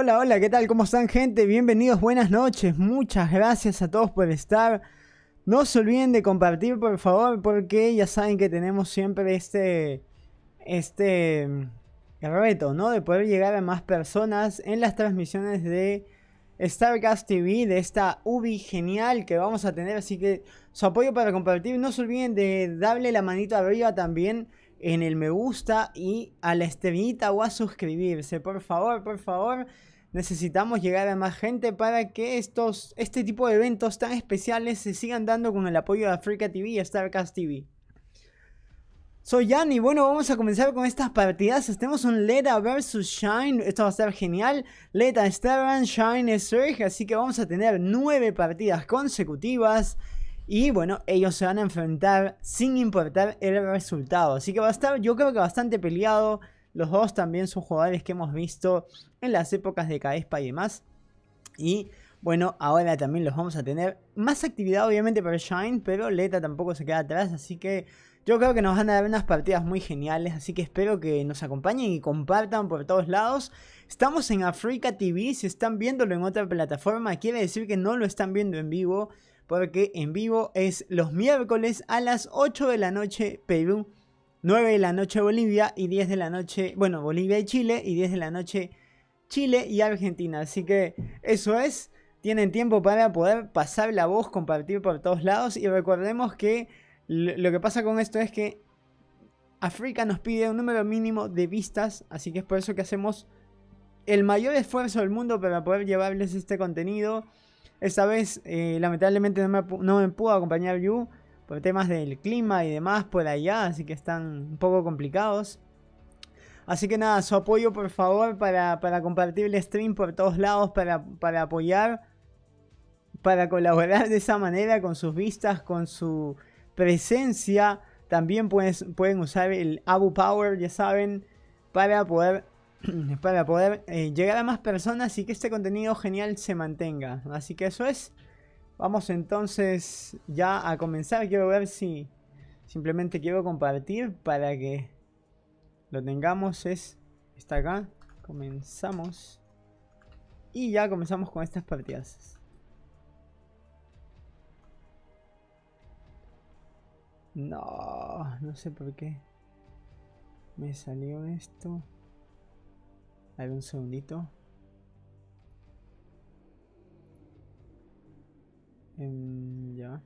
Hola, hola, ¿qué tal? ¿Cómo están gente? Bienvenidos, buenas noches. Muchas gracias a todos por estar. No se olviden de compartir, por favor, porque ya saben que tenemos siempre este, este mm, reto, ¿no? De poder llegar a más personas en las transmisiones de Starcast TV, de esta UBI genial que vamos a tener. Así que su apoyo para compartir. No se olviden de darle la manito arriba también en el me gusta y a la estrellita o a suscribirse. Por favor, por favor. Necesitamos llegar a más gente para que estos, este tipo de eventos tan especiales se sigan dando con el apoyo de Africa TV y Starcast TV. Soy Jan y bueno, vamos a comenzar con estas partidas. Tenemos un Leta versus Shine, esto va a ser genial. Leta, Esteban, Shine Surge, así que vamos a tener nueve partidas consecutivas. Y bueno, ellos se van a enfrentar sin importar el resultado. Así que va a estar, yo creo que bastante peleado. Los dos también son jugadores que hemos visto en las épocas de Caespa y demás. Y bueno, ahora también los vamos a tener. Más actividad obviamente para Shine, pero Leta tampoco se queda atrás. Así que yo creo que nos van a dar unas partidas muy geniales, así que espero que nos acompañen y compartan por todos lados. Estamos en Africa TV, si están viéndolo en otra plataforma, quiere decir que no lo están viendo en vivo porque en vivo es los miércoles a las 8 de la noche Perú, 9 de la noche Bolivia y 10 de la noche, bueno, Bolivia y Chile y 10 de la noche Chile y Argentina. Así que eso es, tienen tiempo para poder pasar la voz, compartir por todos lados y recordemos que lo que pasa con esto es que África nos pide un número mínimo de vistas, así que es por eso que hacemos el mayor esfuerzo del mundo para poder llevarles este contenido. Esta vez, eh, lamentablemente, no me, pudo acompañar Yu por temas del clima y demás por allá, así que están un poco complicados. Así que nada, su apoyo por favor para, compartir el stream por todos lados, para, apoyar, para colaborar de esa manera con sus vistas, con su presencia. También pueden usar el Abu Power, ya saben, para poder para poder eh, llegar a más personas y que este contenido genial se mantenga. Así que eso es. Vamos entonces ya a comenzar. Quiero ver si simplemente quiero compartir para que lo tengamos. Es está acá. Comenzamos. Y ya comenzamos con estas partidas. No, no sé por qué. Me salió esto. A ver un segundito. Em, ya ya.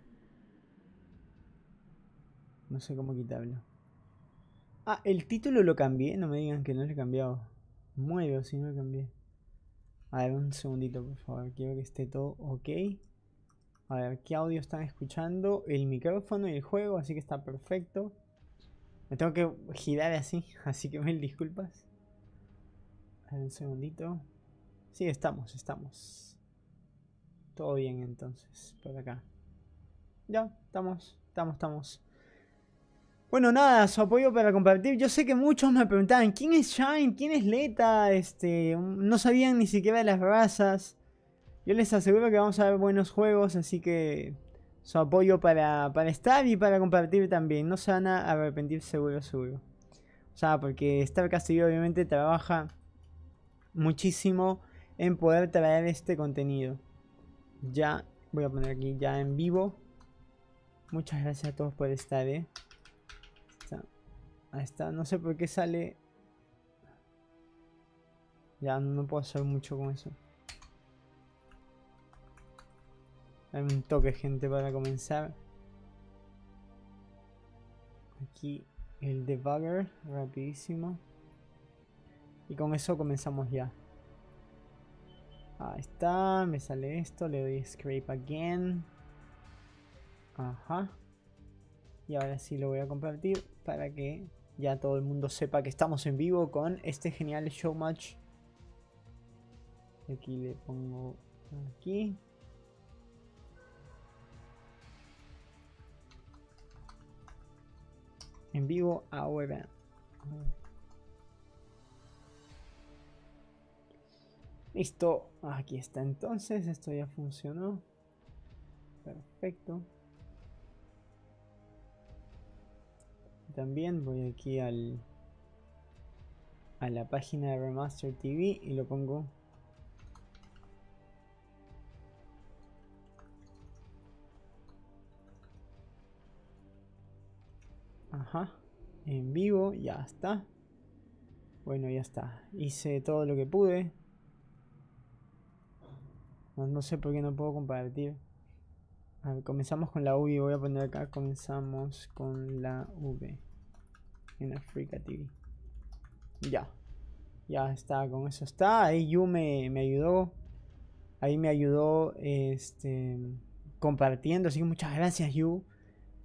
No sé cómo quitarlo. Ah, el título lo cambié. No me digan que no lo he cambiado. muevo si no lo cambié. A ver, un segundito, por favor. Quiero que esté todo ok. A ver, ¿qué audio están escuchando? El micrófono y el juego, así que está perfecto. Me tengo que girar así, así que mil disculpas un segundito. Sí, estamos, estamos. Todo bien entonces, por acá. Ya, estamos, estamos, estamos. Bueno, nada, su apoyo para compartir. Yo sé que muchos me preguntaban, ¿quién es Shine? ¿Quién es Leta? Este, no sabían ni siquiera las razas. Yo les aseguro que vamos a ver buenos juegos, así que su apoyo para, para estar y para compartir también. No se van a arrepentir seguro, seguro. O sea, porque Star Castillo obviamente trabaja muchísimo en poder traer este contenido. Ya, voy a poner aquí ya en vivo. Muchas gracias a todos por estar, eh. Ahí está, no sé por qué sale... Ya, no puedo hacer mucho con eso. hay un toque, gente, para comenzar. Aquí el debugger, rapidísimo. Y con eso comenzamos ya. Ahí está, me sale esto, le doy scrape again. Ajá. Y ahora sí lo voy a compartir para que ya todo el mundo sepa que estamos en vivo con este genial showmatch. Aquí le pongo aquí. En vivo ahora. Listo, aquí está entonces, esto ya funcionó. Perfecto. También voy aquí al a la página de Remaster TV y lo pongo Ajá, en vivo, ya está. Bueno, ya está. Hice todo lo que pude. No, sé por qué no puedo compartir. A comenzamos con la V. Voy a poner acá, comenzamos con la V. En Africa TV. Ya. Ya está, con eso está. Ahí Yu me, ayudó. Ahí me ayudó este, compartiendo. Así que muchas gracias, Yu.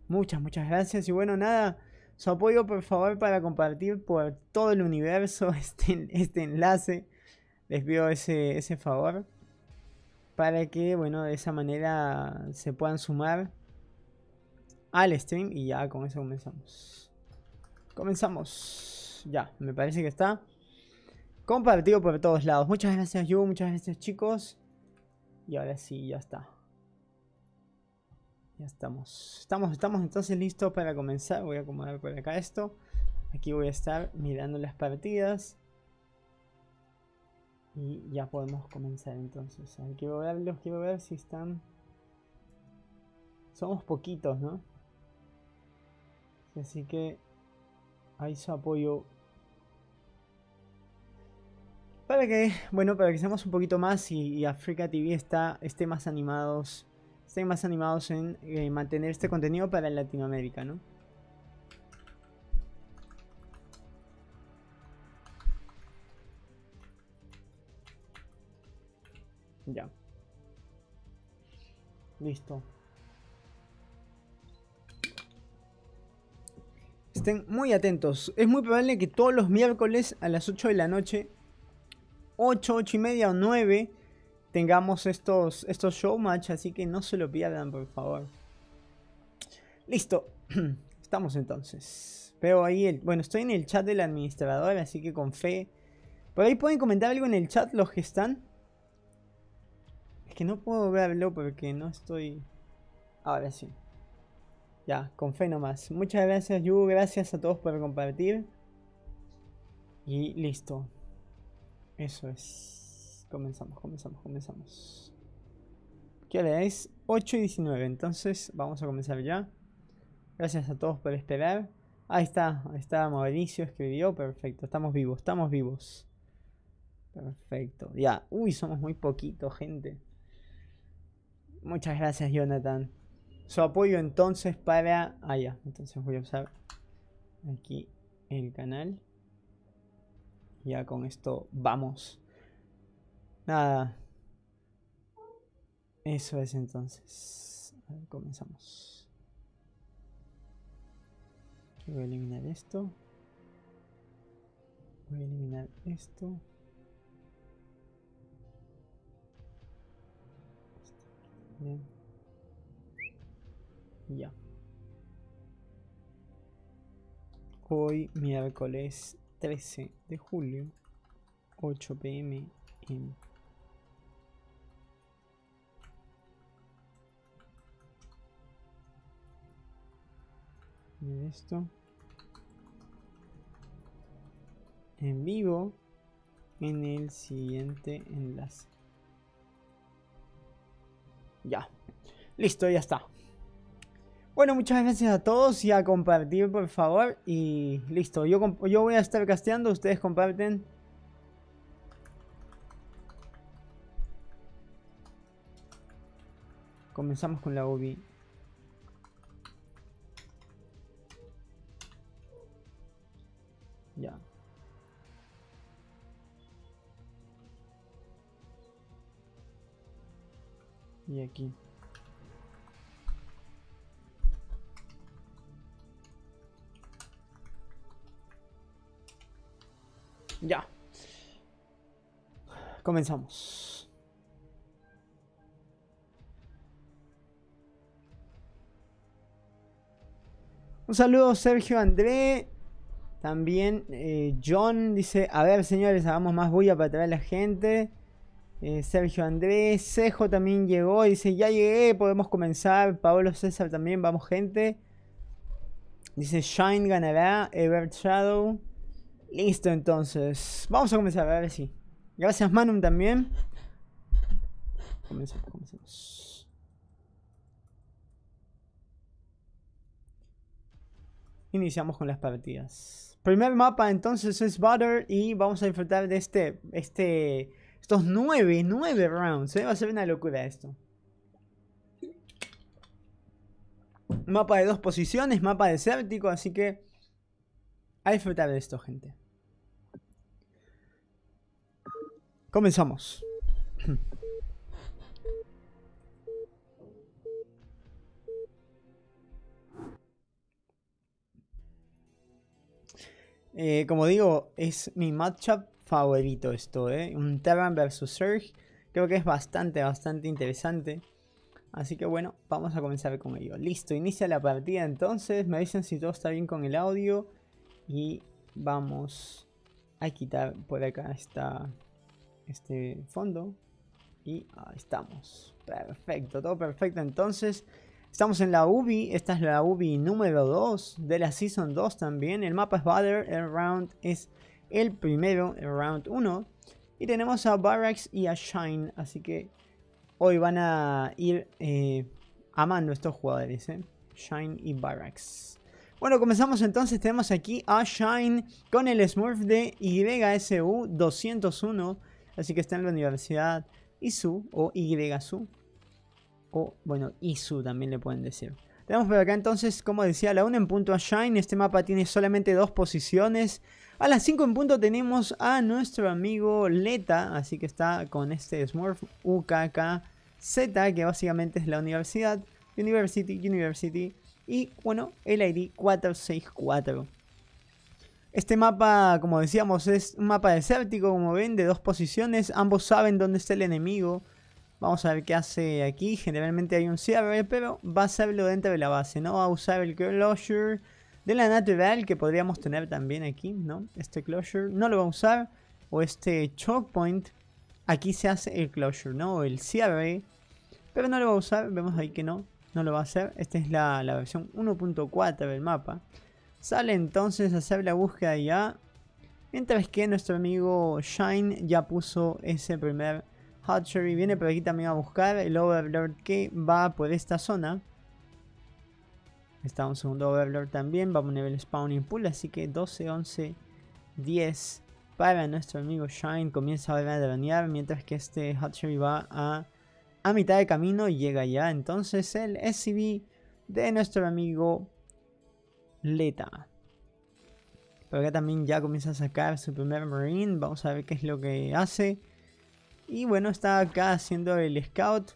Muchas, muchas gracias. Y bueno, nada. Su apoyo, por favor, para compartir por todo el universo este, este enlace. Les pido ese, ese favor para que, bueno, de esa manera se puedan sumar al stream y ya con eso comenzamos. Comenzamos. Ya, me parece que está compartido por todos lados. Muchas gracias, Yu, muchas gracias, chicos. Y ahora sí, ya está. Ya estamos. Estamos, estamos entonces listos para comenzar. Voy a acomodar por acá esto. Aquí voy a estar mirando las partidas. Y ya podemos comenzar entonces. Hay que verlos, quiero ver si están... Somos poquitos, ¿no? Así que ahí su apoyo. Para que, bueno, para que seamos un poquito más y, Africa TV está, esté más animados, estén más animados en eh, mantener este contenido para Latinoamérica, ¿no? Ya. Listo. Estén muy atentos. Es muy probable que todos los miércoles a las 8 de la noche, 8, 8 y media o 9, tengamos estos, estos showmatch. Así que no se lo pierdan, por favor. Listo. Estamos entonces. Veo ahí el. Bueno, estoy en el chat del administrador, así que con fe. Por ahí pueden comentar algo en el chat los que están que no puedo verlo porque no estoy... Ahora sí. Ya, con fe nomás. Muchas gracias Yu, gracias a todos por compartir. Y listo. Eso es. Comenzamos, comenzamos, comenzamos. ¿Qué hora es? 8 y 19, entonces vamos a comenzar ya. Gracias a todos por esperar. Ahí está, ahí está Mauricio escribió, perfecto, estamos vivos, estamos vivos. Perfecto, ya. Uy, somos muy poquito, gente. Muchas gracias, Jonathan. Su apoyo entonces para... Ah, ya. Entonces voy a usar aquí el canal. Ya con esto vamos. Nada. Eso es entonces. comenzamos. voy a eliminar esto. Voy a eliminar esto. Ya. Hoy, miércoles 13 de julio, 8 pm en esto en vivo en el siguiente enlace ya. Listo, ya está. Bueno, muchas gracias a todos y a compartir, por favor. Y listo, yo, yo voy a estar casteando, ustedes comparten. Comenzamos con la UBI. y aquí. Ya. Comenzamos. Un saludo Sergio André. También eh, John dice, a ver señores, hagamos más bulla para traer a la gente. Eh, Sergio Andrés, Cejo también llegó, dice, ya llegué, podemos comenzar. Pablo César también, vamos gente. Dice, Shine ganará, Ever Shadow. Listo entonces, vamos a comenzar, a ver si. Gracias Manum también. Comenzamos, Iniciamos con las partidas. Primer mapa entonces es Butter y vamos a disfrutar de este, este estos nueve, nueve rounds, ¿eh? Va a ser una locura esto. Mapa de dos posiciones, mapa desértico, así que... A disfrutar de esto, gente. Comenzamos. Eh, como digo, es mi matchup favorito esto, ¿eh? Un Terran versus Surge. Creo que es bastante, bastante interesante. Así que bueno, vamos a comenzar con ello. Listo, inicia la partida entonces. Me dicen si todo está bien con el audio. Y vamos a quitar por acá este fondo. Y ahí estamos. Perfecto, todo perfecto entonces. Estamos en la UBI, esta es la UBI número 2 de la Season 2 también. El mapa es Butter, el round es el primero, el round 1. Y tenemos a Barracks y a Shine, así que hoy van a ir eh, amando estos jugadores, eh. Shine y Barracks. Bueno, comenzamos entonces, tenemos aquí a Shine con el Smurf de YSU201, así que está en la Universidad ISU o YSU, o bueno, ISU también le pueden decir. Tenemos por acá entonces, como decía, a la 1 en punto a Shine. Este mapa tiene solamente dos posiciones. A las 5 en punto tenemos a nuestro amigo Leta. Así que está con este Smurf Z, que básicamente es la universidad. University, University. Y bueno, el ID 464. Este mapa, como decíamos, es un mapa desértico, como ven, de dos posiciones. Ambos saben dónde está el enemigo. Vamos a ver qué hace aquí. Generalmente hay un cierre, pero va a hacerlo dentro de la base, ¿no? Va a usar el closure de la natural que podríamos tener también aquí, ¿no? Este closure no lo va a usar. O este choke point. Aquí se hace el closure, ¿no? el cierre. Pero no lo va a usar. Vemos ahí que no. No lo va a hacer. Esta es la, la versión 1.4 del mapa. Sale entonces a hacer la búsqueda ya. Mientras que nuestro amigo Shine ya puso ese primer Hatchery viene por aquí también a buscar. El Overlord que va por esta zona. Está un segundo Overlord también. vamos a nivel el Spawning Pool. Así que 12, 11, 10 para nuestro amigo Shine. Comienza ahora a dranear Mientras que este Hatchery va a, a mitad de camino. Y llega ya entonces el SCV de nuestro amigo Leta. Por acá también ya comienza a sacar su primer Marine. Vamos a ver qué es lo que hace. Y bueno, está acá haciendo el scout.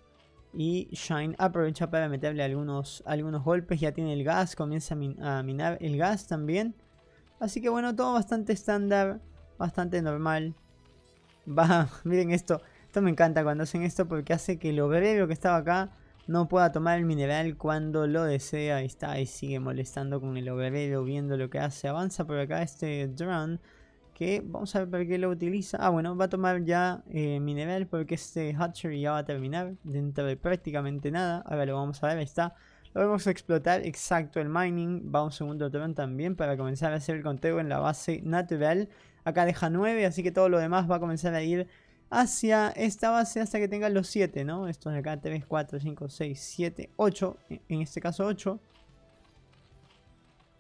Y Shine aprovecha para meterle algunos, algunos golpes. Ya tiene el gas, comienza a, minar el gas también. Así que bueno, todo bastante estándar, bastante normal. Va, miren esto. Esto me encanta cuando hacen esto porque hace que el obrero que estaba acá no pueda tomar el mineral cuando lo desea. Ahí está, ahí sigue molestando con el obrero, viendo lo que hace. Avanza por acá este drone que vamos a ver para qué lo utiliza. Ah, bueno, va a tomar ya eh, mineral mi porque este Hatcher ya va a terminar dentro de prácticamente nada. Ahora lo vamos a ver, ahí está. Lo vamos a explotar, exacto, el mining. Va un segundo tron también para comenzar a hacer el conteo en la base natural. Acá deja 9, así que todo lo demás va a comenzar a ir hacia esta base hasta que tenga los 7, ¿no? Estos de acá 3, 4, 5, 6, 7, 8, en este caso 8.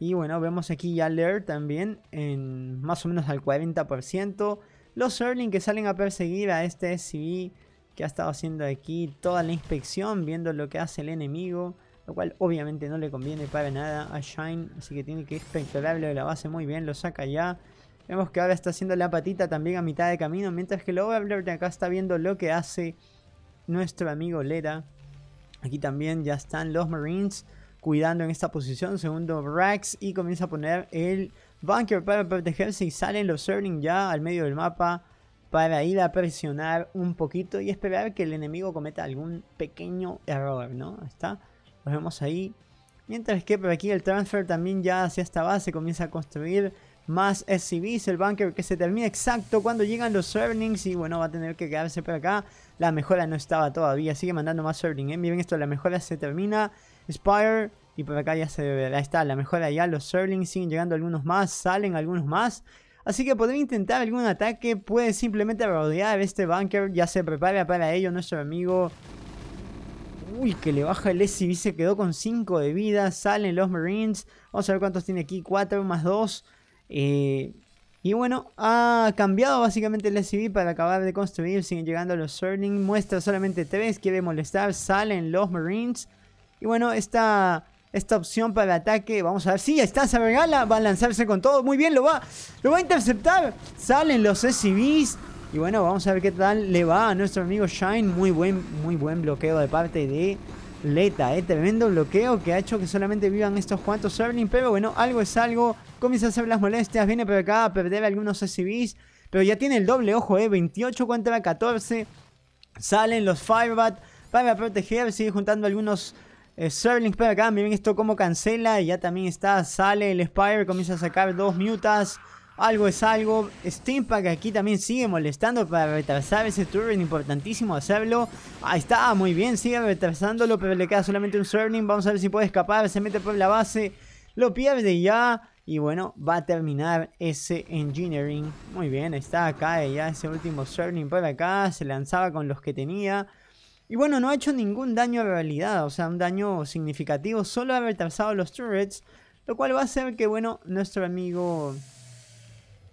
Y bueno, vemos aquí ya Lair también en más o menos al 40%. Los Erling que salen a perseguir a este SCV que ha estado haciendo aquí toda la inspección, viendo lo que hace el enemigo. Lo cual obviamente no le conviene para nada a Shine, así que tiene que espectorarlo de la base muy bien, lo saca ya. Vemos que ahora está haciendo la patita también a mitad de camino, mientras que el de acá está viendo lo que hace nuestro amigo Leda. Aquí también ya están los Marines cuidando en esta posición. Segundo Rax y comienza a poner el bunker para protegerse y salen los Earnings ya al medio del mapa para ir a presionar un poquito y esperar que el enemigo cometa algún pequeño error, ¿no? Ahí está, Nos vemos ahí. Mientras que por aquí el transfer también ya hacia esta base comienza a construir más SCVs, el bunker que se termina exacto cuando llegan los Earnings. y bueno, va a tener que quedarse por acá. La mejora no estaba todavía, sigue mandando más Earnings. ¿eh? miren esto, la mejora se termina Spire. Y por acá ya se ve, ahí está, la mejora ya. Los Serling siguen llegando algunos más, salen algunos más. Así que podría intentar algún ataque, puede simplemente rodear este bunker, ya se prepara para ello nuestro amigo. Uy, que le baja el SCV, se quedó con 5 de vida, salen los Marines. Vamos a ver cuántos tiene aquí, 4 más 2. Eh, y bueno, ha cambiado básicamente el SCV para acabar de construir, siguen llegando los Sterling, muestra solamente 3, quiere molestar, salen los Marines. Y bueno, esta, esta opción para el ataque, vamos a ver. Sí, está, se regala, va a lanzarse con todo. Muy bien, lo va, lo va a interceptar. Salen los SCVs. Y bueno, vamos a ver qué tal le va a nuestro amigo Shine. Muy buen, muy buen bloqueo de parte de Leta, eh, tremendo bloqueo que ha hecho que solamente vivan estos cuantos Serling, pero bueno, algo es algo, comienza a hacer las molestias, viene por acá a perder algunos SCVs, pero ya tiene el doble, ojo, eh, 28 contra 14, salen los Firebat para proteger. Sigue juntando algunos eh, Serling para acá, miren esto como cancela. ya también está, sale el Spire, comienza a sacar dos mutas. Algo es algo. Steampack aquí también sigue molestando para retrasar ese turn. Importantísimo hacerlo. Ahí está, muy bien. Sigue retrasándolo, pero le queda solamente un surling. Vamos a ver si puede escapar. Se mete por la base. Lo pierde ya. Y bueno, va a terminar ese engineering. Muy bien, ahí está, cae ya ese último surning. por acá. Se lanzaba con los que tenía. Y bueno, no ha hecho ningún daño a realidad, o sea, un daño significativo, solo ha retrasado los turrets, lo cual va a hacer que, bueno, nuestro amigo...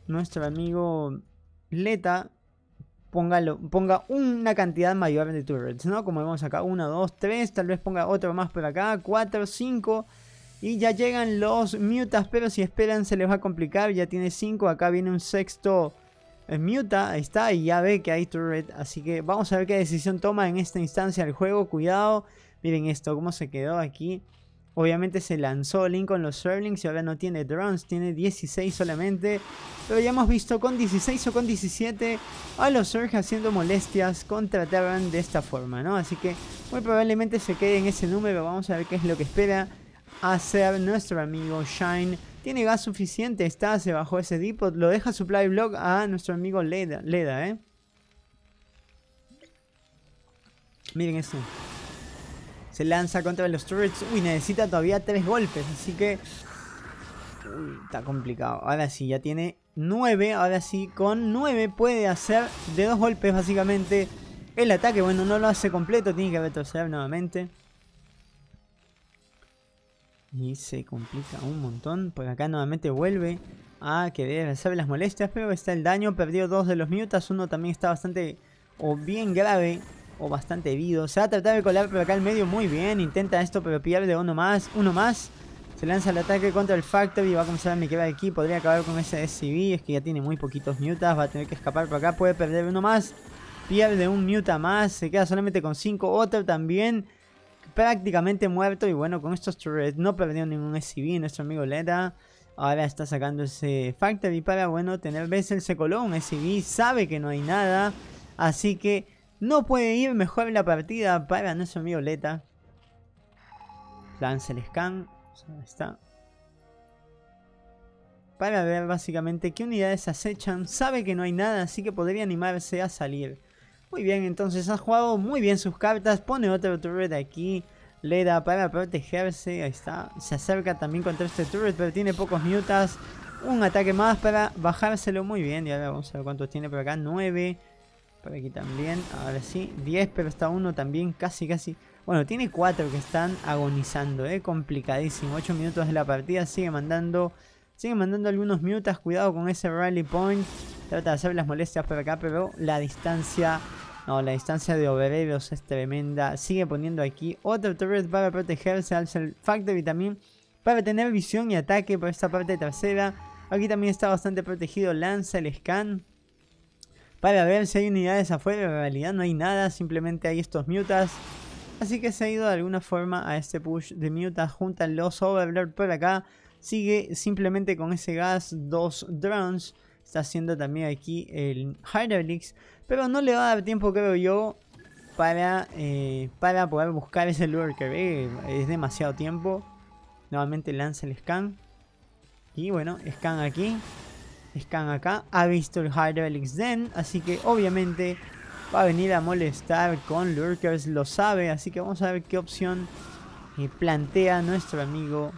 Nuestro amigo Leta ponga, ponga una cantidad mayor de turrets, ¿no? Como vemos acá, 1, 2, 3, tal vez ponga otro más por acá, 4, 5... Y ya llegan los mutas, pero si esperan se les va a complicar, ya tiene 5, acá viene un sexto en Muta está y ya ve que hay turret. Así que vamos a ver qué decisión toma en esta instancia el juego. Cuidado. Miren esto, cómo se quedó aquí. Obviamente se lanzó con los Serlings y ahora no tiene drones, tiene 16 solamente. Pero ya hemos visto con 16 o con 17 a los Surge haciendo molestias contra Terran de esta forma, ¿no? Así que muy probablemente se quede en ese número. Vamos a ver qué es lo que espera hacer nuestro amigo Shine tiene gas suficiente, está, se bajó ese depot. Lo deja Supply Block a nuestro amigo Leda, Leda ¿eh? Miren eso. Se lanza contra los turrets. Uy, necesita todavía tres golpes, así que... Uy, está complicado. Ahora sí, ya tiene nueve, Ahora sí, con nueve puede hacer de dos golpes básicamente el ataque. Bueno, no lo hace completo, tiene que retroceder nuevamente. Y se complica un montón. Por acá nuevamente vuelve a querer sabe las molestias. Pero está el daño. Perdió dos de los mutas, Uno también está bastante o bien grave o bastante herido. Se va a tratar de colar por acá al medio muy bien. Intenta esto pero pierde uno más. Uno más. Se lanza el ataque contra el Factory. Va a comenzar a me quedar aquí. Podría acabar con ese SCV. Es que ya tiene muy poquitos mutas. Va a tener que escapar por acá. Puede perder uno más. Pierde un muta más. Se queda solamente con cinco, Otro también prácticamente muerto. Y bueno, con estos turrets no perdió ningún SCV. Nuestro amigo Leta. ahora está sacando ese Factory para, bueno, tener Bessel. Se coló un SCV, sabe que no hay nada. Así que no puede ir mejor la partida para nuestro amigo Leta. lance el scan. Para ver básicamente qué unidades acechan. Sabe que no hay nada, así que podría animarse a salir. Muy bien, entonces ha jugado muy bien sus cartas. Pone otro turret aquí. Le da para protegerse. Ahí está. Se acerca también contra este turret, pero tiene pocos mutas. Un ataque más para bajárselo muy bien. Y ahora vamos a ver cuántos tiene por acá. 9. Por aquí también. Ahora sí. 10, pero está uno también. Casi, casi. Bueno, tiene cuatro que están agonizando. ¿eh? Complicadísimo. 8 minutos de la partida. Sigue mandando Sigue mandando algunos mutas. Cuidado con ese rally point. Trata de hacer las molestias por acá, pero la distancia... No, la distancia de obreros es tremenda. Sigue poniendo aquí otro turret para protegerse. Alza el factory también. Para tener visión y ataque por esta parte trasera. Aquí también está bastante protegido. Lanza el scan. Para ver si hay unidades afuera. En realidad no hay nada. Simplemente hay estos mutas. Así que se ha ido de alguna forma a este push de mutas. Juntan los overlord por acá sigue simplemente con ese gas dos drones. Está haciendo también aquí el Hydrolix. Pero no le va a dar tiempo, creo yo, para, eh, para poder buscar ese Lurker. es demasiado tiempo. Nuevamente lanza el scan. Y bueno, scan aquí. Scan acá. Ha visto el Hydrolix Den. Así que obviamente va a venir a molestar con Lurkers. Lo sabe. Así que vamos a ver qué opción eh, plantea nuestro amigo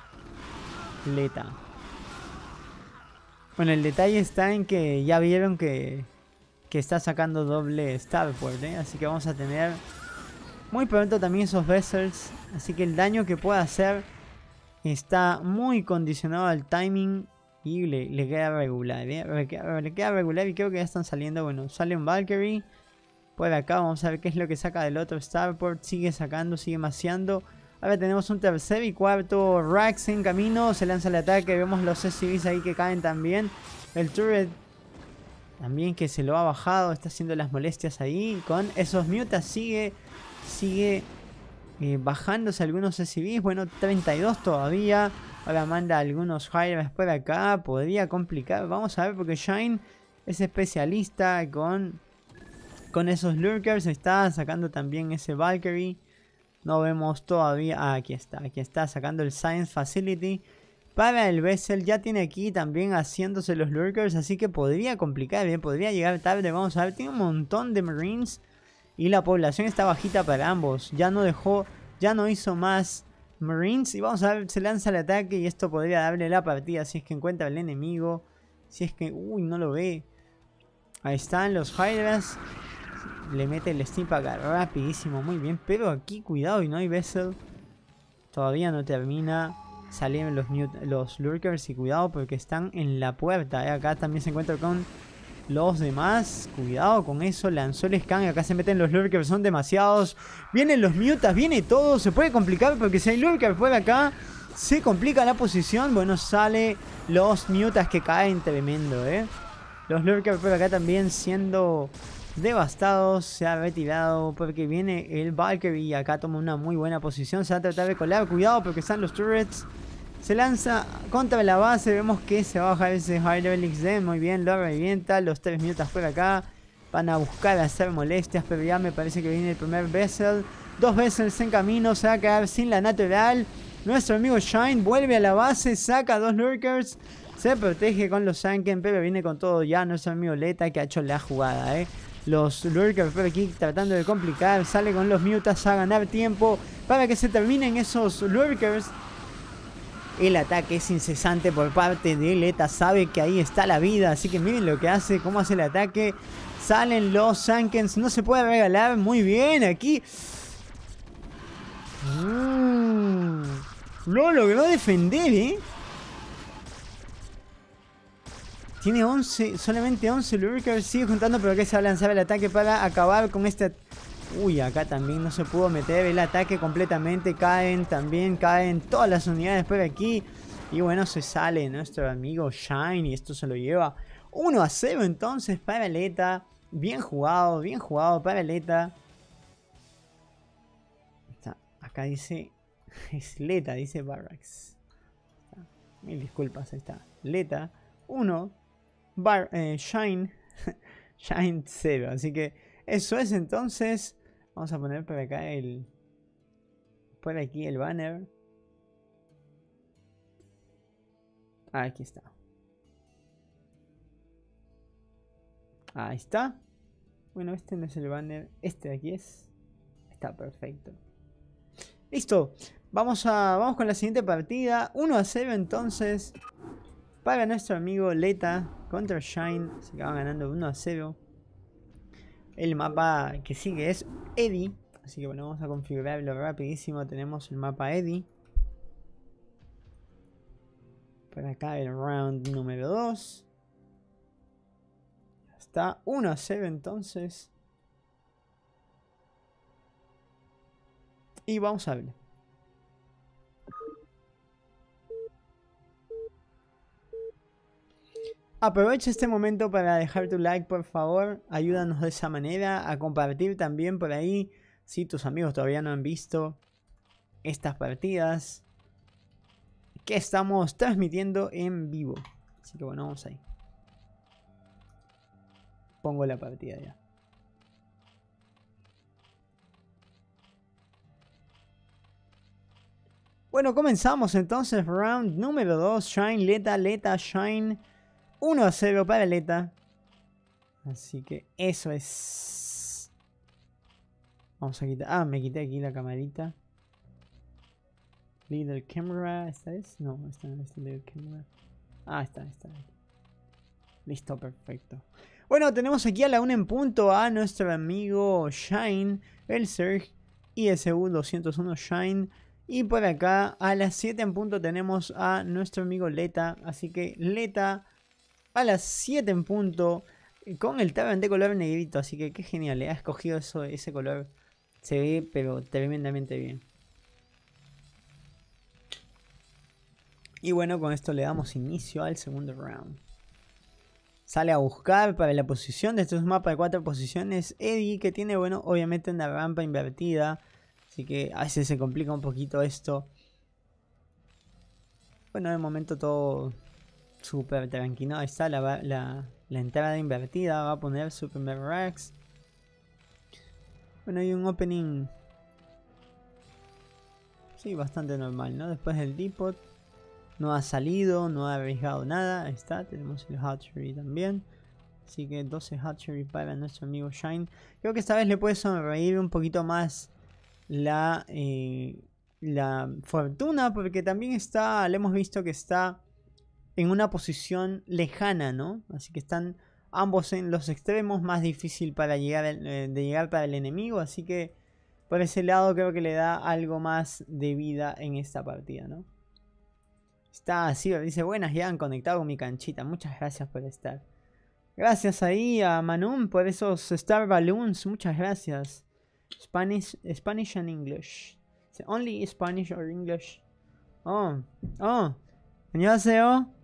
bueno, el detalle está en que ya vieron que, está sacando doble Starport, ¿eh? Así que vamos a tener muy pronto también esos Vessels. Así que el daño que pueda hacer está muy condicionado al timing y le, queda regular, ¿eh? le, queda, regular y creo que ya están saliendo. Bueno, sale un Valkyrie. Por acá vamos a ver qué es lo que saca del otro Starport. Sigue sacando, sigue maciando. Ahora tenemos un tercer y cuarto Rax en camino. Se lanza el ataque. Vemos los SCVs ahí que caen también. El turret también que se lo ha bajado. Está haciendo las molestias ahí. Con esos mutas sigue, sigue eh, bajándose algunos SCVs. Bueno, 32 todavía. Ahora manda algunos Hyres por acá. Podría complicar. Vamos a ver porque Shine es especialista con, con esos Lurkers. Está sacando también ese Valkyrie. No vemos todavía. Ah, aquí está. Aquí está sacando el Science Facility. Para el Vessel ya tiene aquí también haciéndose los lurkers. Así que podría complicar bien. Podría llegar tarde. Vamos a ver. Tiene un montón de marines. Y la población está bajita para ambos. Ya no dejó. Ya no hizo más marines. Y vamos a ver. Se lanza el ataque. Y esto podría darle la partida. Si es que encuentra el enemigo. Si es que. Uy, no lo ve. Ahí están los Hydras le mete el para acá rapidísimo, muy bien. Pero aquí cuidado y no hay Vessel. Todavía no termina. Salieron los, los Lurkers y cuidado porque están en la puerta. Eh. Acá también se encuentra con los demás. Cuidado con eso. Lanzó el scan. Acá se meten los lurkers. Son demasiados. Vienen los mutas. Viene todo. Se puede complicar porque si hay lurkers por acá. Se complica la posición. Bueno, sale los mutas que caen. Tremendo, ¿eh? Los lurkers por acá también siendo devastados, se ha retirado porque viene el Valkyrie y acá toma una muy buena posición, se va a tratar de colar, cuidado porque están los turrets, se lanza contra la base, vemos que se baja ese High Level XD, muy bien, lo revienta, los 3 minutos por acá, van a buscar hacer molestias, pero ya me parece que viene el primer Vessel, dos Vessels en camino, se va a quedar sin la natural, nuestro amigo Shine vuelve a la base, saca dos Lurkers, se protege con los Sanken, pero viene con todo ya nuestro amigo Leta que ha hecho la jugada, eh. Los lurkers por aquí tratando de complicar. Sale con los Mutas a ganar tiempo para que se terminen esos Lurkers. El ataque es incesante por parte de Leta. Sabe que ahí está la vida. Así que miren lo que hace. Cómo hace el ataque. Salen los Sankens. No se puede regalar. Muy bien. Aquí. Mm, no Lo logró defender, ¿eh? Tiene 11, solamente 11. Lurkers. sigue juntando, pero que se va a lanzar el ataque para acabar con este... Uy, acá también no se pudo meter el ataque completamente. Caen también, caen todas las unidades por aquí. Y bueno, se sale nuestro amigo Shine y esto se lo lleva 1 a 0 entonces para Leta. Bien jugado, bien jugado para Leta. Acá dice... Es Leta, dice Barracks. Mil disculpas, ahí está. Leta 1, eh, Shine, Shine 0. Así que eso es entonces. Vamos a poner por acá el... Por aquí el banner. Ah, aquí está. Ahí está. Bueno, este no es el banner. Este de aquí es. Está perfecto. Listo. Vamos, a, vamos con la siguiente partida. 1 a 0 entonces. Para nuestro amigo Leta. Contra Shine se acaba ganando 1 a 0. El mapa que sigue es Eddie. Así que bueno, vamos a configurarlo rapidísimo. Tenemos el mapa Eddie. Por acá el round número 2. Está 1 a 0 entonces. Y vamos a ver. Aprovecha este momento para dejar tu like, por favor. Ayúdanos de esa manera. A compartir también por ahí. Si tus amigos todavía no han visto estas partidas. Que estamos transmitiendo en vivo. Así que bueno, vamos ahí. Pongo la partida ya. Bueno, comenzamos entonces round número 2. Shine, Leta, Leta, Shine. 1-0 para Leta. Así que eso es. Vamos a quitar. Ah, me quité aquí la camarita. Little camera, ¿esta es? No, esta no es little camera. Ah, está, está. Listo, perfecto. Bueno, tenemos aquí a la 1 en punto a nuestro amigo Shine, el Y el segundo, 201 Shine. Y por acá a las 7 en punto tenemos a nuestro amigo Leta. Así que Leta a las 7 en punto con el tablet de color negrito. Así que qué genial, le ¿eh? ha escogido eso, ese color. Se ve pero tremendamente bien. Y bueno, con esto le damos inicio al segundo round. Sale a buscar para la posición de estos mapas de cuatro posiciones. Eddie que tiene, bueno, obviamente una rampa invertida. Así que a veces se complica un poquito esto. Bueno, de momento todo súper tranquilo. Ahí está la, la, la, entrada invertida. Va a poner Super Rex. Bueno, hay un opening. Sí, bastante normal, ¿no? Después del Depot. No ha salido, no ha arriesgado nada. Ahí está, tenemos el Hatchery también. Así que 12 Hatchery para nuestro amigo Shine. Creo que esta vez le puede sonreír un poquito más la, eh, la fortuna. Porque también está, le hemos visto que está en una posición lejana, ¿no? Así que están ambos en los extremos, más difícil para llegar eh, de llegar para el enemigo, así que por ese lado creo que le da algo más de vida en esta partida, ¿no? Está así, dice, buenas, ya han conectado con mi canchita, muchas gracias por estar. Gracias ahí a Manum por esos Star Balloons, muchas gracias. Spanish, Spanish and English. Only Spanish or English. Oh, oh. 안녕하세요.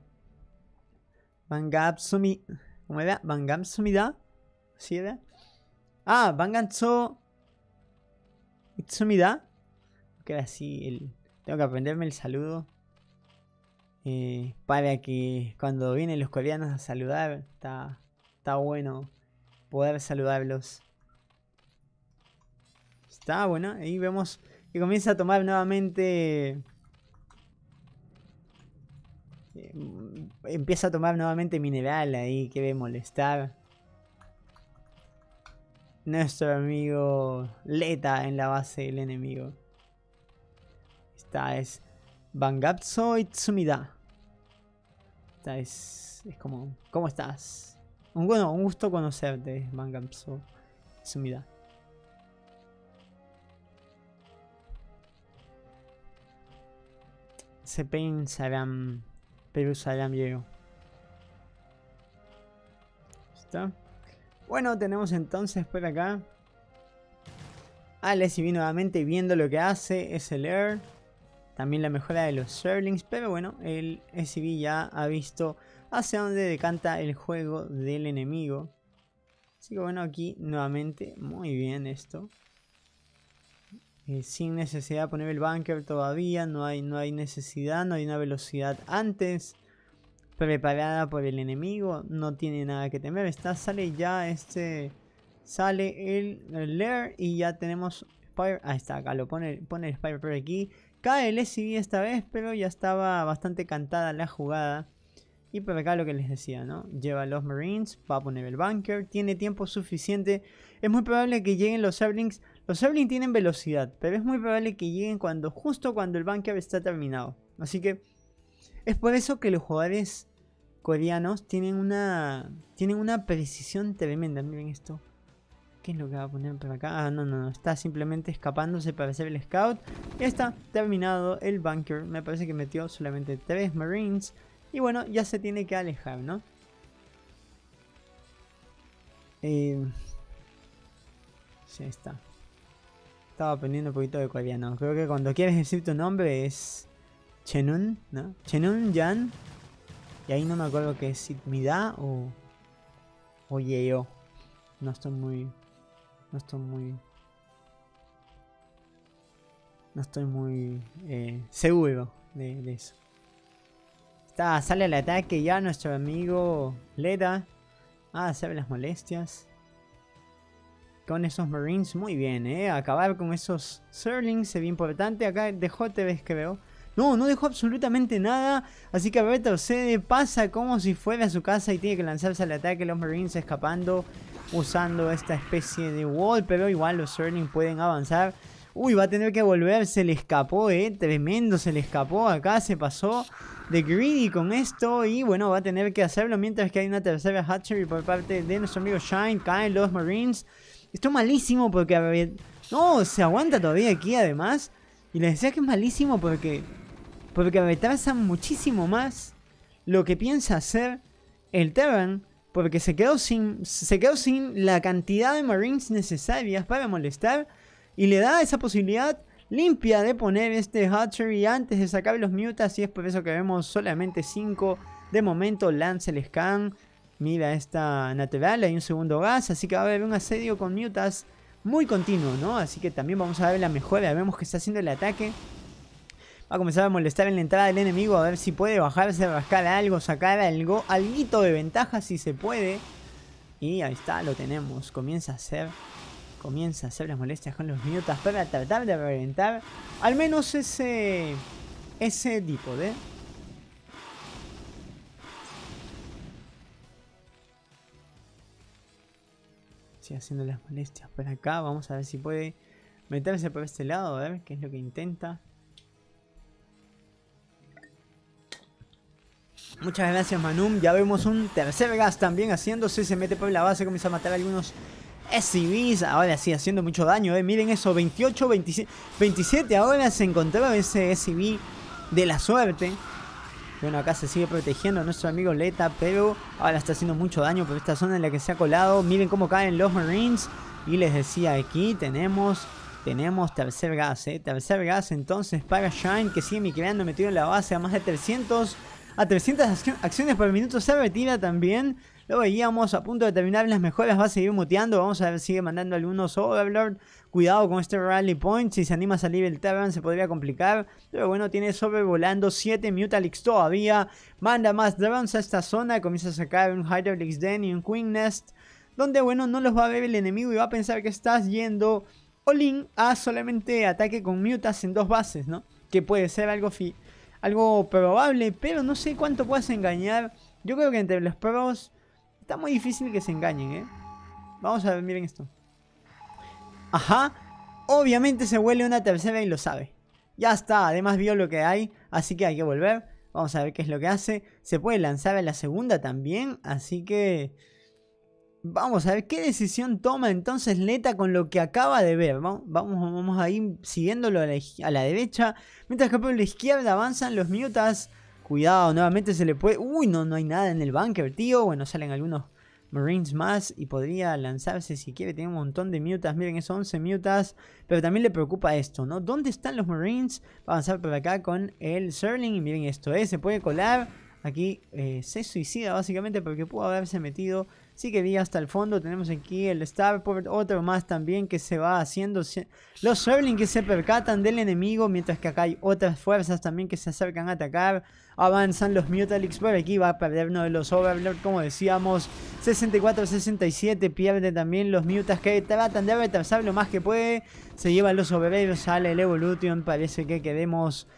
Bangamsumi. ¿Cómo era? Bangamsumida. ¿Sí era? Ah, Banganso. Itsumida. Que así el. Tengo que aprenderme el saludo. Eh, para que cuando vienen los coreanos a saludar, está, está bueno poder saludarlos. Está bueno, ahí vemos que comienza a tomar nuevamente empieza a tomar nuevamente mineral ahí que ve molestar. Nuestro amigo Leta en la base del enemigo. Esta es Bangatsu Tsumida. Esta es, es como, ¿cómo estás? Un, bueno, un gusto conocerte, Bangapso Tsumida. Se pensarán pero llegó. ¿Está? Bueno, tenemos entonces por acá al vino nuevamente viendo lo que hace SLR. También la mejora de los Serlings, pero bueno, el SB ya ha visto hacia dónde decanta el juego del enemigo. Así que bueno, aquí nuevamente, muy bien esto. Eh, sin necesidad de poner el bunker todavía, no hay, no hay necesidad, no hay una velocidad antes preparada por el enemigo, no tiene nada que temer, está, sale ya este, sale el, el y ya tenemos Spire, ahí está, acá lo pone, pone el Spire por aquí, cae el SCV esta vez, pero ya estaba bastante cantada la jugada. Y por acá lo que les decía, ¿no? Lleva a los Marines, va a poner el bunker, tiene tiempo suficiente. Es muy probable que lleguen los Sablings los Evelyn tienen velocidad, pero es muy probable que lleguen cuando, justo cuando el Bunker está terminado. Así que es por eso que los jugadores coreanos tienen una, tienen una precisión tremenda. Miren esto. ¿Qué es lo que va a poner por acá? Ah, no, no, no. Está simplemente escapándose para hacer el scout. Ya está terminado el bunker. Me parece que metió solamente tres marines. Y bueno, ya se tiene que alejar, ¿no? Sí, eh, está. Estaba aprendiendo un poquito de coreano. Creo que cuando quieres decir tu nombre es Chenun, ¿no? Chenun Yan. Y ahí no me acuerdo que es Midah o. o Yeo. No estoy muy. No estoy muy. No estoy muy eh, seguro de, eso. Está, sale el ataque ya nuestro amigo Leda. ah, se ve las molestias con esos Marines. Muy bien, ¿eh? Acabar con esos Serlings sería importante. Acá dejó que creo. No, no dejó absolutamente nada. Así que se pasa como si fuera a su casa y tiene que lanzarse al ataque. Los Marines escapando usando esta especie de wall. Pero igual los Serlings pueden avanzar. Uy, va a tener que volver. Se le escapó, ¿eh? Tremendo, se le escapó. Acá se pasó de Greedy con esto y bueno, va a tener que hacerlo mientras que hay una tercera hatchery por parte de nuestro amigo Shine, caen los Marines esto malísimo porque... No, se aguanta todavía aquí además. Y les decía que es malísimo porque... Porque retrasa muchísimo más lo que piensa hacer el Terran. Porque se quedó sin, se quedó sin la cantidad de Marines necesarias para molestar. Y le da esa posibilidad limpia de poner este Hatchery antes de sacar los mutas y es por eso que vemos solamente 5 de momento lance el scan Mira esta natural, hay un segundo gas, así que va a haber un asedio con mutas muy continuo, ¿no? Así que también vamos a ver la mejora, vemos que está haciendo el ataque. Va a comenzar a molestar en la entrada del enemigo, a ver si puede bajarse, rascar algo, sacar algo, alguito de ventaja si se puede. Y ahí está, lo tenemos, comienza a hacer comienza a hacer las molestias con los mutas para tratar de reventar al menos ese ese tipo de haciendo las molestias por acá. Vamos a ver si puede meterse por este lado. A ver qué es lo que intenta. Muchas gracias Manum. Ya vemos un tercer gas también haciéndose. Se mete por la base. Comienza a matar algunos SCVs. Ahora sí, haciendo mucho daño. Eh. Miren eso. 28, 27. 27 ahora se encontraba ese SCV de la suerte. Bueno, acá se sigue protegiendo nuestro amigo Leta, pero ahora está haciendo mucho daño por esta zona en la que se ha colado. Miren cómo caen los Marines. Y les decía, aquí tenemos tenemos tercer gas, ¿eh? Tercer gas entonces para Shine que sigue creando metido en la base a más de 300. A 300 acciones por minuto se retira también. Lo veíamos a punto de terminar las mejoras, va a seguir muteando. Vamos a ver, sigue mandando algunos Overlord. Cuidado con este Rally Point. Si se anima a salir el Tavern se podría complicar. Pero bueno, tiene sobrevolando 7 Mutalix todavía. Manda más drones a esta zona. Comienza a sacar un Hydraulix Den y un Queen Nest. Donde bueno, no los va a ver el enemigo y va a pensar que estás yendo Olin a solamente ataque con Mutas en dos bases, ¿no? Que puede ser algo, fi algo probable, pero no sé cuánto puedas engañar. Yo creo que entre los pros está muy difícil que se engañen, ¿eh? Vamos a ver, miren esto. Ajá. Obviamente se huele una tercera y lo sabe. Ya está, además vio lo que hay, así que hay que volver. Vamos a ver qué es lo que hace. Se puede lanzar a la segunda también, así que... Vamos a ver qué decisión toma entonces Neta con lo que acaba de ver. Vamos, vamos, a ir siguiéndolo a la, derecha. Mientras que por la izquierda avanzan los mutas. Cuidado, nuevamente se le puede... Uy, no, no hay nada en el bunker, tío. Bueno, salen algunos Marines más y podría lanzarse si quiere. Tiene un montón de mutas. Miren, eso 11 mutas. Pero también le preocupa esto, ¿no? ¿Dónde están los Marines? Va a avanzar por acá con el Serling. Y miren esto, ¿eh? Se puede colar. Aquí eh, se suicida básicamente porque pudo haberse metido Así que vi hasta el fondo, tenemos aquí el Starport, otro más también que se va haciendo. Los Zerling que se percatan del enemigo, mientras que acá hay otras fuerzas también que se acercan a atacar. Avanzan los Mutalix, Por aquí va a perdernos los Overlord, como decíamos. 64-67 pierde también los Mutas que tratan de retrasar lo más que puede. Se llevan los Overlords, sale el Evolution, parece que quedemos...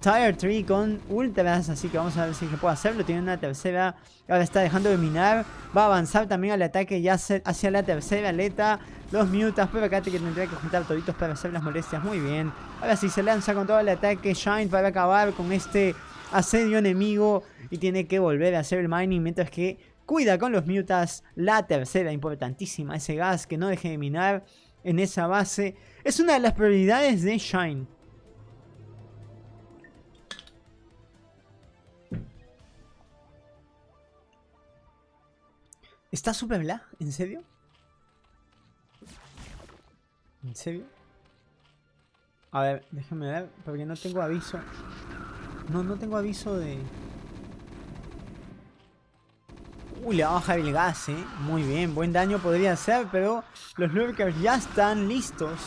Tire Tree con ultras, así que vamos a ver si se puede hacerlo. Tiene una tercera, ahora está dejando de minar. Va a avanzar también al ataque ya hacia la tercera aleta. Los mutas, pero acá que tendría que juntar toditos para hacer las molestias. Muy bien. Ahora sí se lanza con todo el ataque. Shine para acabar con este asedio enemigo. Y tiene que volver a hacer el mining mientras que cuida con los mutas. La tercera, importantísima. Ese gas que no deje de minar en esa base. Es una de las prioridades de Shine. ¿Está Superbla? ¿En serio? ¿En serio? A ver, déjame ver, porque no tengo aviso. No, no tengo aviso de... Uy, le va a el gas, eh. Muy bien, buen daño podría ser, pero los lurkers ya están listos.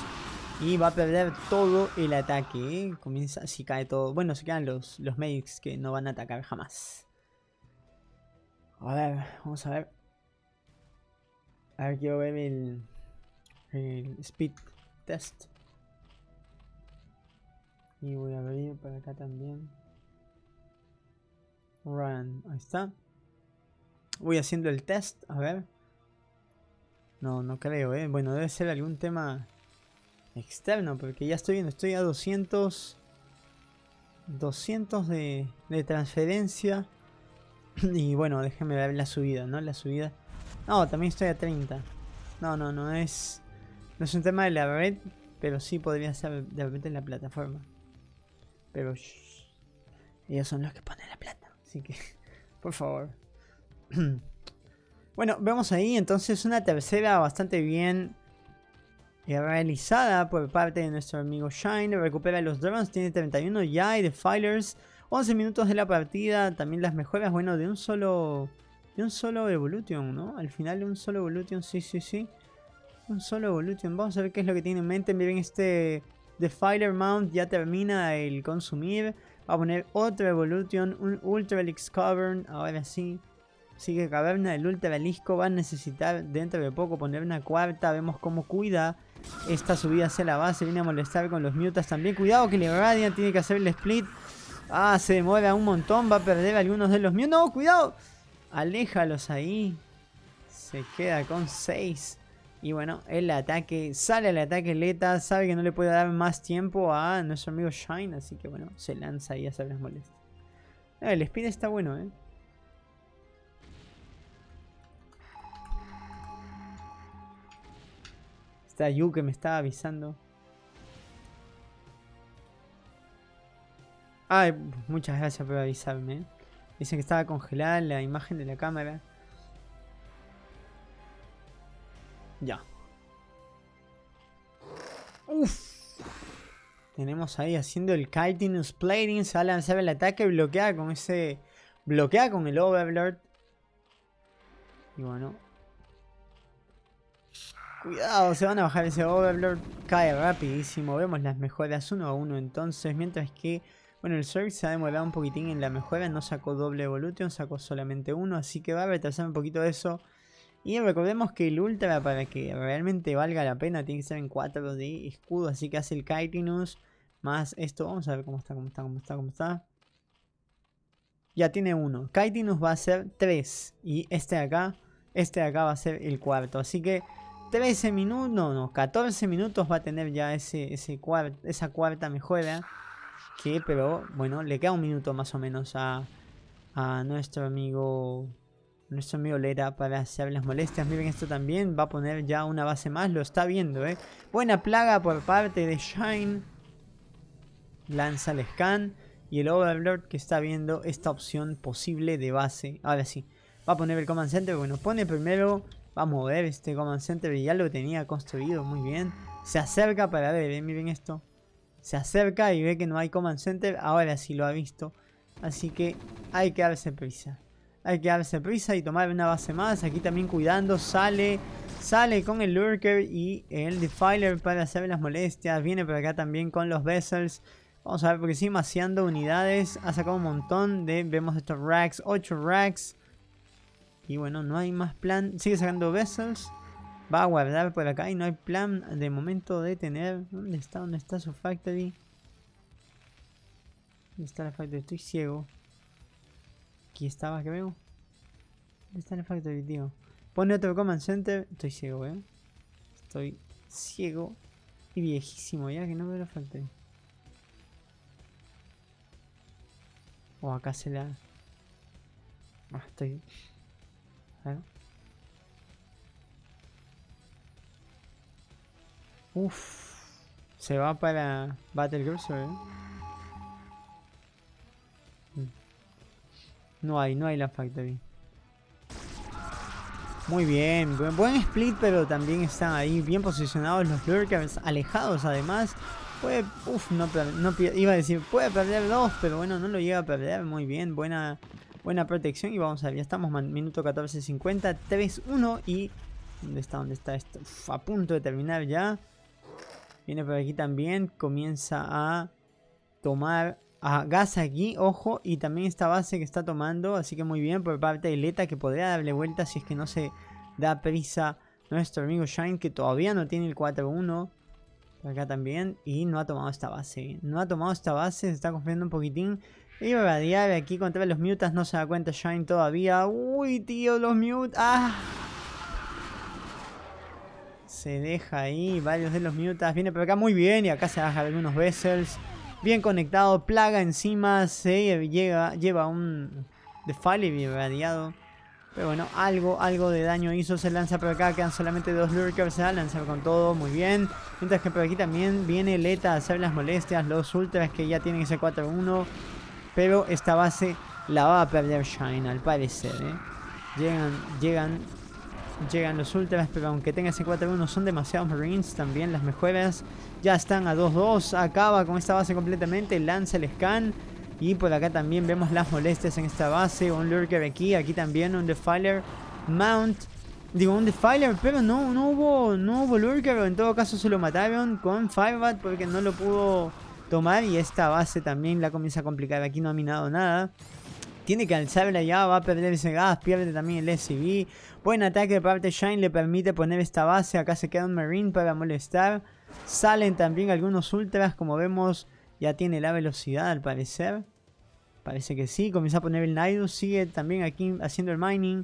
Y va a perder todo el ataque, ¿eh? Comienza, si cae todo. Bueno, se quedan los, los medics que no van a atacar jamás. A ver, vamos a ver. A ver, quiero ver el, speed test. Y voy a abrir para acá también. Run, ahí está. Voy haciendo el test, a ver. No, no creo, ¿eh? Bueno, debe ser algún tema externo, porque ya estoy viendo, estoy a 200... 200 de, de transferencia. Y bueno, déjenme ver la subida, ¿no? La subida no, también estoy a 30. No, no, no es... No es un tema de la red, pero sí podría ser de repente en la plataforma. Pero... ellos son los que ponen la plata, así que... Por favor. bueno, vemos ahí entonces una tercera bastante bien eh, realizada por parte de nuestro amigo Shine. Recupera los drones, tiene 31 ya y Defilers. 11 minutos de la partida, también las mejoras, bueno, de un solo... De un solo Evolution, ¿no? Al final de un solo Evolution, sí, sí, sí. Un solo Evolution. Vamos a ver qué es lo que tiene en mente. Miren, este Defiler Mount ya termina el consumir. Va a poner otro Evolution, un Ultra Elix Cavern, ahora sí. Así Caverna del Ultra Elisco va a necesitar dentro de poco poner una cuarta. Vemos cómo cuida esta subida hacia la base. Viene a molestar con los mutas también. Cuidado que le tiene que hacer el split. Ah, se demora un montón. Va a perder algunos de los mutas. No, cuidado. Aléjalos ahí. Se queda con 6. Y bueno, el ataque, sale el ataque Leta, sabe que no le puede dar más tiempo a nuestro amigo Shine, así que bueno, se lanza y hace las molestias. Ah, el speed está bueno, ¿eh? Está Yu que me estaba avisando. Ay, muchas gracias por avisarme. Eh. Dicen que estaba congelada la imagen de la cámara. Ya. Uf. Tenemos ahí haciendo el kiting, splatting. se va a lanzar el ataque, bloquea con ese... Bloquea con el Overlord. Y bueno. Cuidado, se van a bajar ese Overlord. Cae rapidísimo. Vemos las mejoras uno a uno entonces. Mientras que bueno, el Zerg se ha demorado un poquitín en la mejora, no sacó doble Evolution, sacó solamente uno, así que va a retrasar un poquito eso. Y recordemos que el Ultra, para que realmente valga la pena, tiene que ser en 4 de escudo, así que hace el Kaitinus más esto. Vamos a ver cómo está, cómo está, cómo está, cómo está. Ya tiene uno. Kaitinus va a ser 3 y este de acá, este de acá va a ser el cuarto, así que... 13 minutos, no, no, 14 minutos va a tener ya ese, ese cuarto, esa cuarta mejora que pero bueno, le queda un minuto más o menos a, a nuestro amigo nuestro amigo Lera para hacer las molestias. Miren, esto también va a poner ya una base más. Lo está viendo, ¿eh? Buena plaga por parte de Shine. Lanza el scan. Y el Overlord que está viendo esta opción posible de base. Ahora sí. Va a poner el Command Center. Bueno, pone primero. Va a mover este Command Center. Ya lo tenía construido. Muy bien. Se acerca para ver. ¿eh? Miren esto se acerca y ve que no hay command center, ahora sí lo ha visto. Así que hay que darse prisa. Hay que darse prisa y tomar una base más. Aquí también cuidando, sale, sale con el Lurker y el Defiler para hacer las molestias. Viene por acá también con los Vessels. Vamos a ver porque sigue maciando unidades. Ha sacado un montón de, vemos estos racks, 8 racks. Y bueno, no hay más plan. Sigue sacando Vessels. Va a guardar por acá y no hay plan de momento de tener. ¿Dónde está? ¿Dónde está su factory? ¿Dónde está la factory? Estoy ciego. Aquí estaba, creo. ¿Dónde está la factory, tío? Pone otro command center. Estoy ciego, eh. Estoy ciego y viejísimo ya que no veo la factory. O oh, acá se la... Ah, estoy... ver Uf. Se va para Battle ¿eh? No hay, no hay la Factory. Muy bien, buen, split, pero también están ahí bien posicionados los lurkers, alejados además. Puede, uff, no, iba a decir, puede perder dos, pero bueno, no lo llega a perder. Muy bien, buena, buena protección. Y vamos a ver, ya estamos minuto 14.50, 3-1 y... ¿Dónde está? ¿Dónde está esto? a punto de terminar ya. Viene por aquí también. Comienza a tomar a gas aquí, ojo, y también esta base que está tomando, así que muy bien por parte de Leta que podría darle vuelta si es que no se da prisa nuestro amigo Shine que todavía no tiene el 4-1 acá también y no ha tomado esta base, no ha tomado esta base, se está confiando un poquitín y va radiar aquí contra los mutas, no se da cuenta Shine todavía, uy tío los mutas, ah se deja ahí varios de los minutos Viene por acá muy bien y acá se baja algunos vessels. Bien conectado. Plaga encima. Se llega, lleva un defile bien radiado. Pero bueno, algo, algo de daño hizo. Se lanza por acá. Quedan solamente dos lurkers. Se va a lanzar con todo. Muy bien. Mientras que por aquí también viene Leta a hacer las molestias. Los ultras que ya tienen ese 4-1. Pero esta base la va a perder Shine al parecer. ¿eh? Llegan, llegan llegan los ultras, pero aunque tenga ese 4-1 son demasiados marines también, las mejoras ya están a 2-2, acaba con esta base completamente, lanza el scan y por acá también vemos las molestias en esta base, un lurker aquí, aquí también un defiler, mount, digo un defiler, pero no, no hubo, no hubo lurker, en todo caso se lo mataron con Firebat porque no lo pudo tomar y esta base también la comienza a complicar, aquí no ha minado nada tiene que alzarla ya, va a perder ese gas, pierde también el SCV, Buen ataque de parte de Shine le permite poner esta base. Acá se queda un Marine para molestar. Salen también algunos Ultras. Como vemos, ya tiene la velocidad al parecer. Parece que sí. Comienza a poner el Nidus. Sigue también aquí haciendo el mining.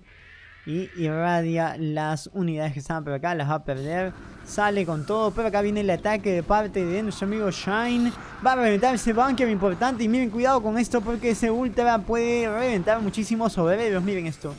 Y irradia las unidades que estaban por acá. Las va a perder. Sale con todo. Pero acá viene el ataque de parte de nuestro amigo Shine. Va a reventar ese bunker importante. Y miren, cuidado con esto. Porque ese Ultra puede reventar muchísimos obreros. Miren esto.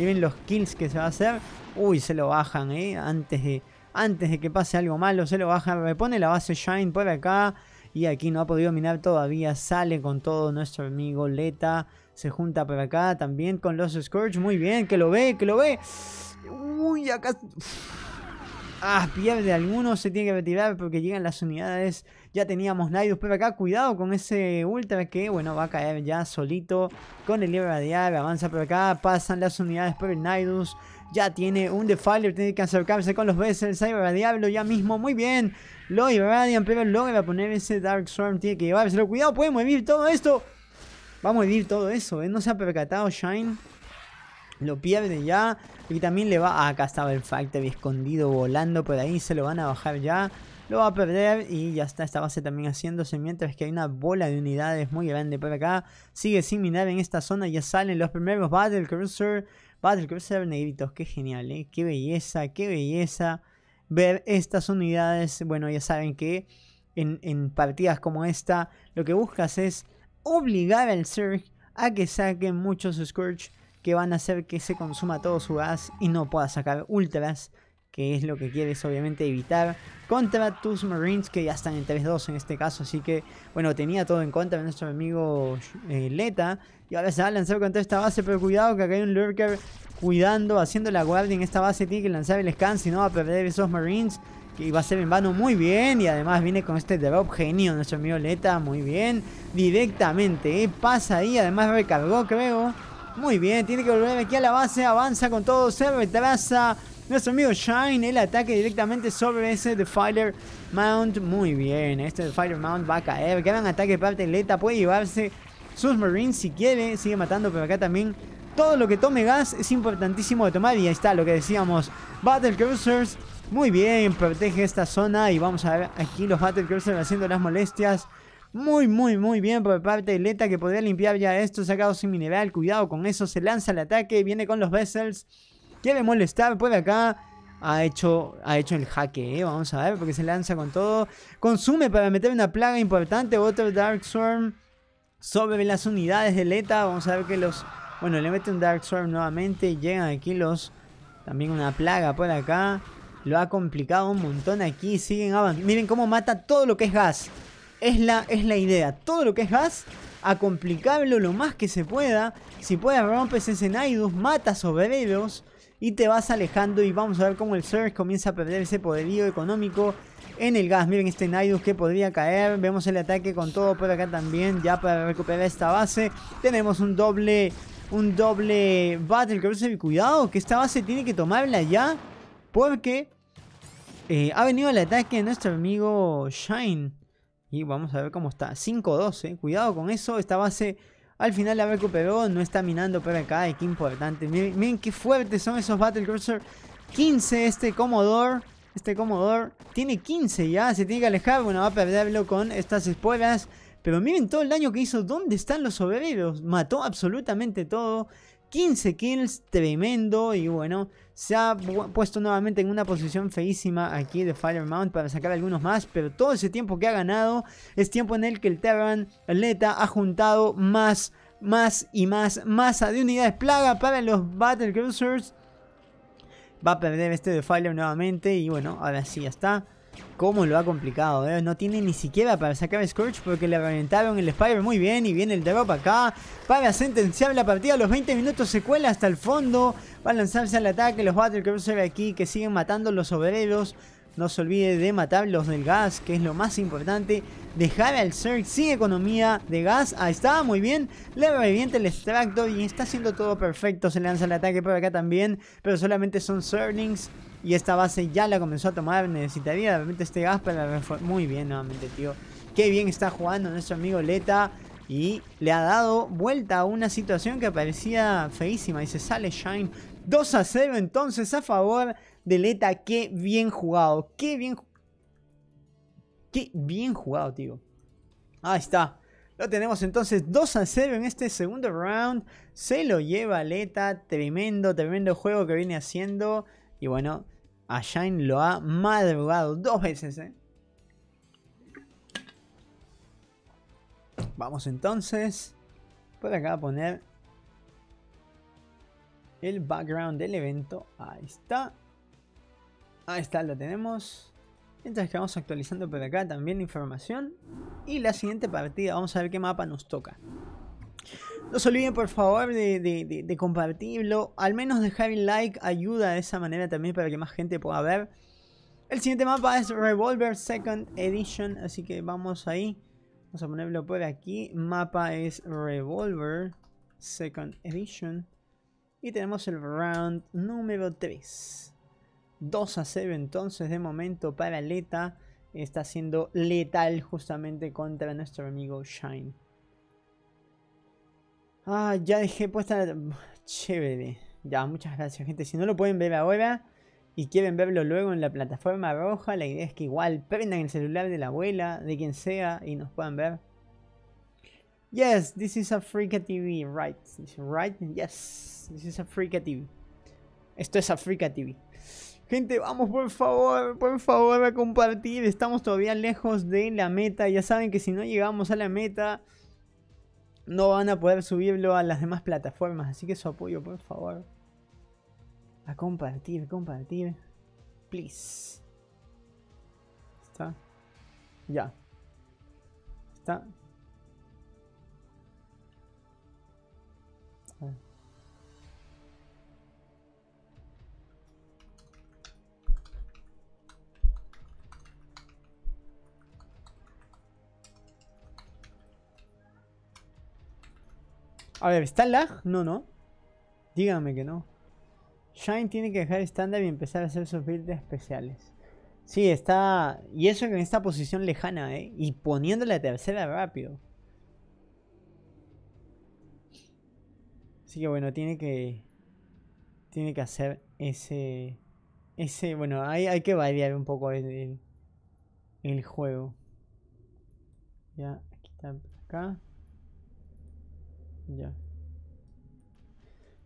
Miren los kills que se va a hacer. Uy, se lo bajan, ¿eh? Antes de, antes de que pase algo malo, se lo bajan. Repone la base Shine por acá. Y aquí no ha podido minar todavía. Sale con todo nuestro amigo Leta. Se junta por acá también con los Scourge. Muy bien, que lo ve, que lo ve. Uy, acá... Ah, pierde alguno. Se tiene que retirar porque llegan las unidades ya teníamos Nidus, pero acá. Cuidado con ese Ultra que, bueno, va a caer ya solito con el libro diablo Avanza por acá. Pasan las unidades por el Nidus. Ya tiene un Defiler, tiene que acercarse con los Vessels. Cyber a Diablo ya mismo, muy bien. Lo irradian, pero logra poner ese Dark Swarm. Tiene que llevárselo. Cuidado, puede mover todo esto. Va a mover todo eso, ¿eh? No se ha percatado Shine. Lo pierde ya. Y también le va. Ah, acá estaba el Factory escondido volando por ahí. Se lo van a bajar ya. Lo va a perder y ya está esta base también haciéndose mientras que hay una bola de unidades muy grande por acá. Sigue sin minar en esta zona, ya salen los primeros Battle Cruiser. Battle Cruiser negritos, qué genial, ¿eh? qué belleza, qué belleza ver estas unidades. Bueno, ya saben que en, partidas como esta lo que buscas es obligar al Surge a que saque muchos Scourge que van a hacer que se consuma todo su gas y no pueda sacar ultras que es lo que quieres obviamente evitar, contra tus Marines que ya están en 3-2 en este caso, así que bueno, tenía todo en contra de nuestro amigo eh, Leta, y ahora se va a lanzar contra esta base, pero cuidado que acá hay un Lurker cuidando, haciendo la guardia en esta base, tiene que lanzar el scan, si no va a perder esos Marines, que va a ser en vano muy bien, y además viene con este drop genio nuestro amigo Leta, muy bien, directamente, eh, pasa ahí, además recargó creo, muy bien, tiene que volver aquí a la base, avanza con todo, se retrasa nuestro amigo Shine, el ataque directamente sobre ese Defiler Mount. Muy bien, este Defiler Mount va a caer. Gran ataque de Leta. puede llevarse sus Marines si quiere. Sigue matando, pero acá también todo lo que tome gas es importantísimo de tomar. Y ahí está lo que decíamos, Battle Cruisers. Muy bien, protege esta zona y vamos a ver aquí los Battle Cruisers haciendo las molestias. Muy, muy, muy bien por parte de Leta que podría limpiar ya esto. Sacado sin mineral. Cuidado con eso. Se lanza el ataque. Viene con los Vessels. Quiere molestar por pues acá. Ha hecho, ha hecho el jaque, eh, vamos a ver, porque se lanza con todo. Consume para meter una plaga importante. Otro Dark Swarm sobre las unidades de Leta. Vamos a ver que los... Bueno, le mete un Dark Swarm nuevamente. Llegan aquí los... También una plaga por acá. Lo ha complicado un montón aquí. Siguen avanzando. Miren cómo mata todo lo que es gas. Es la, es la idea. Todo lo que es gas a complicarlo lo más que se pueda. Si puede rompes ese Naidus, mata sobre ellos y te vas alejando y vamos a ver cómo el Surge comienza a perder ese poderío económico en el gas. Miren este Nidus que podría caer. Vemos el ataque con todo por acá también. Ya para recuperar esta base. Tenemos un doble. Un doble battle Battlecruiser. Cuidado que esta base tiene que tomarla ya. Porque eh, ha venido el ataque de nuestro amigo Shine. Y vamos a ver cómo está. 5-12. Eh. Cuidado con eso. Esta base al final la recuperó. no está minando acá. y qué importante. Miren, qué fuertes son esos Battle 15, este Commodore. Este Commodore tiene 15 ya, se tiene que alejar, bueno, va a perderlo con estas espuelas. Pero miren todo el daño que hizo, ¿dónde están los obreros? Mató absolutamente todo. 15 kills, tremendo, y bueno, se ha puesto nuevamente en una posición feísima aquí de Fire Mount para sacar algunos más, pero todo ese tiempo que ha ganado es tiempo en el que el Terran Leta ha juntado más, más y más masa de unidades plaga para los Battlecruisers. Va a perder este de Fire nuevamente y bueno, ahora sí ya está cómo lo ha complicado. Eh? No tiene ni siquiera para sacar a Scorch porque le reventaron el Spire muy bien. Y viene el drop acá para sentenciar la partida. A los 20 minutos se cuela hasta el fondo. Va a lanzarse al ataque. Los Battlecruiser aquí que siguen matando los obreros. No se olvide de matar los del gas, que es lo más importante. Dejar al Zerg sin economía de gas. Ahí está, muy bien. Le revienta el extracto y está haciendo todo perfecto. Se lanza el ataque por acá también, pero solamente son Zerglings. Y esta base ya la comenzó a tomar. Necesitaría realmente este gas para reforzar. Muy bien, nuevamente, tío. Qué bien está jugando nuestro amigo Leta. Y le ha dado vuelta a una situación que parecía feísima. Y se sale Shine 2 a 0 entonces a favor Deleta, qué bien jugado. Qué bien. Qué bien jugado, tío. Ahí está. Lo tenemos entonces 2 a 0 en este segundo round. Se lo lleva Leta. Tremendo, tremendo juego que viene haciendo. Y bueno, a Shine lo ha madrugado dos veces. Eh. Vamos entonces por acá a poner el background del evento. Ahí está. Ahí está, lo tenemos. Mientras que vamos actualizando por acá también la información. Y la siguiente partida, vamos a ver qué mapa nos toca. No se olviden por favor de, compartirlo. Al menos dejar el like ayuda de esa manera también para que más gente pueda ver. El siguiente mapa es Revolver Second Edition. Así que vamos ahí. Vamos a ponerlo por aquí. Mapa es Revolver Second Edition. Y tenemos el round número 3. 2 a 0 entonces de momento para Leta. Está siendo letal justamente contra nuestro amigo Shine. Ah, ya dejé puesta la... Chévere. Ya, muchas gracias gente. Si no lo pueden ver ahora y quieren verlo luego en la plataforma roja, la idea es que igual prendan el celular de la abuela, de quien sea, y nos puedan ver. Yes, this is Africa TV, right? Right? Yes, this is Africa TV. Esto es Africa TV. Gente, vamos por favor, por favor a compartir. Estamos todavía lejos de la meta. Ya saben que si no llegamos a la meta, no van a poder subirlo a las demás plataformas. Así que su apoyo, por favor. A compartir, compartir. Please. Está. Ya. Está. A ver, ¿está lag? No, no. Díganme que no. Shine tiene que dejar estándar y empezar a hacer sus builds especiales. Sí, está... Y eso en esta posición lejana, ¿eh? Y poniéndole la tercera rápido. Así que bueno, tiene que... Tiene que hacer ese... Ese... Bueno, hay, hay que variar un poco el, el juego. Ya, aquí está acá. Ya.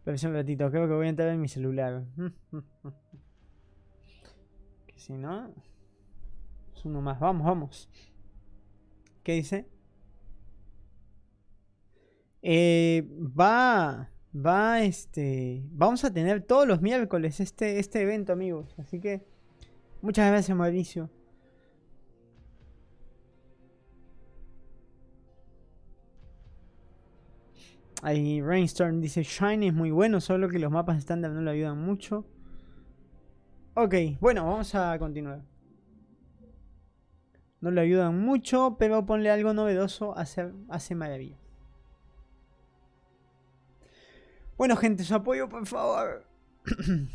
Pero un ratito, creo que voy a entrar en mi celular. que si no... Es uno más, vamos, vamos. ¿Qué dice? Eh, va, va, este, vamos a tener todos los miércoles este, este evento, amigos. Así que muchas gracias, Mauricio. Ahí Rainstorm dice, Shine es muy bueno, solo que los mapas estándar no le ayudan mucho. Ok, bueno, vamos a continuar. No le ayudan mucho, pero ponle algo novedoso, hace, hace maravilla. Bueno, gente, su apoyo, por favor.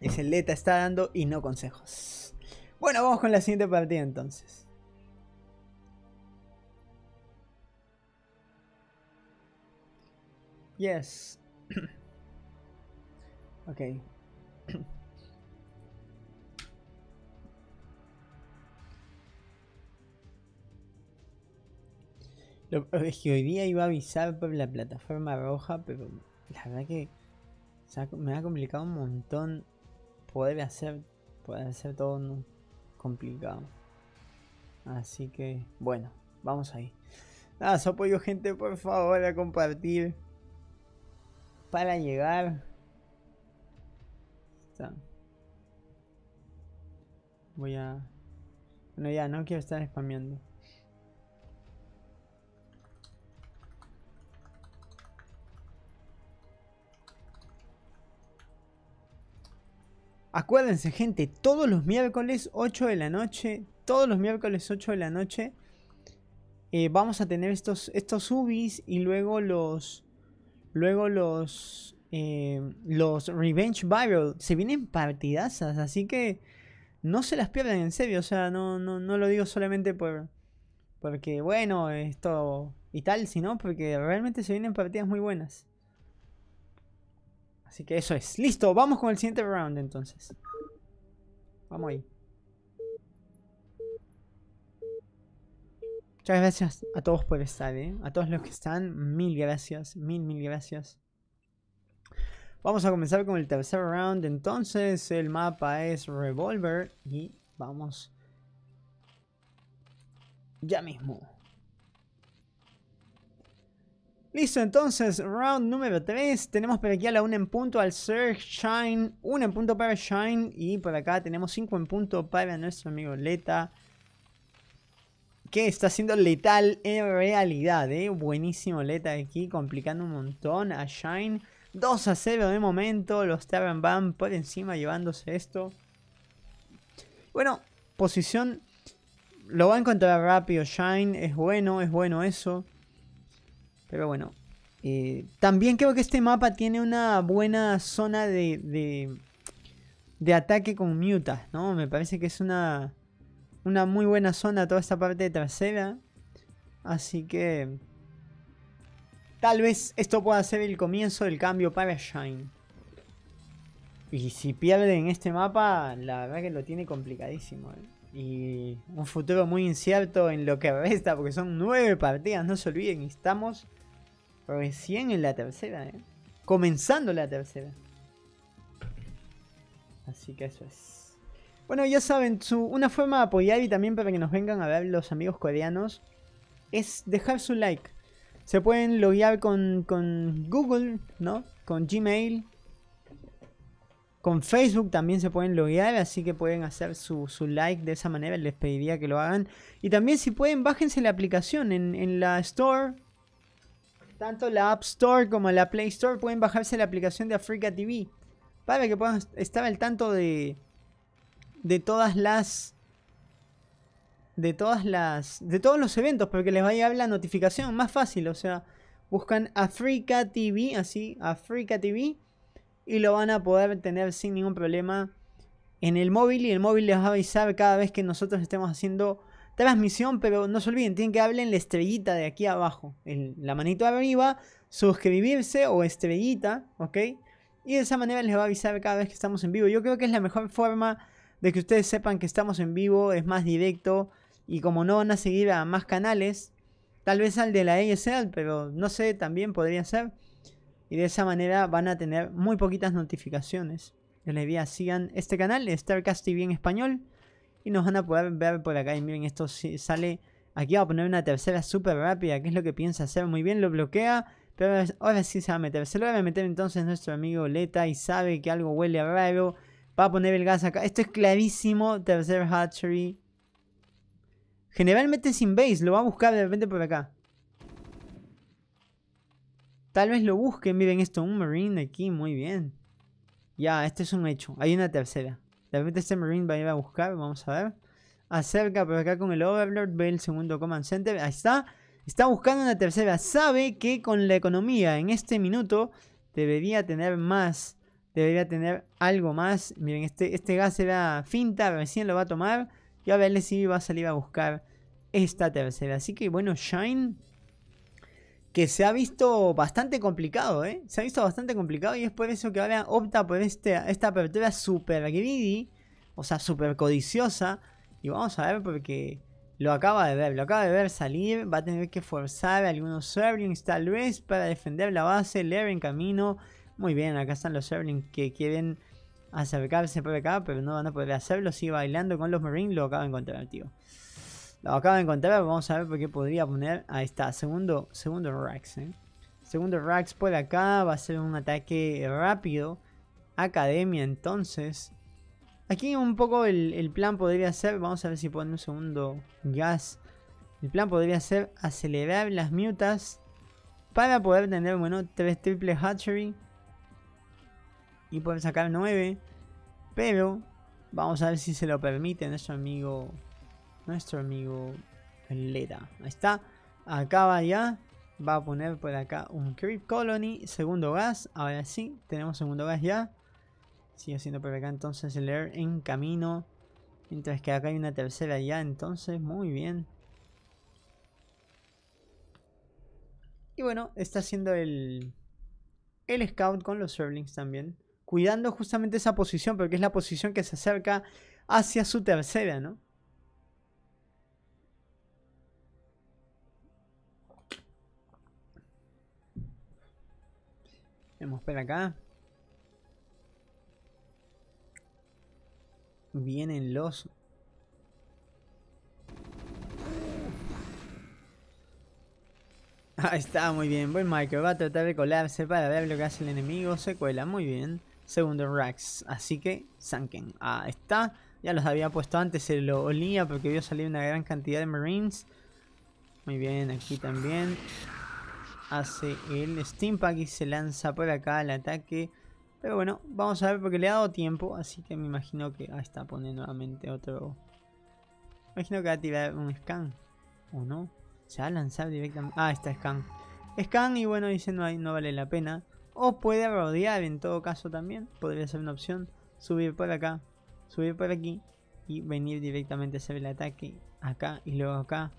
Ese Leta está dando y no consejos. Bueno, vamos con la siguiente partida entonces. Yes. ok. Lo, es que hoy día iba a avisar por la plataforma roja, pero la verdad que me ha complicado un montón poder hacer, poder hacer todo un complicado. Así que, bueno, vamos ahí. Nada, ah, su apoyo, gente, por favor, a compartir. Para llegar. Voy a... Bueno, ya, no quiero estar spameando. Acuérdense, gente, todos los miércoles 8 de la noche, todos los miércoles 8 de la noche, eh, vamos a tener estos, estos ubis y luego los... Luego los... Eh, los Revenge Viral. Se vienen partidazas, así que no se las pierdan en serio. O sea, no, no, no lo digo solamente por... Porque, bueno, esto y tal, sino porque realmente se vienen partidas muy buenas. Así que eso es. Listo, vamos con el siguiente round entonces. Vamos ahí. Muchas gracias a todos por estar, ¿eh? A todos los que están, mil gracias, mil, mil gracias. Vamos a comenzar con el tercer round. Entonces, el mapa es Revolver y vamos ya mismo. Listo, entonces, round número 3. Tenemos por aquí a la 1 en punto al Surge Shine. 1 en punto para Shine. Y por acá tenemos 5 en punto para nuestro amigo Leta. Que está siendo letal en realidad, ¿eh? Buenísimo Leta aquí, complicando un montón a Shine. 2 a 0 de momento. Los Taran van por encima llevándose esto. Bueno, posición. Lo va a encontrar rápido Shine. Es bueno, es bueno eso. Pero bueno. Eh, también creo que este mapa tiene una buena zona de, de, ataque con mutas, ¿no? Me parece que es una, muy buena zona toda esta parte trasera. Así que... Tal vez esto pueda ser el comienzo del cambio para Shine. Y si pierden este mapa, la verdad que lo tiene complicadísimo. ¿eh? Y un futuro muy incierto en lo que resta, porque son nueve partidas, no se olviden, estamos Recién en la tercera, ¿eh? Comenzando la tercera. Así que eso es. Bueno, ya saben, una forma de apoyar y también para que nos vengan a ver los amigos coreanos es dejar su like. Se pueden loguear con, Google, ¿no? Con Gmail. Con Facebook también se pueden loguear, así que pueden hacer su, like de esa manera. Les pediría que lo hagan. Y también si pueden, bájense la aplicación en, en la Store tanto la App Store como la Play Store pueden bajarse la aplicación de Africa TV para que puedan estar al tanto de de todas las de todas las de todos los eventos porque les va a llegar la notificación más fácil, o sea, buscan Africa TV, así, Africa TV y lo van a poder tener sin ningún problema en el móvil y el móvil les va a avisar cada vez que nosotros estemos haciendo transmisión, pero no se olviden, tienen que hablar en la estrellita de aquí abajo, en la manito arriba, suscribirse o estrellita, ¿ok? Y de esa manera les va a avisar cada vez que estamos en vivo. Yo creo que es la mejor forma de que ustedes sepan que estamos en vivo, es más directo. Y como no van a seguir a más canales, tal vez al de la e ASL, pero no sé, también podría ser. Y de esa manera van a tener muy poquitas notificaciones. Yo les diría, sigan este canal, Starcast TV en español. Y nos van a poder ver por acá. Y miren, esto sale... Aquí va a poner una tercera súper rápida. Que es lo que piensa hacer? Muy bien, lo bloquea. Pero ahora sí se va a meter. Se lo va a meter entonces nuestro amigo Leta. Y sabe que algo huele a raro. Va a poner el gas acá. Esto es clarísimo. Tercer hatchery. Generalmente sin base. Lo va a buscar de repente por acá. Tal vez lo busquen. Miren esto. Un marine aquí. Muy bien. Ya, este es un hecho. Hay una tercera. De repente este Marine va a ir a buscar, vamos a ver. Acerca por acá con el Overlord, ve el segundo Command Center, ahí está. Está buscando una tercera, sabe que con la economía en este minuto debería tener más. Debería tener algo más. Miren, este, este gas era finta, recién lo va a tomar. Y a verle si va a salir a buscar esta tercera. Así que bueno, Shine que se ha visto bastante complicado, ¿eh? Se ha visto bastante complicado y es por eso que ahora opta por este, esta apertura super greedy, o sea, super codiciosa. Y vamos a ver porque lo acaba de ver, lo acaba de ver salir. Va a tener que forzar algunos serlings. tal vez para defender la base, leer en camino. Muy bien, acá están los serlings que quieren acercarse por acá, pero no van a poder hacerlo. Si bailando con los Marines, lo acaba de encontrar, tío. Lo acabo de encontrar, vamos a ver por qué podría poner. Ahí está, segundo, segundo Rax. ¿eh? Segundo Rax por acá. Va a ser un ataque rápido. Academia, entonces. Aquí un poco el, plan podría ser. Vamos a ver si ponen un segundo gas. El plan podría ser acelerar las mutas. Para poder tener, bueno, tres triple hatchery. Y poder sacar 9. Pero vamos a ver si se lo permiten nuestro amigo nuestro amigo Leda. Ahí está. Acaba ya. Va a poner por acá un Creep Colony. Segundo gas. Ahora sí, tenemos segundo gas ya. Sigue siendo por acá entonces el Air en camino. Mientras que acá hay una tercera ya. Entonces, muy bien. Y bueno, está haciendo el, el scout con los Serlings también. Cuidando justamente esa posición, porque es la posición que se acerca hacia su tercera, ¿no? Vemos para acá. Vienen los... Ahí está, muy bien. Buen Michael Va a tratar de colarse para ver lo que hace el enemigo. Se cuela, muy bien. Segundo Rax. Así que, Sanken. Ahí está. Ya los había puesto antes. Se lo olía porque vio salir una gran cantidad de Marines. Muy bien, aquí también hace el pack y se lanza por acá al ataque. Pero bueno, vamos a ver porque le ha dado tiempo, así que me imagino que... Ah, está poniendo nuevamente otro... imagino que va a tirar un scan, ¿o no? Se va a lanzar directamente... Ah, está scan. Scan y bueno, dice no, no vale la pena. O puede rodear en todo caso también, podría ser una opción. Subir por acá, subir por aquí y venir directamente a hacer el ataque acá y luego acá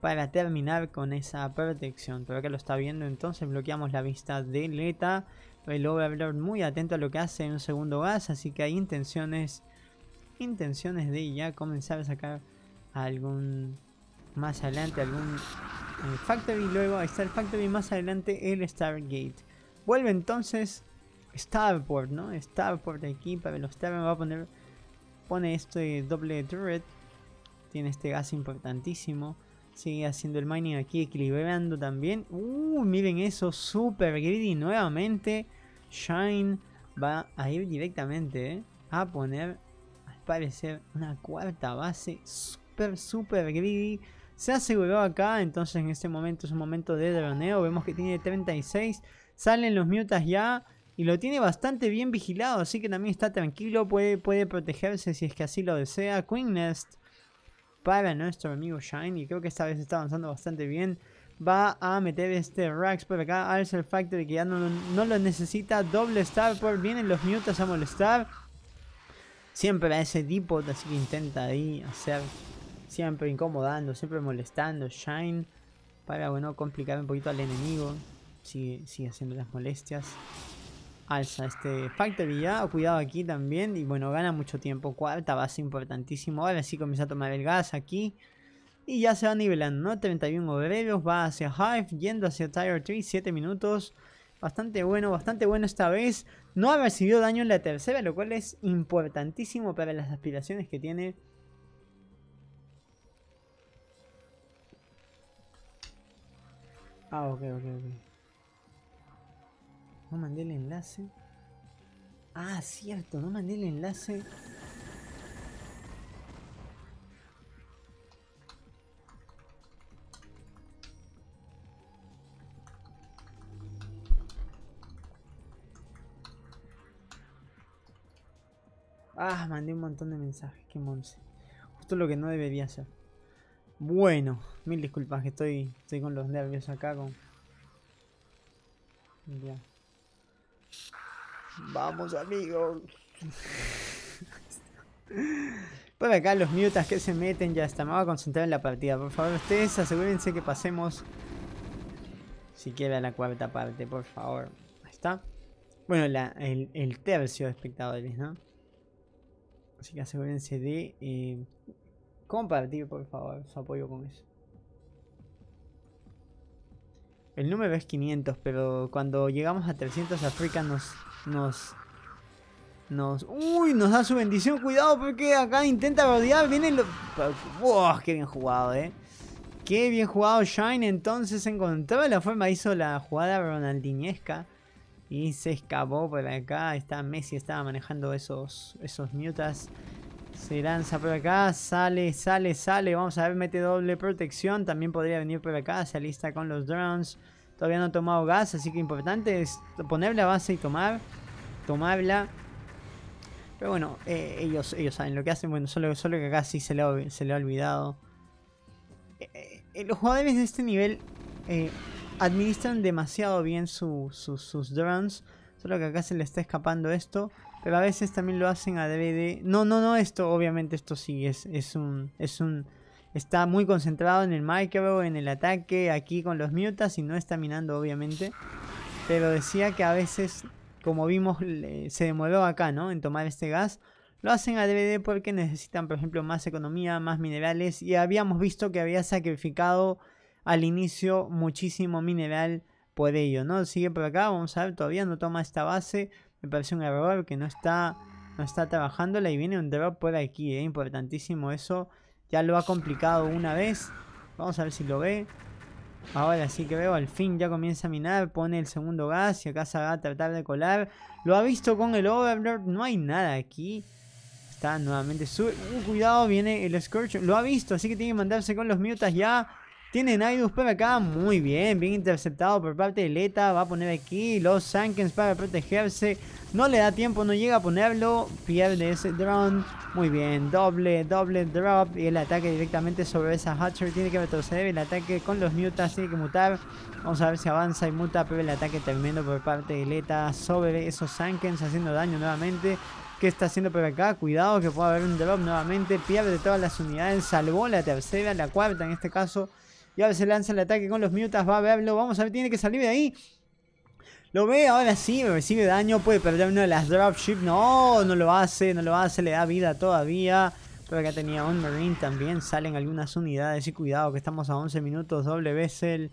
para terminar con esa protección. Pero que lo está viendo, entonces bloqueamos la vista deleta. El Overlord muy atento a lo que hace en un segundo gas, así que hay intenciones, intenciones de ya comenzar a sacar algún más adelante, algún eh, Factory. Luego está el Factory, más adelante el Stargate. Vuelve entonces Starport, ¿no? Starport aquí para los Terran va a poner pone este doble turret. Tiene este gas importantísimo. Sigue haciendo el mining aquí, equilibrando también. Uh, miren eso, super greedy nuevamente. Shine va a ir directamente eh, a poner, al parecer, una cuarta base. Super, super greedy. Se aseguró acá, entonces en este momento es un momento de droneo. Vemos que tiene 36. Salen los mutas ya. Y lo tiene bastante bien vigilado, así que también está tranquilo. Puede, puede protegerse si es que así lo desea. Queen Nest para nuestro amigo Shine. Y Creo que esta vez está avanzando bastante bien. Va a meter este Rax por acá. Arcel Factory que ya no, no lo necesita. Doble Star por vienen los Mutas a molestar. Siempre a ese tipo, así que intenta ahí hacer. Siempre incomodando, siempre molestando. Shine. Para, bueno, complicar un poquito al enemigo. sigue haciendo las molestias alza este Factory ya. Cuidado aquí también. Y bueno, gana mucho tiempo. Cuarta base importantísimo. Ahora sí comienza a tomar el gas aquí. Y ya se va nivelando, ¿no? 31 obreros. Va hacia Hive. Yendo hacia Tire 3. 7 minutos. Bastante bueno, bastante bueno esta vez. No ha recibido daño en la tercera, lo cual es importantísimo para las aspiraciones que tiene. Ah, ok, ok, ok. No mandé el enlace. Ah, cierto, no mandé el enlace. Ah, mandé un montón de mensajes, qué monse. Justo lo que no debería hacer. Bueno, mil disculpas que estoy, estoy con los nervios acá con... Vamos, amigos. Por acá los mutas que se meten ya está Me voy a concentrar en la partida. Por favor, ustedes asegúrense que pasemos siquiera a la cuarta parte, por favor. Ahí está. Bueno, el, tercio de espectadores, ¿no? Así que asegúrense de eh, compartir, por favor, su apoyo con eso. El número es 500, pero cuando llegamos a 300 africanos nos... nos nos... ¡Uy! Nos da su bendición. Cuidado porque acá intenta rodear. Vienen los... ¡Wow! ¡Qué bien jugado, eh! ¡Qué bien jugado Shine! Entonces encontraba la forma. Hizo la jugada ronaldiñesca. Y se escapó por acá. Está Messi. Estaba manejando esos, esos mutas. Se lanza por acá, sale, sale, sale. Vamos a ver, mete doble protección. También podría venir por acá, se alista con los drones. Todavía no ha tomado gas, así que importante es poner la base y tomar. Tomarla. Pero bueno, eh, ellos, ellos saben lo que hacen. Bueno, solo, que acá sí se le ha, se le ha olvidado. Eh, eh, los jugadores de este nivel administran demasiado bien sus drones. Solo que acá se le está escapando esto. Pero a veces también lo hacen a DVD. No, no, no, esto obviamente esto sí es, es un... Es un está muy concentrado en el micro, en el ataque, aquí con los mutas y no está minando obviamente. Pero decía que a veces, como vimos, se demoró acá, ¿no? En tomar este gas. Lo hacen a DVD porque necesitan, por ejemplo, más economía, más minerales. Y habíamos visto que había sacrificado al inicio muchísimo mineral por ello, ¿no? Sigue por acá, vamos a ver, todavía no toma esta base. Me parece un error que no está, no está trabajándola y viene un drop por aquí, eh, Importantísimo eso. Ya lo ha complicado una vez. Vamos a ver si lo ve. Ahora sí que veo, al fin ya comienza a minar, pone el segundo gas y acá se va a tratar de colar. Lo ha visto con el Overlord, no hay nada aquí. Está nuevamente sube. cuidado, viene el Scorch. Lo ha visto, así que tiene que mandarse con los mutas ya. Tiene Nidus para acá, muy bien, bien interceptado por parte de Leta, va a poner aquí los Sankens para protegerse, no le da tiempo, no llega a ponerlo, pierde ese drone, muy bien, doble, doble drop y el ataque directamente sobre esa Hatcher, tiene que retroceder el ataque con los mutas, tiene que mutar, vamos a ver si avanza y muta, pero el ataque tremendo por parte de Leta sobre esos Sankens haciendo daño nuevamente, ¿Qué está haciendo por acá? Cuidado que puede haber un drop nuevamente. Pierde todas las unidades. Salvó la tercera, la cuarta en este caso ahora se lanza el ataque con los mutas. Va a verlo. Vamos a ver. Tiene que salir de ahí. Lo ve, ahora sí, recibe daño, puede perder una de las dropships, No, no lo hace, no lo hace, le da vida todavía. Pero acá tenía un Marine también, salen algunas unidades y cuidado que estamos a 11 minutos, doble vessel.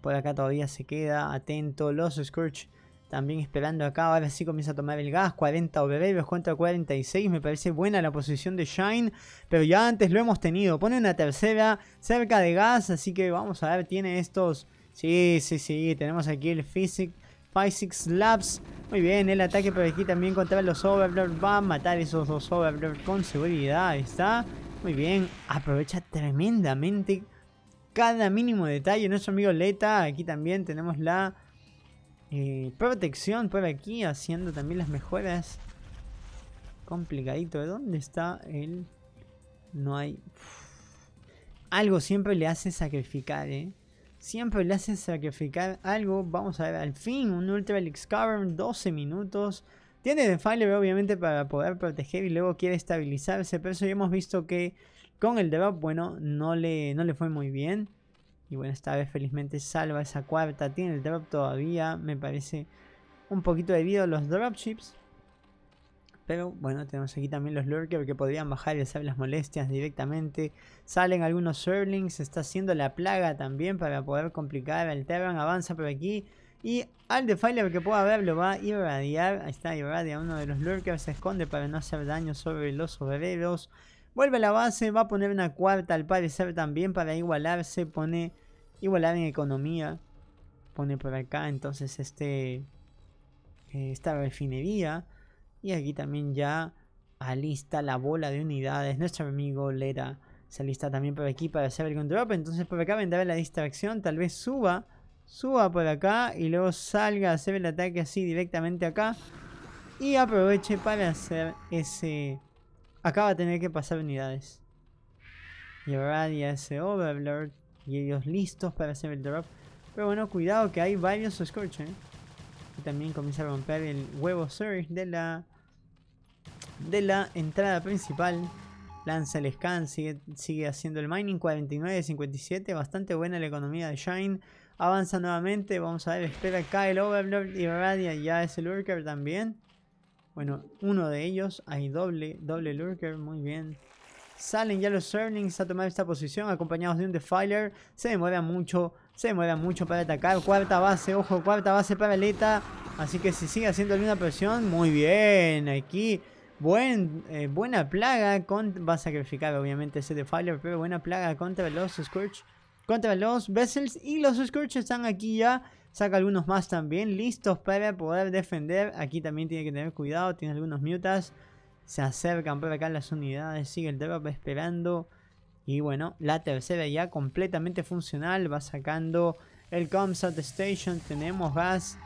Por acá todavía se queda, atento, los Scourge también esperando acá, ahora sí comienza a tomar el gas, 40 obreros contra 46, me parece buena la posición de Shine, pero ya antes lo hemos tenido, pone una tercera cerca de gas, así que vamos a ver, tiene estos, sí, sí, sí, tenemos aquí el Physic, Physics Labs, muy bien, el ataque por aquí también contra los Overlord, va a matar esos dos Overlord con seguridad, ahí está, muy bien, aprovecha tremendamente cada mínimo detalle, nuestro amigo Leta, aquí también tenemos la protección por aquí, haciendo también las mejoras. Complicadito. ¿De ¿eh? dónde está el...? No hay... Algo siempre le hace sacrificar, ¿eh? Siempre le hace sacrificar algo. Vamos a ver, al fin, un Ultra Elix Cavern, 12 minutos. Tiene de Fire obviamente para poder proteger y luego quiere estabilizarse. Pero eso ya hemos visto que con el debuff, bueno, no le, no le fue muy bien. Y bueno, esta vez felizmente salva esa cuarta. Tiene el drop todavía. Me parece un poquito debido a los dropships. Pero bueno, tenemos aquí también los lurkers que podrían bajar y hacer las molestias directamente. Salen algunos serlings. Está haciendo la plaga también para poder complicar. El Terran avanza por aquí. Y al Defiler que pueda ver lo va a irradiar. Ahí está, irradia uno de los lurkers. Se esconde para no hacer daño sobre los obreros. Vuelve a la base, va a poner una cuarta al parecer también para igualarse. Pone igualar en economía. Pone por acá entonces este eh, esta refinería. Y aquí también ya alista la bola de unidades. Nuestro amigo Lera se alista también por aquí para hacer el drop. Entonces por acá vendrá la distracción. Tal vez suba. Suba por acá y luego salga a hacer el ataque así directamente acá. Y aproveche para hacer ese Acaba de tener que pasar unidades. Y Radia ese Overlord. Y ellos listos para hacer el drop. Pero bueno, cuidado que hay varios Scorch, eh. Y también comienza a romper el huevo Surge de la... De la entrada principal. Lanza el scan, sigue, haciendo el mining. 49 de 57. Bastante buena la economía de Shine. Avanza nuevamente. Vamos a ver, espera acá el Overlord. Y Radia ya es el Lurker también. Bueno, uno de ellos, hay doble, doble lurker, muy bien. Salen ya los Earnings a tomar esta posición, acompañados de un Defiler. Se demoran mucho, se demoran mucho para atacar. Cuarta base, ojo, cuarta base para Leta. Así que si sigue haciendo alguna presión, muy bien. Aquí, buen, eh, buena plaga. Con, va a sacrificar obviamente ese Defiler, pero buena plaga contra los scorch, Contra los Vessels y los scorch están aquí ya Saca algunos más también, listos para poder defender. Aquí también tiene que tener cuidado, tiene algunos mutas. Se acercan por acá las unidades, sigue el drop esperando. Y bueno, la tercera ya completamente funcional, va sacando el Comsat Station, tenemos gas.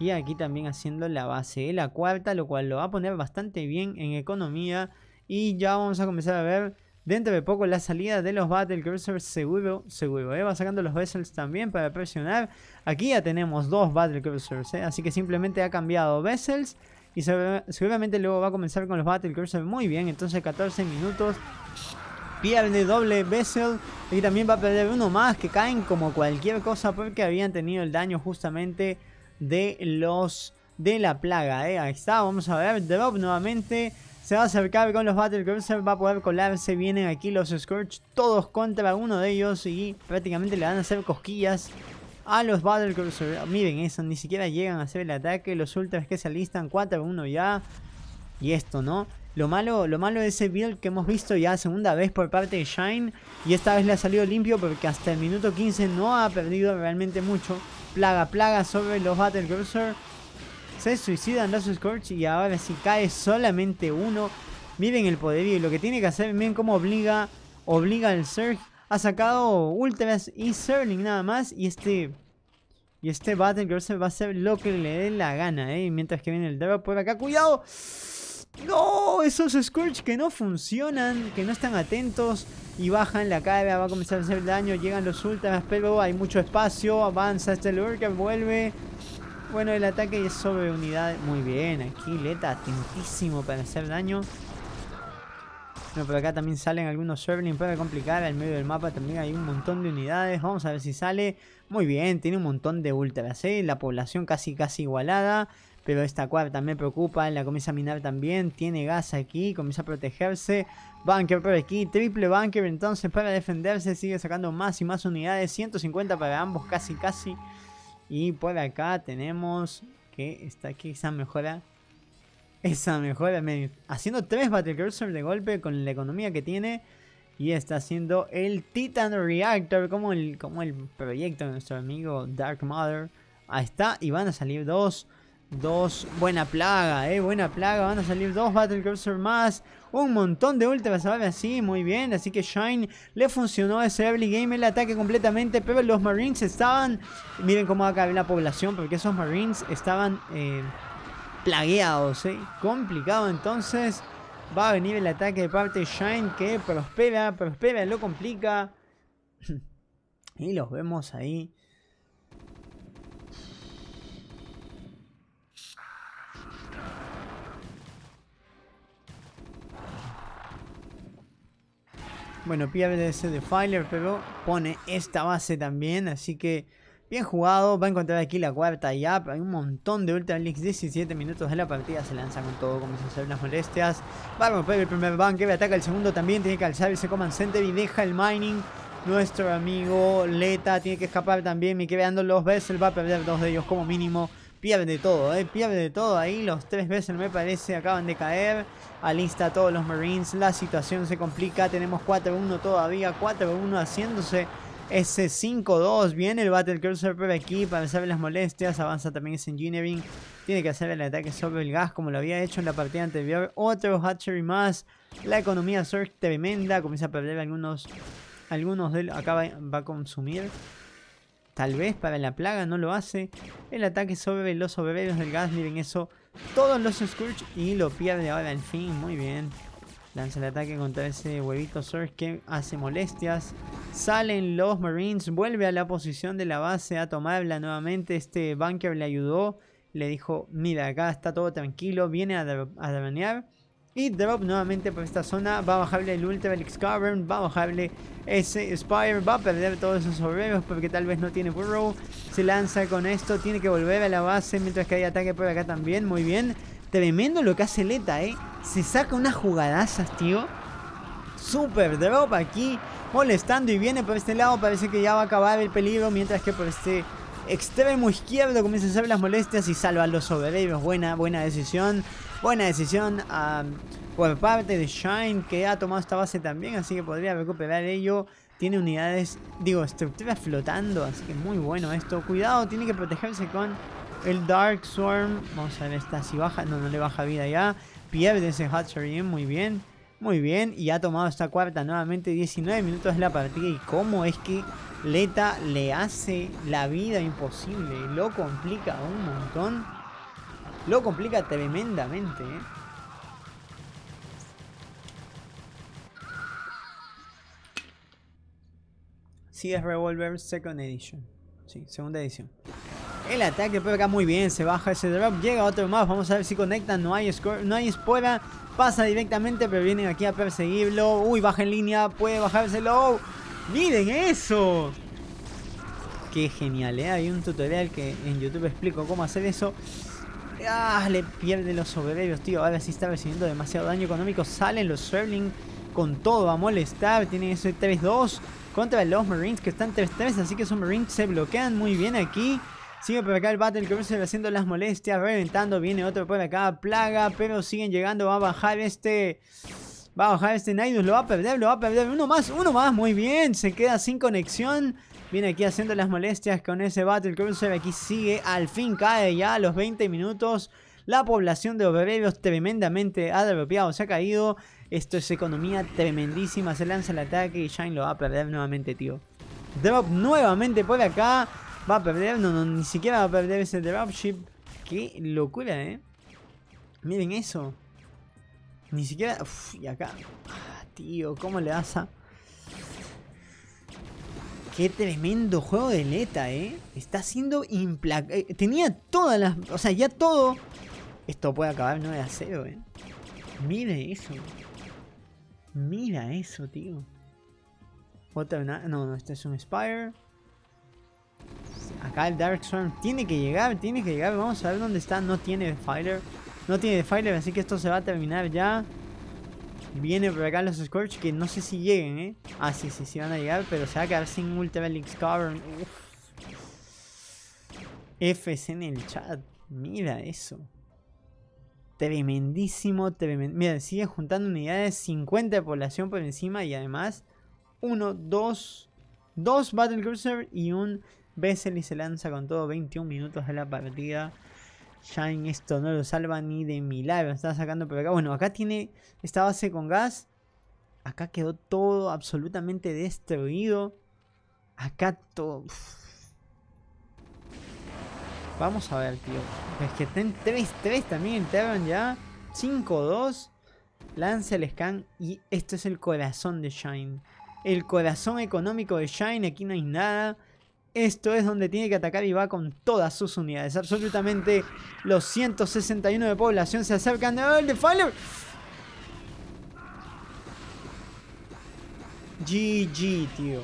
Y aquí también haciendo la base de la cuarta, lo cual lo va a poner bastante bien en economía. Y ya vamos a comenzar a ver Dentro de poco la salida de los Battle Cruisers seguro, seguro. ¿eh? Va sacando los Vessels también para presionar. Aquí ya tenemos dos Battle Cruisers, ¿eh? así que simplemente ha cambiado Vessels. Y seguramente luego va a comenzar con los Battle Cruisers muy bien. Entonces 14 minutos. Pierde doble Vessel. Y también va a perder uno más que caen como cualquier cosa porque habían tenido el daño justamente de los de la plaga. ¿eh? Ahí está, vamos a ver. Drop nuevamente. Se va a acercar con los Battlecruiser, va a poder colarse. Vienen aquí los Scourge, todos contra uno de ellos y prácticamente le van a hacer cosquillas a los Battle Miren eso, ni siquiera llegan a hacer el ataque. Los Ultras que se alistan, 4-1 ya. Y esto, ¿no? Lo malo, lo malo de ese build que hemos visto ya segunda vez por parte de Shine. Y esta vez le ha salido limpio porque hasta el minuto 15 no ha perdido realmente mucho. Plaga, plaga sobre los Battle se suicidan los Scorch y ahora si cae solamente uno. Miren el poderío y lo que tiene que hacer. Miren cómo obliga, obliga al Surge. Ha sacado Ultras y Serling nada más. Y este... Y este Battle va a ser lo que le dé la gana, eh. Mientras que viene el Draft por acá. ¡Cuidado! ¡No! Esos scorch que no funcionan, que no están atentos y bajan la cara, va a comenzar a hacer daño. Llegan los Ultras, pero hay mucho espacio. Avanza este que vuelve. Bueno, el ataque es sobre unidad. Muy bien, aquí Leta, atentísimo para hacer daño. Bueno, por acá también salen algunos Sherling para complicar. Al medio del mapa también hay un montón de unidades. Vamos a ver si sale. Muy bien, tiene un montón de ultras, ¿eh? La población casi casi igualada. Pero esta cuarta me preocupa, la comienza a minar también, tiene gas aquí, comienza a protegerse. Bunker por aquí, triple bunker entonces para defenderse, sigue sacando más y más unidades, 150 para ambos casi casi. Y por acá tenemos que está aquí esa mejora. Esa mejora. haciendo tres Battle de golpe con la economía que tiene. Y está haciendo el Titan Reactor. Como el, como el proyecto de nuestro amigo Dark Mother. Ahí está. Y van a salir dos. Dos. Buena plaga, eh. Buena plaga. Van a salir dos Battle más un montón de ultra sabe así, muy bien. Así que Shine le funcionó a ese early game el ataque completamente. Pero los Marines estaban, miren cómo acá la población, porque esos Marines estaban eh, plagueados, ¿eh? complicado. Entonces va a venir el ataque de parte de Shine que prospera, prospera, lo complica. y los vemos ahí Bueno, de Defiler, pero pone esta base también, así que bien jugado. Va a encontrar aquí la cuarta y Hay un montón de Ultra Leaks, 17 minutos de la partida. Se lanza con todo, comienza a hacer unas molestias. Vamos, a el primer bunker, ataca el segundo también. Tiene que alzar ese command center y deja el mining. Nuestro amigo Leta tiene que escapar también. Me quedando los Vessel va a perder dos de ellos como mínimo de todo, eh, de todo ahí. Los tres veces me parece acaban de caer. Alista todos los Marines. La situación se complica. Tenemos 4-1 todavía. 4-1 haciéndose ese 5-2. Viene el Battle por aquí para saber las molestias. Avanza también ese Engineering. Tiene que hacer el ataque sobre el gas como lo había hecho en la partida anterior. Otro Hatchery más. La economía Surge tremenda. Comienza a perder algunos... Algunos de... Acá va a consumir Tal vez para la plaga no lo hace. El ataque sobre los obreros del gas, miren eso. Todos los Scourge y lo pierde ahora al fin. Muy bien. Lanza el ataque contra ese huevito Surge que hace molestias. Salen los Marines. Vuelve a la posición de la base a tomarla nuevamente. Este bunker le ayudó. Le dijo, mira, acá está todo tranquilo. Viene a, a y drop nuevamente por esta zona. Va a bajarle el Ultra El Cavern. Va a bajarle ese Spire. Va a perder todos esos obreros porque tal vez no tiene Burrow. Se lanza con esto. Tiene que volver a la base mientras que hay ataque por acá también. Muy bien. Tremendo lo que hace Leta, eh. Se saca unas jugadazas, tío. Super drop aquí. Molestando y viene por este lado. Parece que ya va a acabar el peligro. Mientras que por este extremo izquierdo comienzan a hacer las molestias y salva a los obreros. Buena, buena decisión. Buena decisión por parte de Shine que ha tomado esta base también, así que podría recuperar ello. Tiene unidades, digo, estructuras flotando, así que muy bueno esto. Cuidado, tiene que protegerse con el Dark Swarm. Vamos a ver esta si baja, no, no le baja vida ya. Pierde ese Hatchery, muy bien. Muy bien, y ha tomado esta cuarta nuevamente 19 minutos de la partida y cómo es que Leta le hace la vida imposible, lo complica un montón. Lo complica tremendamente, ¿eh? es Revolver Second Edition. Sí, segunda edición. El ataque acá muy bien, se baja ese drop, llega otro más, vamos a ver si conectan, no hay score, no hay espora, pasa directamente, pero vienen aquí a perseguirlo. Uy, baja en línea, puede bajárselo. ¡Miren eso! Qué genial, eh. Hay un tutorial que en YouTube explico cómo hacer eso. Ah, le pierden los soberbios, tío. Ahora sí está recibiendo demasiado daño económico. Salen los Sherling con todo a molestar. Tienen ese 3-2 contra los Marines que están 3-3. Así que esos Marines se bloquean muy bien aquí. Sigue por acá el Battle Cruiser haciendo las molestias, reventando. Viene otro por acá, Plaga, pero siguen llegando. Va a bajar este... Va a bajar este Nidus lo va a perder, lo va a perder. Uno más, uno más, muy bien. Se queda sin conexión. Viene aquí haciendo las molestias con ese Battle Cruiser. Aquí sigue. Al fin cae ya a los 20 minutos. La población de obreros tremendamente ha derropeado. Se ha caído. Esto es economía tremendísima. Se lanza el ataque y Shine lo va a perder nuevamente, tío. Drop nuevamente por acá. Va a perder. No, no, ni siquiera va a perder ese dropship. Qué locura, eh. Miren eso. Ni siquiera... Uf, y acá... Ah, tío, ¿cómo le das a...? Qué tremendo juego de Leta, ¿eh? Está siendo implacable. Eh, tenía todas las... O sea, ya todo... Esto puede acabar 9 a 0, ¿eh? Mira eso. Mira eso, tío. No, no, este es un Spire. Acá el Dark Swarm tiene que llegar, tiene que llegar. Vamos a ver dónde está. No tiene fire, No tiene Defiler, así que esto se va a terminar ya. Viene por acá los Scorch que no sé si lleguen, ¿eh? Ah, sí, sí, sí van a llegar, pero se va a quedar sin Ultra Elix Cavern. Fs en el chat. Mira eso. Tremendísimo, tremendísimo. Mira, sigue juntando unidades, 50 de población por encima y además 1, dos, 2 Battlecruiser y un Bessel y se lanza con todo 21 minutos de la partida. Shine esto no lo salva ni de milagro. estaba sacando por acá. Bueno, acá tiene esta base con gas. Acá quedó todo absolutamente destruido. Acá todo... Vamos a ver, tío. Es que ten 3-3 también Terran ya. 5-2. Lanza el scan. Y esto es el corazón de Shine. El corazón económico de Shine. Aquí no hay nada. Esto es donde tiene que atacar y va con todas sus unidades. Absolutamente los 161 de población se acercan. ¡El de faller. GG, tío.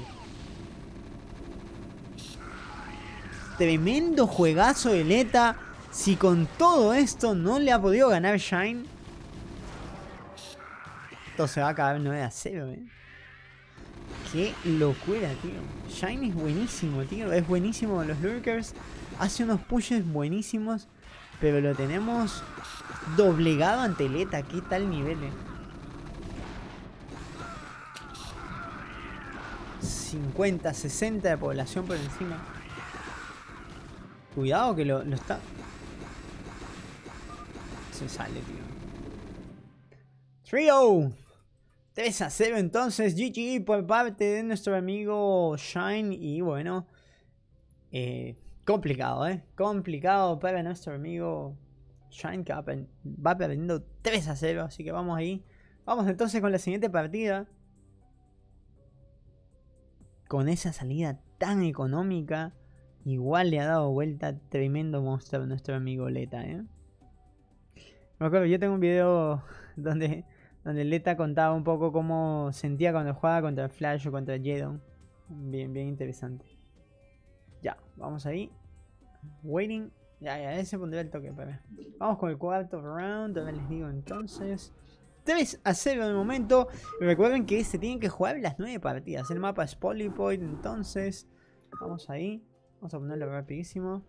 Tremendo juegazo de Leta. Si con todo esto no le ha podido ganar Shine. Esto se va a acabar 9 a 0, eh. Qué locura, tío. Shiny es buenísimo, tío. Es buenísimo los lurkers. Hace unos pushes buenísimos. Pero lo tenemos doblegado ante Leta. Qué tal nivel, eh. 50, 60 de población por encima. Cuidado que lo, lo está... Se sale, tío. Trio. 3 a 0 entonces, GG por parte de nuestro amigo Shine y bueno, eh, complicado, ¿eh? Complicado para nuestro amigo Shine que va, perdiendo 3 a 0, así que vamos ahí. Vamos entonces con la siguiente partida. Con esa salida tan económica, igual le ha dado vuelta tremendo monstruo a nuestro amigo Leta, ¿eh? Me acuerdo, yo tengo un video donde donde Leta contaba un poco cómo sentía cuando jugaba contra Flash o contra Jedon. Bien, bien interesante. Ya, vamos ahí. Waiting. Ya, ya, ese pondré el toque para Vamos con el cuarto round. A ver, les digo entonces. 3 a 0 de momento. Recuerden que se tienen que jugar las 9 partidas. El mapa es Polypoint. Entonces, vamos ahí. Vamos a ponerlo rapidísimo.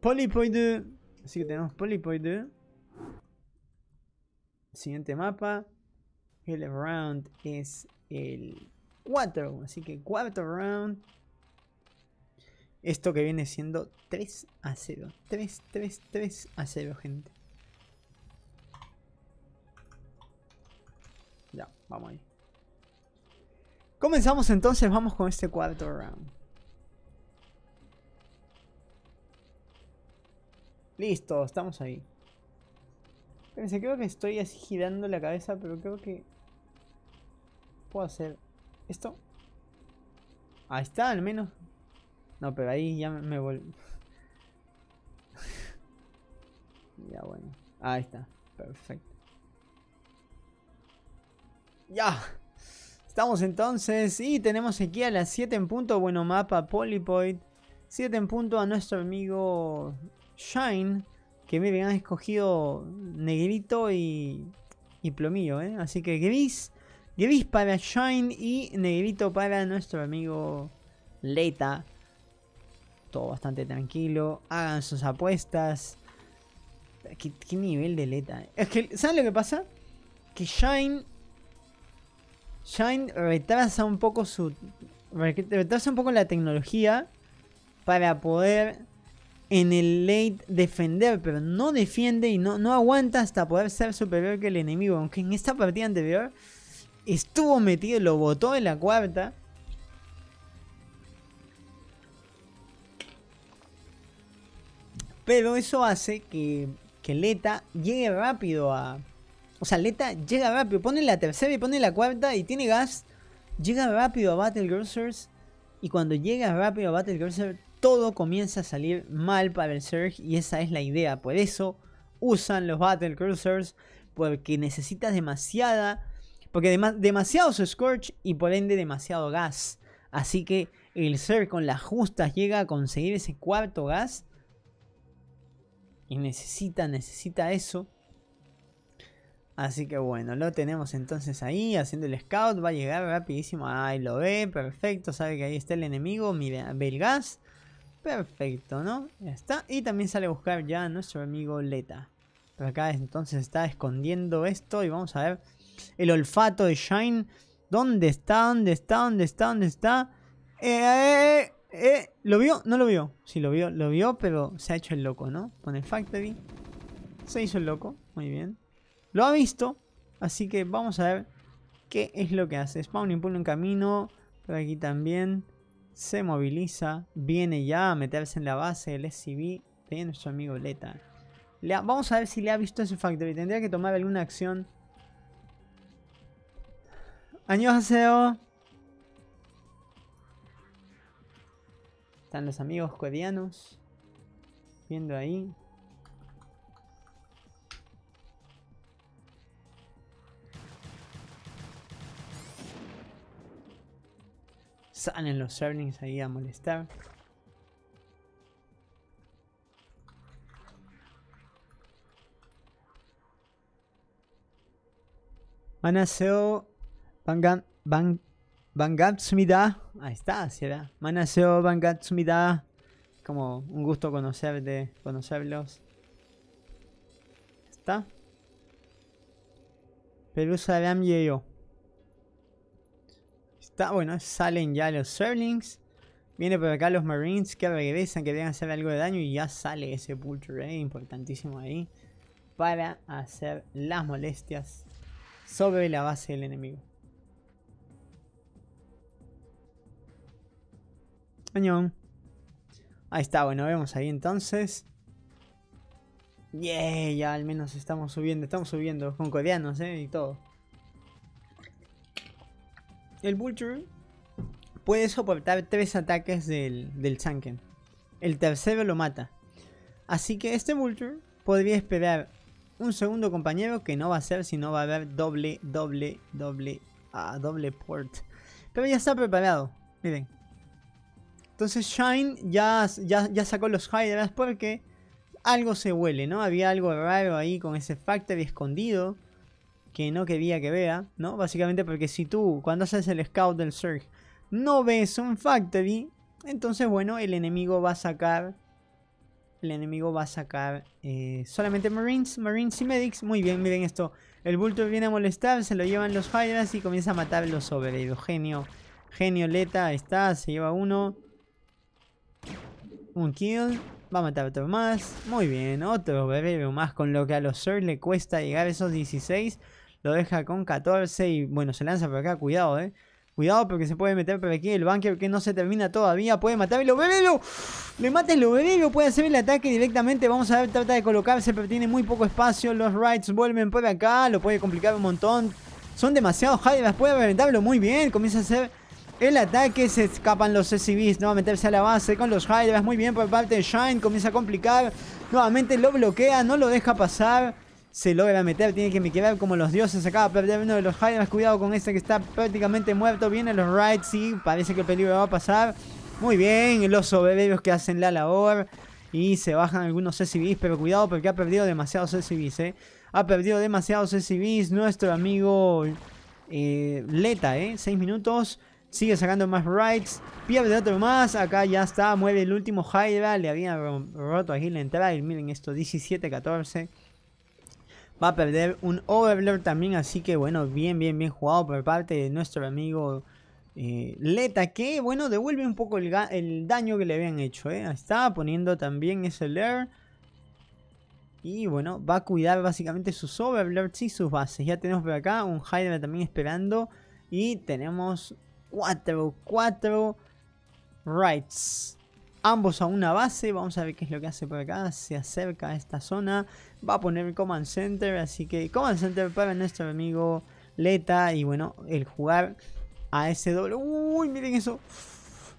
Polypoint. Así que tenemos Polypoint. Siguiente mapa. El round es el 4. Así que cuarto round. Esto que viene siendo 3 a 0. 3, 3, 3 a 0, gente. Ya, vamos ahí. Comenzamos entonces, vamos con este cuarto round. Listo, estamos ahí creo que estoy así girando la cabeza, pero creo que... Puedo hacer esto. Ahí está, al menos. No, pero ahí ya me volví. ya, bueno. Ahí está. Perfecto. Ya. Estamos entonces y tenemos aquí a las 7 en punto, bueno mapa Polypoid. 7 en punto a nuestro amigo Shine que me han escogido negrito y, plomillo, ¿eh? Así que gris, gris para Shine y negrito para nuestro amigo Leta. Todo bastante tranquilo, hagan sus apuestas. ¿Qué, nivel de Leta? Es que, ¿saben lo que pasa? Que Shine... Shine retrasa un poco su... Retrasa un poco la tecnología para poder en el late defender, pero no defiende y no, no aguanta hasta poder ser superior que el enemigo. Aunque en esta partida anterior estuvo metido, lo botó en la cuarta. Pero eso hace que, que Leta llegue rápido a... O sea, Leta llega rápido, pone la tercera y pone la cuarta y tiene gas. Llega rápido a Battle Grocers... Y cuando llega rápido a Battle todo comienza a salir mal para el Surge y esa es la idea. Por eso usan los Battle Cruisers porque necesitas demasiada, porque demasiado demasiado Scorch y por ende demasiado gas. Así que el Surge con las justas llega a conseguir ese cuarto gas y necesita, necesita eso. Así que bueno, lo tenemos entonces ahí haciendo el scout. Va a llegar rapidísimo. Ahí lo ve, perfecto. Sabe que ahí está el enemigo. Mira, ve el gas. Perfecto, ¿no? Ya está. Y también sale a buscar ya a nuestro amigo Leta. Por acá entonces está escondiendo esto y vamos a ver el olfato de Shine. ¿Dónde está? ¿Dónde está? ¿Dónde está? ¿Dónde está? Eh, eh, eh, ¿Lo vio? No lo vio. Sí, lo vio, lo vio, pero se ha hecho el loco, ¿no? Con el Factory. Se hizo el loco. Muy bien. Lo ha visto. Así que vamos a ver qué es lo que hace. Spawn y pull en camino. Por aquí también se moviliza, viene ya a meterse en la base del SCV de nuestro amigo Leta. vamos a ver si le ha visto ese factory, tendría que tomar alguna acción. Años aseo. Están los amigos codianos. Viendo ahí. Salen los Servings ahí a molestar. Manaseo Bangan Bang Ahí está, así era. Manaseo Bangatsumida. Como un gusto conocerte, conocerlos. Está. Perusa de yo. Bueno, salen ya los Serlings. Viene por acá los Marines que regresan, que deben hacer algo de daño. Y ya sale ese Train eh, importantísimo ahí. Para hacer las molestias sobre la base del enemigo. Añón. Ahí está, bueno, vemos ahí entonces. Yeah, ya al menos estamos subiendo, estamos subiendo con coreanos, eh, y todo el Vulture puede soportar tres ataques del, del El tercero lo mata. Así que este Vulture podría esperar un segundo compañero que no va a ser sino va a haber doble, doble, doble, ah, doble port. Pero ya está preparado, miren. Entonces Shine ya, ya, ya sacó los Hydras porque algo se huele, ¿no? Había algo raro ahí con ese factor escondido que no quería que vea, ¿no? Básicamente porque si tú, cuando haces el scout del Surge, no ves un factory, entonces bueno, el enemigo va a sacar... El enemigo va a sacar eh, solamente Marines, Marines y Medics. Muy bien, miren esto. El Vulture viene a molestar, se lo llevan los Hydras y comienza a matar los sobre Genio, genio Leta, ahí está, se lleva uno. Un kill, va a matar otro más. Muy bien, otro o más, con lo que a los Surge le cuesta llegar esos 16. Lo deja con 14 y bueno, se lanza por acá. Cuidado, eh. Cuidado porque se puede meter por aquí el bunker que no se termina todavía. Puede matarlo. ¡Bebelo! Le mata el lo Puede hacer el ataque directamente. Vamos a ver. Trata de colocarse pero tiene muy poco espacio. Los Rights vuelven por acá. Lo puede complicar un montón. Son demasiados Hydras. Puede reventarlo muy bien. Comienza a hacer el ataque. Se escapan los SCVs. No va a meterse a la base con los Hydras. Muy bien por parte de Shine. Comienza a complicar. Nuevamente lo bloquea. No lo deja pasar se logra meter. Tiene que quedar como los dioses acá. Perder uno de los Hydras. Cuidado con este que está prácticamente muerto. Vienen los Rides. Y parece que el peligro va a pasar. Muy bien. Los soberbios que hacen la labor. Y se bajan algunos CCBs. Pero cuidado porque ha perdido demasiados CCBs. Eh. Ha perdido demasiados CCBs. Nuestro amigo eh, Leta. Eh. 6 minutos. Sigue sacando más rights. Pierde otro más. Acá ya está. Mueve el último Hydra. Le habían roto aquí la entrada. Y miren esto. 17-14 va a perder un overlord también. Así que bueno, bien, bien, bien jugado por parte de nuestro amigo eh, Leta. Que bueno, devuelve un poco el, daño que le habían hecho. Eh. Estaba poniendo también ese lair. Y bueno, va a cuidar básicamente sus overlords y sus bases. Ya tenemos por acá un Hydra también esperando. Y tenemos 4, 4 rights. Ambos a una base. Vamos a ver qué es lo que hace por acá. Se acerca a esta zona va a poner Command Center. Así que Command Center para nuestro amigo Leta. Y bueno, el jugar a ese doble. Uy, miren eso.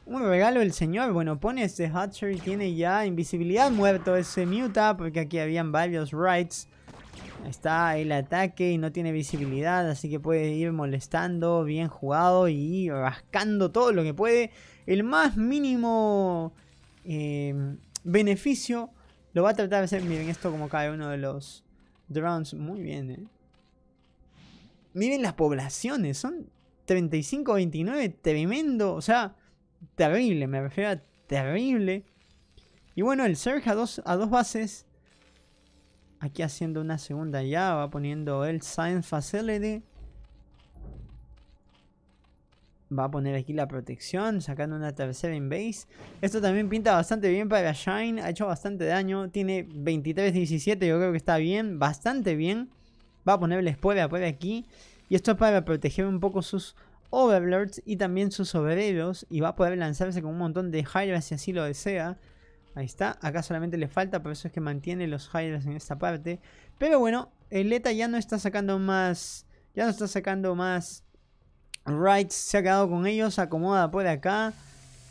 Un regalo el señor. Bueno, pone este Hatcher y tiene ya invisibilidad muerto ese Muta. Porque aquí habían varios rights. Está el ataque y no tiene visibilidad, así que puede ir molestando, bien jugado y rascando todo lo que puede. El más mínimo eh, beneficio lo va a tratar de hacer, miren esto como cae uno de los drones. Muy bien, eh. Miren las poblaciones, son 35, 29, tremendo, o sea, terrible, me refiero a terrible. Y bueno, el Surge a dos, a dos bases. Aquí haciendo una segunda ya, va poniendo el Science Facility. Va a poner aquí la protección, sacando una tercera in base. Esto también pinta bastante bien para Shine. Ha hecho bastante daño. Tiene 23-17, yo creo que está bien. Bastante bien. Va a ponerle spoiler por aquí. Y esto es para proteger un poco sus overlords y también sus obreros. Y va a poder lanzarse con un montón de Hydras si así lo desea. Ahí está. Acá solamente le falta, por eso es que mantiene los Hydras en esta parte. Pero bueno, el ETA ya no está sacando más... Ya no está sacando más Wright se ha quedado con ellos, acomoda por acá,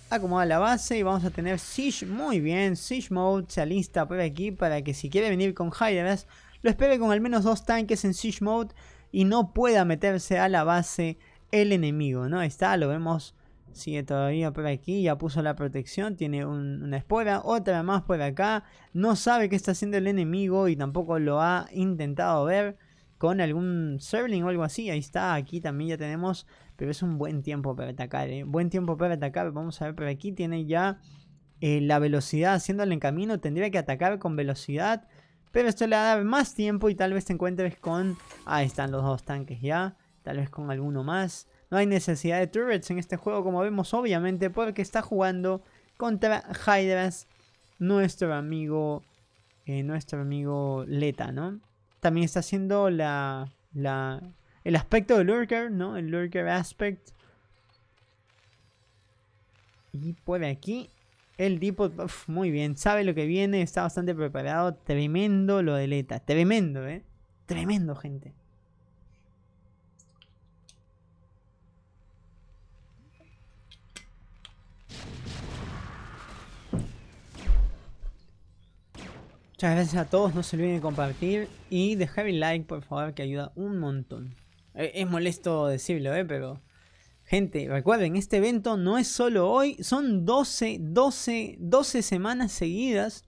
acomoda la base y vamos a tener Siege, muy bien, Siege Mode se alista por aquí para que si quiere venir con Hydras, lo espere con al menos dos tanques en Siege Mode y no pueda meterse a la base el enemigo, ¿no? Ahí está, lo vemos, sigue todavía por aquí, ya puso la protección, tiene una espora, otra más por acá, no sabe qué está haciendo el enemigo y tampoco lo ha intentado ver con algún Serling o algo así. Ahí está, aquí también ya tenemos, pero es un buen tiempo para atacar, eh. Buen tiempo para atacar, vamos a ver, por aquí tiene ya eh, la velocidad haciéndole en camino. Tendría que atacar con velocidad, pero esto le va a dar más tiempo y tal vez te encuentres con... Ahí están los dos tanques ya, tal vez con alguno más. No hay necesidad de turrets en este juego como vemos obviamente porque está jugando contra Hydras nuestro amigo, eh, nuestro amigo Leta, ¿no? También está haciendo la, la, el aspecto de Lurker, ¿no? El Lurker Aspect. Y por aquí el tipo, muy bien, sabe lo que viene, está bastante preparado. Tremendo lo de Leta, tremendo, ¿eh? Tremendo, gente. Muchas gracias a todos, no se olviden de compartir y dejar el like, por favor, que ayuda un montón. Eh, es molesto decirlo, ¿eh? Pero, gente, recuerden, este evento no es solo hoy, son 12, 12, 12 semanas seguidas.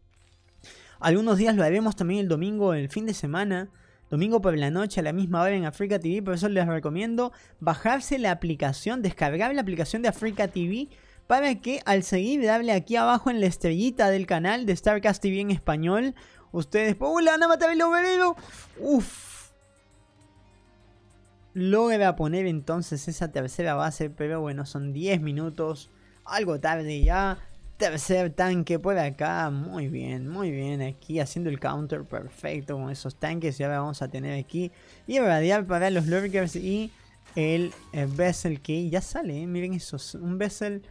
Algunos días lo haremos también el domingo, el fin de semana. Domingo por la noche a la misma hora en Africa TV, por eso les recomiendo bajarse la aplicación, descargar la aplicación de Africa TV para que al seguir darle aquí abajo en la estrellita del canal de StarCast TV en español, ustedes... ¡Hola, ¡Oh, a lo veo ¡Uf! Logra poner entonces esa tercera base, pero bueno, son 10 minutos, algo tarde ya. Tercer tanque por acá, muy bien, muy bien, aquí haciendo el counter perfecto con esos tanques ya ahora vamos a tener aquí y radiar para los lurkers y el, eh, el que ya sale, ¿eh? miren eso, un Vessel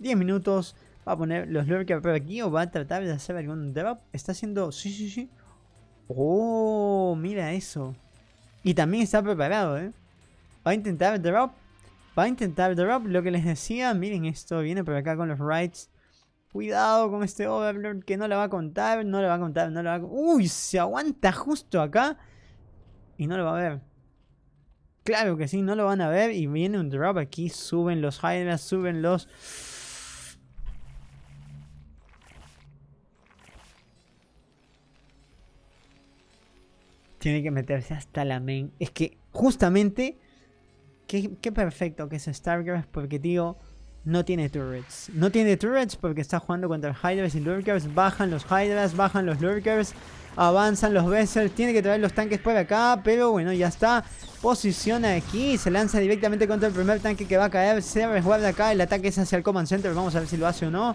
10 minutos. Va a poner los lurkers que aquí o va a tratar de hacer algún drop. Está haciendo... Sí, sí, sí. Oh, mira eso. Y también está preparado, ¿eh? Va a intentar drop. Va a intentar drop. Lo que les decía, miren esto. Viene por acá con los rights. Cuidado con este Overlord que no la va a contar. No la va a contar. No va Uy, se aguanta justo acá. Y no lo va a ver. Claro que sí, no lo van a ver. Y viene un drop aquí. Suben los Hydras, suben los... Tiene que meterse hasta la main Es que justamente, qué, perfecto que es Starcraft porque tío, no tiene turrets. No tiene turrets porque está jugando contra Hydras y Lurkers. Bajan los Hydras, bajan los Lurkers. Avanzan los Vessels. Tiene que traer los tanques por acá. Pero bueno, ya está. Posiciona aquí. Se lanza directamente contra el primer tanque que va a caer. Se resguarda acá. El ataque es hacia el Command Center. Vamos a ver si lo hace o no.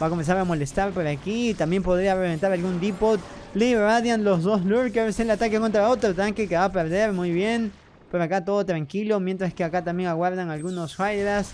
Va a comenzar a molestar por aquí. También podría reventar algún depot. Le los dos Lurkers en el ataque contra otro tanque que va a perder, muy bien. Por acá todo tranquilo, mientras que acá también aguardan algunos Hydras.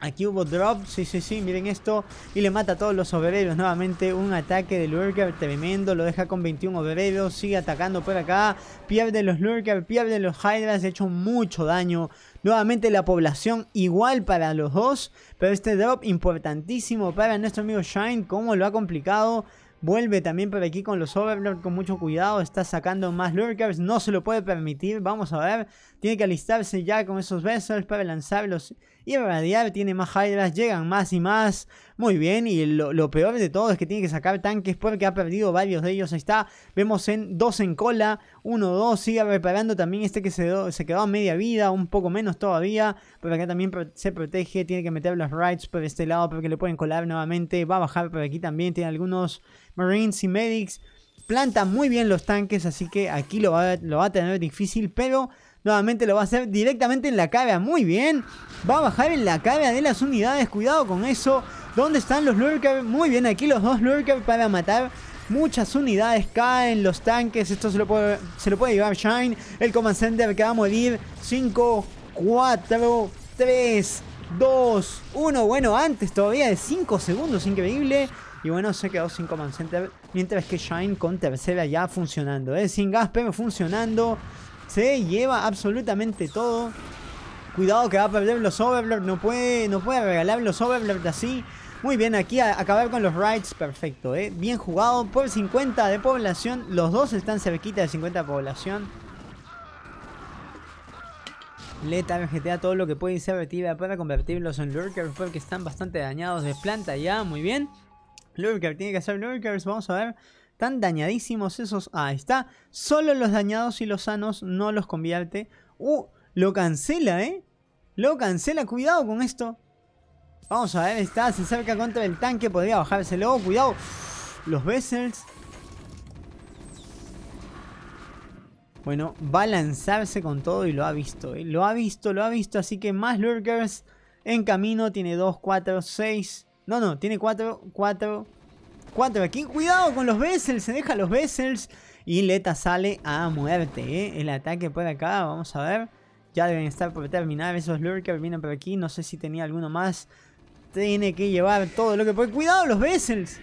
Aquí hubo drop, sí, sí, sí, miren esto. Y le mata a todos los obreros. Nuevamente un ataque de Lurker tremendo. Lo deja con 21 obreros. Sigue atacando por acá. Pierde los lurkers. pierde los Hydras. De hecho, mucho daño. Nuevamente la población igual para los dos. Pero este drop importantísimo para nuestro amigo Shine. Como lo ha complicado. Vuelve también por aquí con los Overlord con mucho cuidado. Está sacando más Lurkers. No se lo puede permitir. Vamos a ver. Tiene que alistarse ya con esos Vessels para lanzarlos y radiar. Tiene más Hydras. Llegan más y más. Muy bien. Y lo, peor de todo es que tiene que sacar tanques porque ha perdido varios de ellos. Ahí está. Vemos en dos en cola. Uno, dos. Sigue reparando también este que se, se quedó a media vida. Un poco menos todavía. Pero acá también se protege. Tiene que meter los Rides por este lado porque le pueden colar nuevamente. Va a bajar por aquí también. Tiene algunos Marines y Medics. Planta muy bien los tanques, así que aquí lo va, a tener difícil, pero Nuevamente lo va a hacer directamente en la cavea. Muy bien. Va a bajar en la cavea de las unidades. Cuidado con eso. ¿Dónde están los lurker? Muy bien, aquí los dos lurker para matar. Muchas unidades caen, los tanques. Esto se lo puede, se lo puede llevar Shine. El Command Center que va a morir. 5, 4, 3, 2, 1. Bueno, antes todavía de 5 segundos. Increíble. Y bueno, se quedó sin Command Mientras que Shine con tercera ya funcionando. ¿eh? Sin gas, pero funcionando. Se lleva absolutamente todo. Cuidado que va a perder los Overlord. No puede, no puede regalar los Overlord así. Muy bien, aquí a acabar con los Rides. perfecto, ¿eh? Bien jugado, por 50 de población, los dos están cerquita de 50 de población. Le tarjetea todo lo que puede ser para convertirlos en lurkers porque están bastante dañados de planta ya, muy bien. Lurker, tiene que hacer Lurkers. Vamos a ver. Están dañadísimos esos. Ah, está. Solo los dañados y los sanos no los convierte. Uh, lo cancela, ¿eh? Lo cancela. Cuidado con esto. Vamos a ver, está, se acerca contra el tanque, podría bajarse luego. cuidado. Los Vessels. Bueno, va a lanzarse con todo y lo ha visto, ¿eh? lo ha visto, lo ha visto, así que más Lurkers en camino, tiene 2, 4, 6, no, no, tiene 4, 4, cuatro. Aquí cuidado con los Vessels, se deja los Vessels. Y Leta sale a muerte, ¿eh? El ataque por acá, vamos a ver. Ya deben estar por terminar esos Lurkers, vienen por aquí. No sé si tenía alguno más. Tiene que llevar todo lo que puede. ¡Cuidado los Vessels!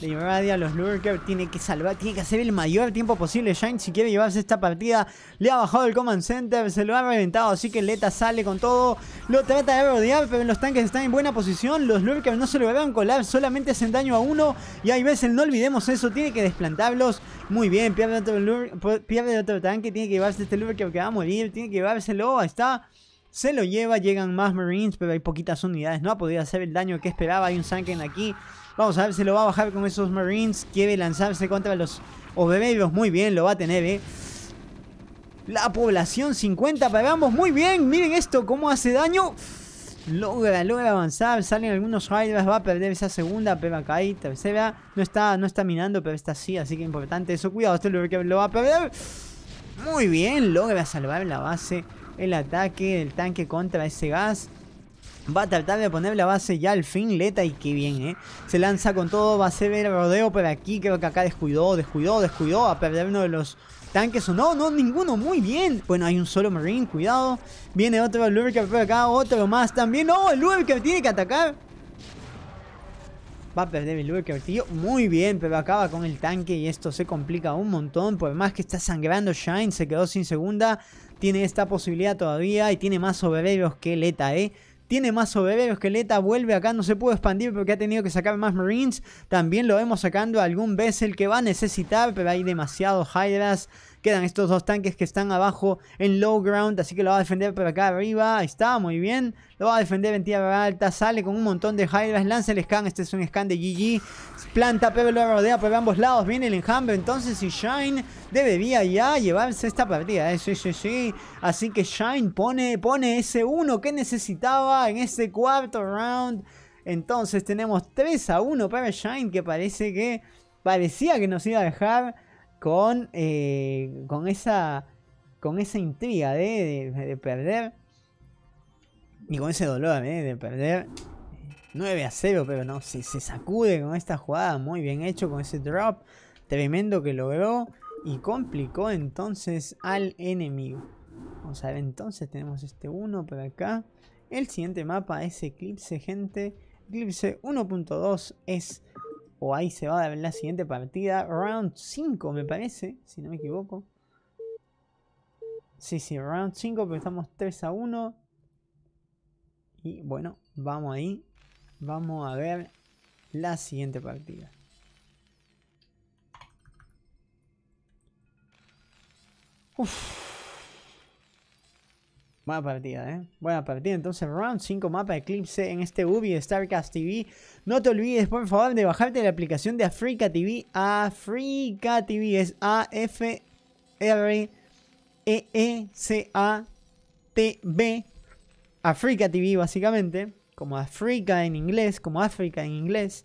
de los Lurker. Tiene que salvar, tiene que hacer el mayor tiempo posible. Shine, si quiere llevarse esta partida, le ha bajado el Command Center, se lo ha reventado. Así que Leta sale con todo. Lo trata de rodear, pero los tanques están en buena posición. Los Lurker no se lo van a colar, solamente hacen daño a uno. Y hay veces, no olvidemos eso, tiene que desplantarlos. Muy bien, pierde otro, tanque, tiene que llevarse este Lurker que va a morir, tiene que llevárselo. Ahí está. Se lo lleva, llegan más Marines, pero hay poquitas unidades. No ha podido hacer el daño que esperaba. Hay un Sanken aquí. Vamos a ver si lo va a bajar con esos Marines. Quiere lanzarse contra los Obebellos. Muy bien, lo va a tener, ¿eh? La población 50 pegamos muy bien. Miren esto, cómo hace daño. Logra, logra avanzar. Salen algunos Hydras. Va a perder esa segunda, pero acá hay tercera. No está, no está minando, pero está así. Así que importante eso. Cuidado, este lo va a perder. Muy bien, logra salvar la base. El ataque del tanque contra ese gas. Va a tratar de poner la base ya al fin, Leta, y qué bien, ¿eh? Se lanza con todo, va a hacer el rodeo por aquí, creo que acá descuidó, descuidó, descuidó, a perder uno de los tanques o no, no, ninguno, muy bien. Bueno, hay un solo Marine, cuidado. Viene otro Lurker Pero acá, otro más también. ¡No, el Lurker tiene que atacar! Va a perder el Lurker, tío. Muy bien, pero acaba con el tanque y esto se complica un montón. Por más que está sangrando Shine, se quedó sin segunda. Tiene esta posibilidad todavía y tiene más obreros que Leta, ¿eh? Tiene más esqueleta vuelve acá, no se pudo expandir porque ha tenido que sacar más Marines. También lo vemos sacando algún el que va a necesitar, pero hay demasiados Hydras Quedan estos dos tanques que están abajo en low ground. Así que lo va a defender por acá arriba. Ahí está, muy bien. Lo va a defender en tierra alta. Sale con un montón de hydras. Lanza el scan. Este es un scan de GG. Planta, pero lo rodea por ambos lados. Viene el enjambre. Entonces, si Shine debería ya llevarse esta partida. ¿eh? Sí, sí, sí. Así que Shine pone, pone ese uno que necesitaba en ese cuarto round. Entonces tenemos 3 a 1 para Shine que parece que parecía que nos iba a dejar con, eh, con, esa, con esa intriga de, perder y con ese dolor eh, de perder 9 eh, a 0, pero no, se, se sacude con esta jugada, muy bien hecho con ese drop tremendo que logró y complicó entonces al enemigo. Vamos a ver, entonces tenemos este 1 por acá. El siguiente mapa es Eclipse, gente. Eclipse 1.2 es o ahí se va a ver la siguiente partida. Round 5 me parece, si no me equivoco. Sí, sí, round 5, pero estamos 3 a 1. Y bueno, vamos ahí. Vamos a ver la siguiente partida. Uf. Buena partida, ¿eh? Buena partida. Entonces, round 5 mapa Eclipse en este Ubi de StarCast TV. No te olvides, por favor, de bajarte la aplicación de Africa TV. Africa TV es A-F-R-E-E-C-A-T-B. Africa TV, básicamente. Como Africa en inglés, como África en inglés.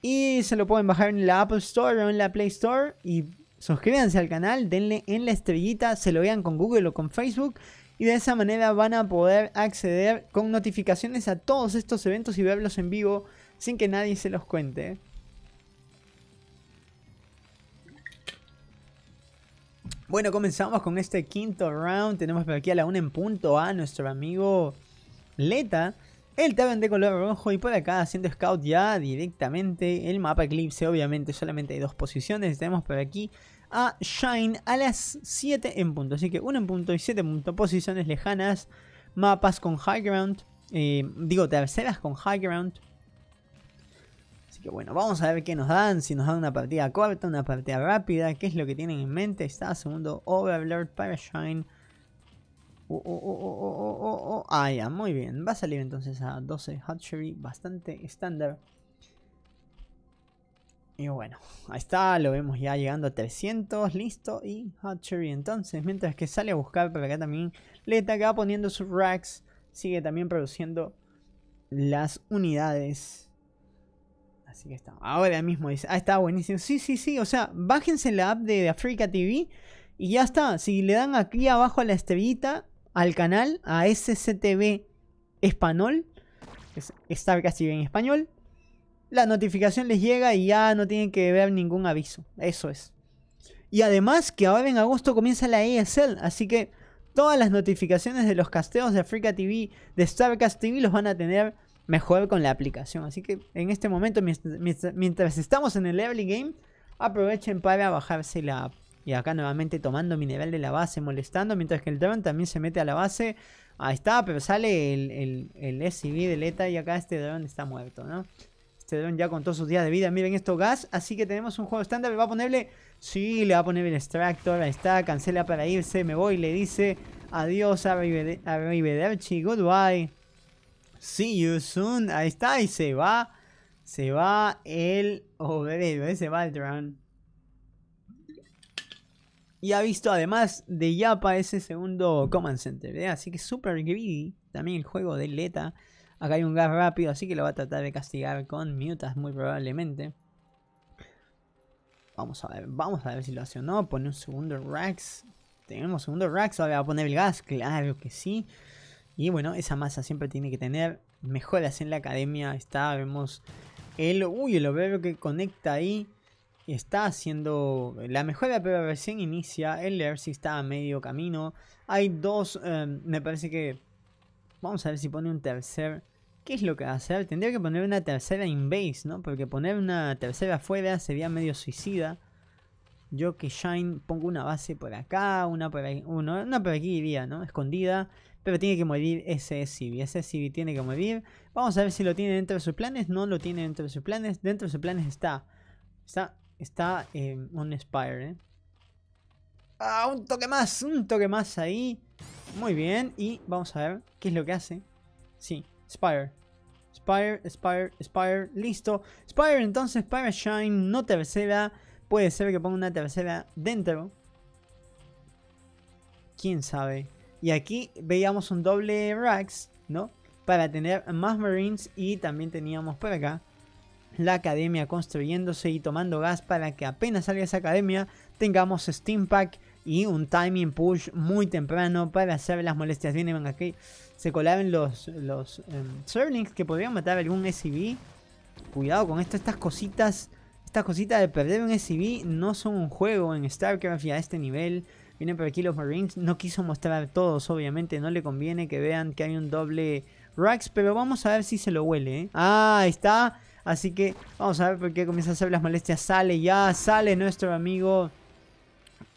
Y se lo pueden bajar en la Apple Store o en la Play Store. Y suscríbanse al canal, denle en la estrellita, se lo vean con Google o con Facebook y de esa manera van a poder acceder con notificaciones a todos estos eventos y verlos en vivo sin que nadie se los cuente. Bueno, comenzamos con este quinto round. Tenemos por aquí a la 1 en punto a nuestro amigo Leta. El Taven de color rojo y por acá haciendo scout ya directamente. El mapa eclipse obviamente solamente hay dos posiciones. Tenemos por aquí a Shine a las 7 en punto. Así que 1 en punto y 7 en punto. Posiciones lejanas, mapas con high ground. Eh, digo, terceras con high ground. Así que bueno, vamos a ver qué nos dan. Si nos dan una partida corta, una partida rápida. ¿Qué es lo que tienen en mente? Está segundo Overlord para Shine. Oh, oh, oh, oh ah, ya, muy bien. Va a salir entonces a 12 Hatchery, bastante estándar. Y bueno, ahí está, lo vemos ya llegando a 300, listo. Y ah, Cherry entonces, mientras que sale a buscar por acá también, Leta está poniendo sus racks, sigue también produciendo las unidades. Así que está. Ahora mismo dice, ah, está buenísimo. Sí, sí, sí, o sea, bájense la app de, Africa TV y ya está. Si le dan aquí abajo a la estrellita, al canal, a SCTV Español, que casi en español, la notificación les llega y ya no tienen que ver ningún aviso. Eso es. Y además que ahora en agosto comienza la ESL, así que todas las notificaciones de los casteos de Africa TV, de Starcast TV, los van a tener mejor con la aplicación. Así que en este momento, mientras, estamos en el early game, aprovechen para bajarse la app. Y acá nuevamente tomando mi nivel de la base, molestando, mientras que el drone también se mete a la base. Ahí está, pero sale el, el, el SCV de Leta y acá este drone está muerto, ¿no? ya con todos sus días de vida. Miren esto, gas. Así que tenemos un juego estándar. Le va a ponerle. Sí, le va a poner el extractor. Ahí está. Cancela para irse. Me voy. Le dice adiós. Arrivederci. Goodbye. See you soon. Ahí está. Y se va. Se va el obrero. Ese drone Y ha visto además de Yapa ese segundo Command Center. ¿eh? Así que super greedy. También el juego de Leta. Acá hay un gas rápido, así que lo va a tratar de castigar con mutas muy probablemente. Vamos a ver, vamos a ver si lo hace o no. Pone un segundo Rax. Tenemos segundo Rax, va a poner el gas, claro que sí. Y bueno, esa masa siempre tiene que tener mejoras en la academia. Está, vemos el... Uy, el obrero que conecta ahí está haciendo la mejora, pero recién inicia. El Ersi está a medio camino. Hay dos, eh, me parece que Vamos a ver si pone un tercer... ¿Qué es lo que va a hacer? Tendría que poner una tercera in base, ¿no? Porque poner una tercera afuera sería medio suicida. Yo que Shine pongo una base por acá, una por aquí, uno, una por aquí iría, ¿no? Escondida. Pero tiene que morir ese civ. Ese civ tiene que morir. Vamos a ver si lo tiene dentro de sus planes. No lo tiene dentro de sus planes. Dentro de sus planes está... Está... Está eh, un Spire, ¿eh? Ah, un toque más, un toque más ahí. Muy bien, y vamos a ver qué es lo que hace. Sí, Spire. Spire, Spire, Spire, listo. Spire entonces, Spire Shine, no tercera. Puede ser que ponga una tercera dentro. Quién sabe. Y aquí veíamos un doble Rax, ¿no? Para tener más Marines y también teníamos por acá la academia construyéndose y tomando gas para que apenas salga esa academia tengamos Steam Pack y un timing push muy temprano para hacer las molestias. Vienen aquí, se colaron los, los em, que podrían matar algún SCV. Cuidado con esto, estas cositas, estas cositas de perder un SCV no son un juego en StarCraft y a este nivel. Vienen por aquí los Marines, no quiso mostrar todos, obviamente, no le conviene que vean que hay un doble Rax, pero vamos a ver si se lo huele. ¿eh? Ah, está. Así que vamos a ver por qué comienza a hacer las molestias. Sale ya, sale nuestro amigo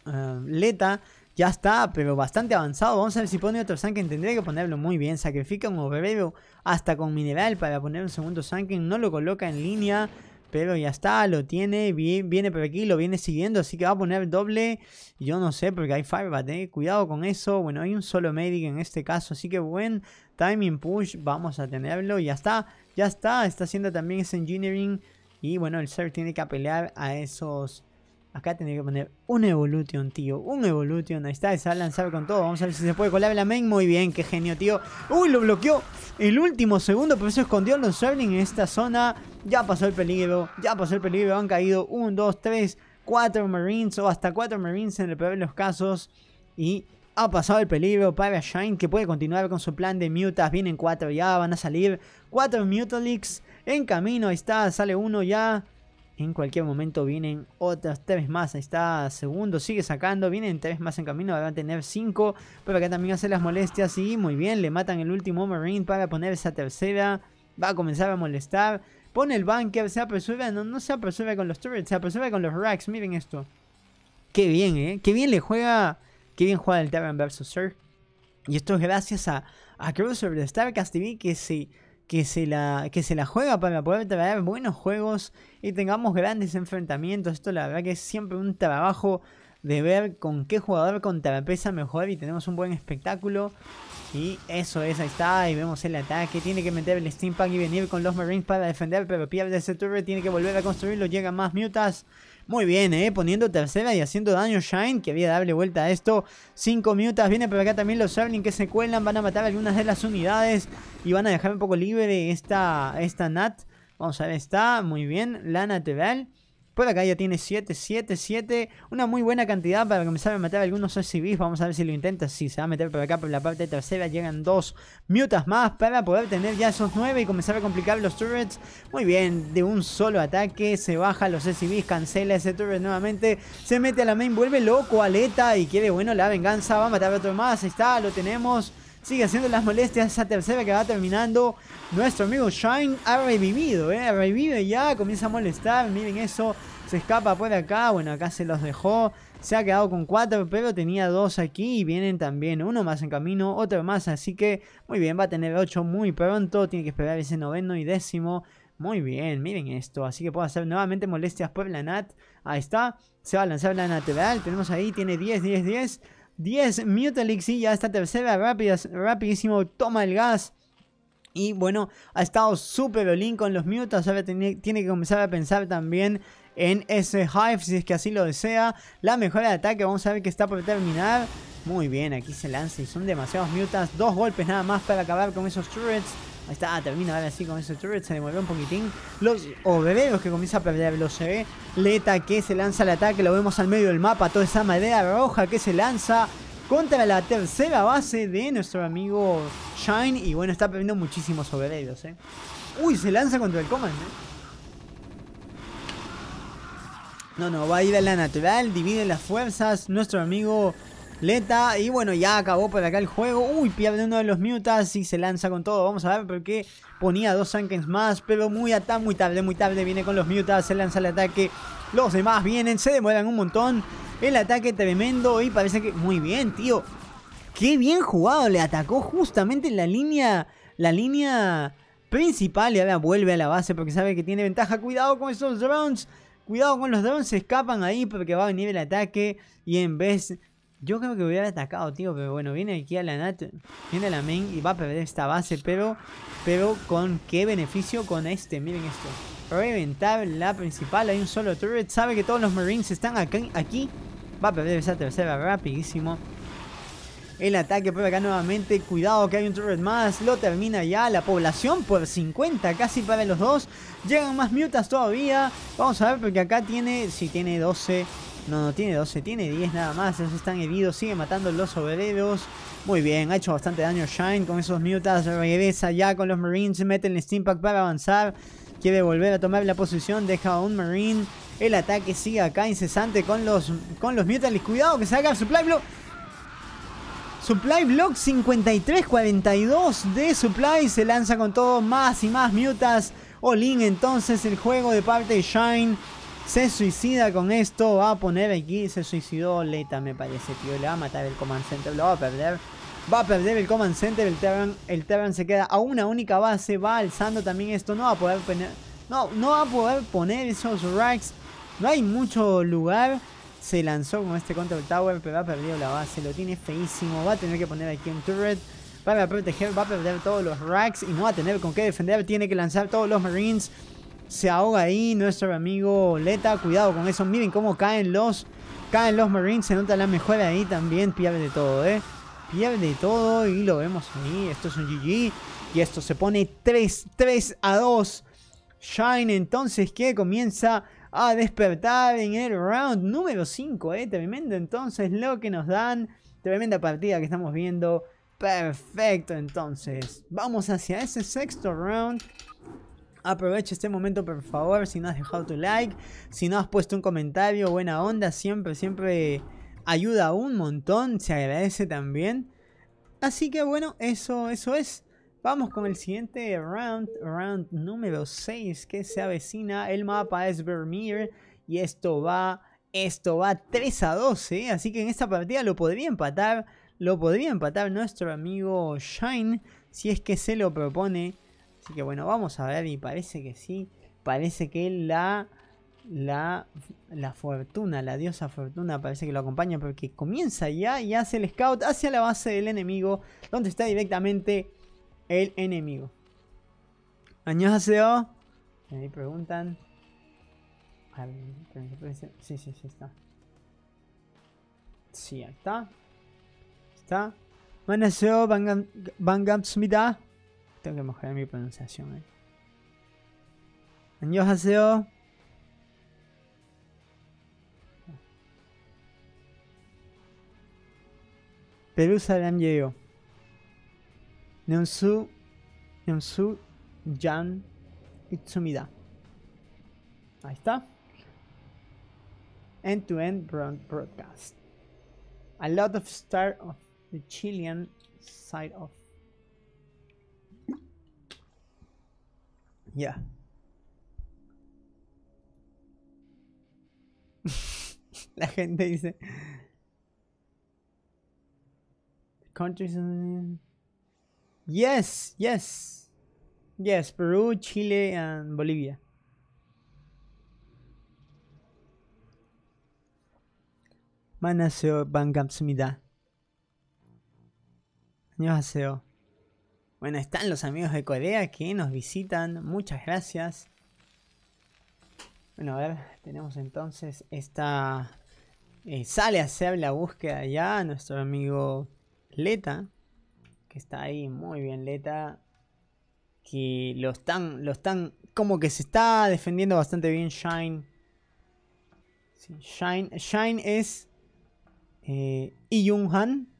eh, leta ya está, pero bastante avanzado. Vamos a ver si pone otro Sanken. Tendría que ponerlo muy bien. Sacrifica un obrero hasta con mineral para poner un segundo Sanken. No lo coloca en línea. Pero ya está, lo tiene, viene por aquí, lo viene siguiendo, así que va a poner doble. Yo no sé, porque hay Firebat, eh. Cuidado con eso. Bueno, hay un solo Medic en este caso, así que buen timing push. Vamos a tenerlo, ya está, ya está. Está haciendo también ese Engineering. Y bueno, el Ser tiene que pelear a esos Acá tenía que poner un Evolution, tío. Un Evolution. Ahí está, esa a con todo. Vamos a ver si se puede colar la main. Muy bien, qué genio, tío. Uy, lo bloqueó el último segundo, pero se escondió los Traveling en esta zona. Ya pasó el peligro, ya pasó el peligro. Han caído 1, 2, 3, 4 Marines o hasta 4 Marines en el peor de los casos. Y ha pasado el peligro para Shine que puede continuar con su plan de mutas. Vienen cuatro ya, van a salir cuatro Mutalix en camino. Ahí está, sale uno ya. En cualquier momento vienen otras tres más. Ahí está segundo, sigue sacando. Vienen tres más en camino. van a tener cinco. Pero acá también hace las molestias. Y muy bien, le matan el último Marine para poner esa tercera. Va a comenzar a molestar. Pone el bunker, se apresura. No, no se apresura con los turrets, se apresura con los racks. Miren esto. Qué bien, ¿eh? Qué bien le juega. Qué bien juega el Terran versus Sir. Y esto es gracias a, a de Starcast TV que Sí, que se la, que se la juega para poder traer buenos juegos y tengamos grandes enfrentamientos. Esto la verdad que es siempre un trabajo de ver con qué jugador contrapesa mejor y tenemos un buen espectáculo. Y eso es, ahí está, y vemos el ataque, tiene que meter el steampunk y venir con los marines para defender, pero pierde ese turret, tiene que volver a construirlo, llegan más mutas. Muy bien, eh, poniendo tercera y haciendo daño Shine, que había darle vuelta a esto. Cinco minutos viene por acá también los Sablin que se cuelan, van a matar algunas de las unidades y van a dejar un poco libre esta, esta Nat. Vamos a ver, está muy bien, la natural. Por acá ya tiene 7, 7, 7. Una muy buena cantidad para comenzar a matar algunos SCBs. Vamos a ver si lo intenta. Si sí, se va a meter por acá por la parte trasera. Llegan dos mutas más para poder tener ya esos 9 y comenzar a complicar los turrets. Muy bien, de un solo ataque se baja los SCBs. Cancela ese turret nuevamente. Se mete a la main, vuelve loco Aleta y quiere, bueno, la venganza. Va a matar a otro más. Ahí está, lo tenemos sigue haciendo las molestias. Esa tercera que va terminando. Nuestro amigo Shine ha revivido, ¿eh? Revive ya, comienza a molestar. Miren eso. Se escapa por acá. Bueno, acá se los dejó. Se ha quedado con cuatro, pero tenía dos aquí. Y vienen también uno más en camino, otro más. Así que, muy bien, va a tener ocho muy pronto. Tiene que esperar ese noveno y décimo. Muy bien, miren esto. Así que puedo hacer nuevamente molestias por la Nat. Ahí está. Se va a lanzar la natural. Tenemos ahí, tiene 10, 10, 10. 10 Mutalix y ya está tercera, rápidas, rapidísimo, toma el gas. Y bueno, ha estado súper olín con los mutas. Ahora tiene, tiene, que comenzar a pensar también en ese Hive si es que así lo desea. La mejora de ataque, vamos a ver que está por terminar. Muy bien, aquí se lanza y son demasiados mutas. Dos golpes nada más para acabar con esos turrets. Ahí está, ah, termina ahora sí con ese turret, se mueve un poquitín. Los obreros que comienza a perder se ve. Leta que se lanza al ataque, lo vemos al medio del mapa, toda esa madera roja que se lanza contra la tercera base de nuestro amigo Shine. Y bueno, está perdiendo muchísimos obreros, eh. Uy, se lanza contra el Command, eh. No, no, va a ir a la natural, divide las fuerzas. Nuestro amigo y bueno, ya acabó por acá el juego. Uy, pierde uno de los mutas y se lanza con todo. Vamos a ver por qué ponía dos Sankens más. Pero muy atá, muy tarde, muy tarde. Viene con los mutas, se lanza el ataque. Los demás vienen, se demoran un montón. El ataque tremendo y parece que... Muy bien, tío. Qué bien jugado. Le atacó justamente en la línea... La línea principal y ahora vuelve a la base porque sabe que tiene ventaja. Cuidado con esos drones. Cuidado con los drones, se escapan ahí porque va a venir el ataque y en vez yo creo que hubiera atacado, tío. Pero bueno, viene aquí a la Viene la main y va a perder esta base. Pero, pero con qué beneficio con este. Miren esto. Reventar la principal. Hay un solo turret. Sabe que todos los marines están aquí. aquí. Va a perder esa tercera rapidísimo. El ataque por acá nuevamente. Cuidado que hay un turret más. Lo termina ya. La población por 50 casi para los dos. Llegan más mutas todavía. Vamos a ver porque acá tiene... Si tiene 12... No, no tiene 12, tiene 10 nada más. Esos están heridos, sigue matando los obreros. Muy bien, ha hecho bastante daño Shine con esos mutas. Regresa ya con los Marines, Se mete el Steampack para avanzar. Quiere volver a tomar la posición, deja a un Marine. El ataque sigue acá incesante con los, con los Cuidado que se haga el Supply Block. Supply Block 53-42 de Supply. Se lanza con todo más y más Mutas. Olin entonces el juego de parte de Shine se suicida con esto, va a poner aquí, se suicidó Leta me parece, tío, le va a matar el Command Center, lo va a perder. Va a perder el Command Center, el Terran, el se queda a una única base, va alzando también esto, no va a poder poner, no, no va a poder poner esos racks, no hay mucho lugar. Se lanzó con este Control Tower, pero ha perdido la base, lo tiene feísimo, va a tener que poner aquí un turret para proteger, va a perder todos los racks y no va a tener con qué defender, tiene que lanzar todos los marines se ahoga ahí nuestro amigo Leta. Cuidado con eso. Miren cómo caen los, caen los Marines. Se nota la mejora ahí también. Pierde todo, ¿eh? Pierde todo y lo vemos ahí. Esto es un GG. Y esto se pone 3, 3 a 2. Shine entonces que comienza a despertar en el round número 5. ¿eh? Tremendo entonces lo que nos dan. Tremenda partida que estamos viendo. Perfecto entonces. Vamos hacia ese sexto round. Aprovecha este momento, por favor. Si no has dejado tu like, si no has puesto un comentario, buena onda, siempre, siempre ayuda un montón. Se agradece también. Así que bueno, eso, eso es. Vamos con el siguiente round, round número 6 que se avecina. El mapa es Vermeer y esto va, esto va 3 a 12. ¿eh? Así que en esta partida lo podría empatar, lo podría empatar nuestro amigo Shine si es que se lo propone Así que bueno, vamos a ver y parece que sí. Parece que la, la, la fortuna, la diosa fortuna, parece que lo acompaña porque comienza ya y hace el scout hacia la base del enemigo, donde está directamente el enemigo. Añaseo. Ahí preguntan. Sí, sí, sí, está. Sí, ahí está. Está. 안녕하세요. Van tengo que mejorar mi pronunciación. ¿eh? Haseo. Perú Salam Yeo. Neonsu. su Jan Itsumida. Ahí está. End-to-end -end broadcast. A lot of star of the Chilean side of Ya. La gente dice. The countries. Yes, yes. Yes, Peru, Chile, and Bolivia. 만났어요. 반갑습니다. 안녕하세요. Bueno, están los amigos de Corea que nos visitan. Muchas gracias. Bueno, a ver, tenemos entonces esta... Eh, sale a hacer la búsqueda ya nuestro amigo Leta. Que está ahí, muy bien Leta. Que lo están, lo están, como que se está defendiendo bastante bien Shine. Shine, Shine es eh, Han.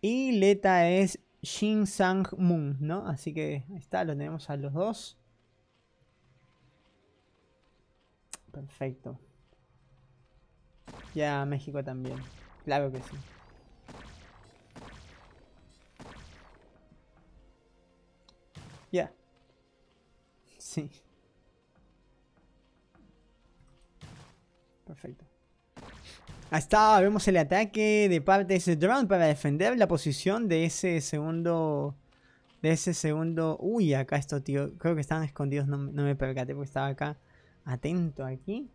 Y Leta es Shin Sang Moon, ¿no? Así que ahí está, lo tenemos a los dos. Perfecto. Ya México también. Claro que sí. Ya. Sí. Perfecto está, vemos el ataque de parte de ese drone para defender la posición de ese segundo... De ese segundo... Uy, acá esto, tío. Creo que estaban escondidos. No, no me percaté porque estaba acá atento aquí.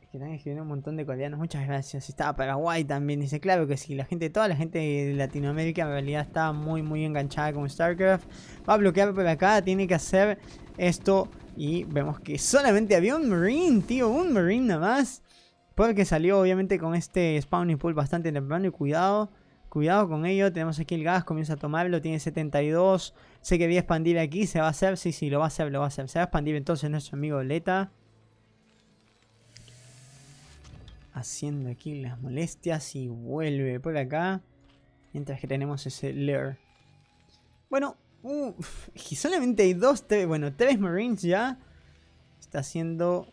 Es que están escribiendo un montón de coreanos. Muchas gracias. Estaba Paraguay también. Dice, claro que sí. La gente, toda la gente de Latinoamérica en realidad está muy, muy enganchada con StarCraft. Va a bloquear por acá. Tiene que hacer esto. Y vemos que solamente había un Marine, tío. Un Marine nada más. Porque salió obviamente con este Spawning Pool bastante temprano y cuidado. Cuidado con ello, tenemos aquí el gas, comienza a tomarlo, tiene 72. Sé que voy a expandir aquí, se va a hacer, sí, sí, lo va a hacer, lo va a hacer. Se va a expandir entonces nuestro amigo Leta. Haciendo aquí las molestias y vuelve por acá. Mientras que tenemos ese Lair. Bueno, uh, solamente hay dos, bueno, tres Marines ya. Está haciendo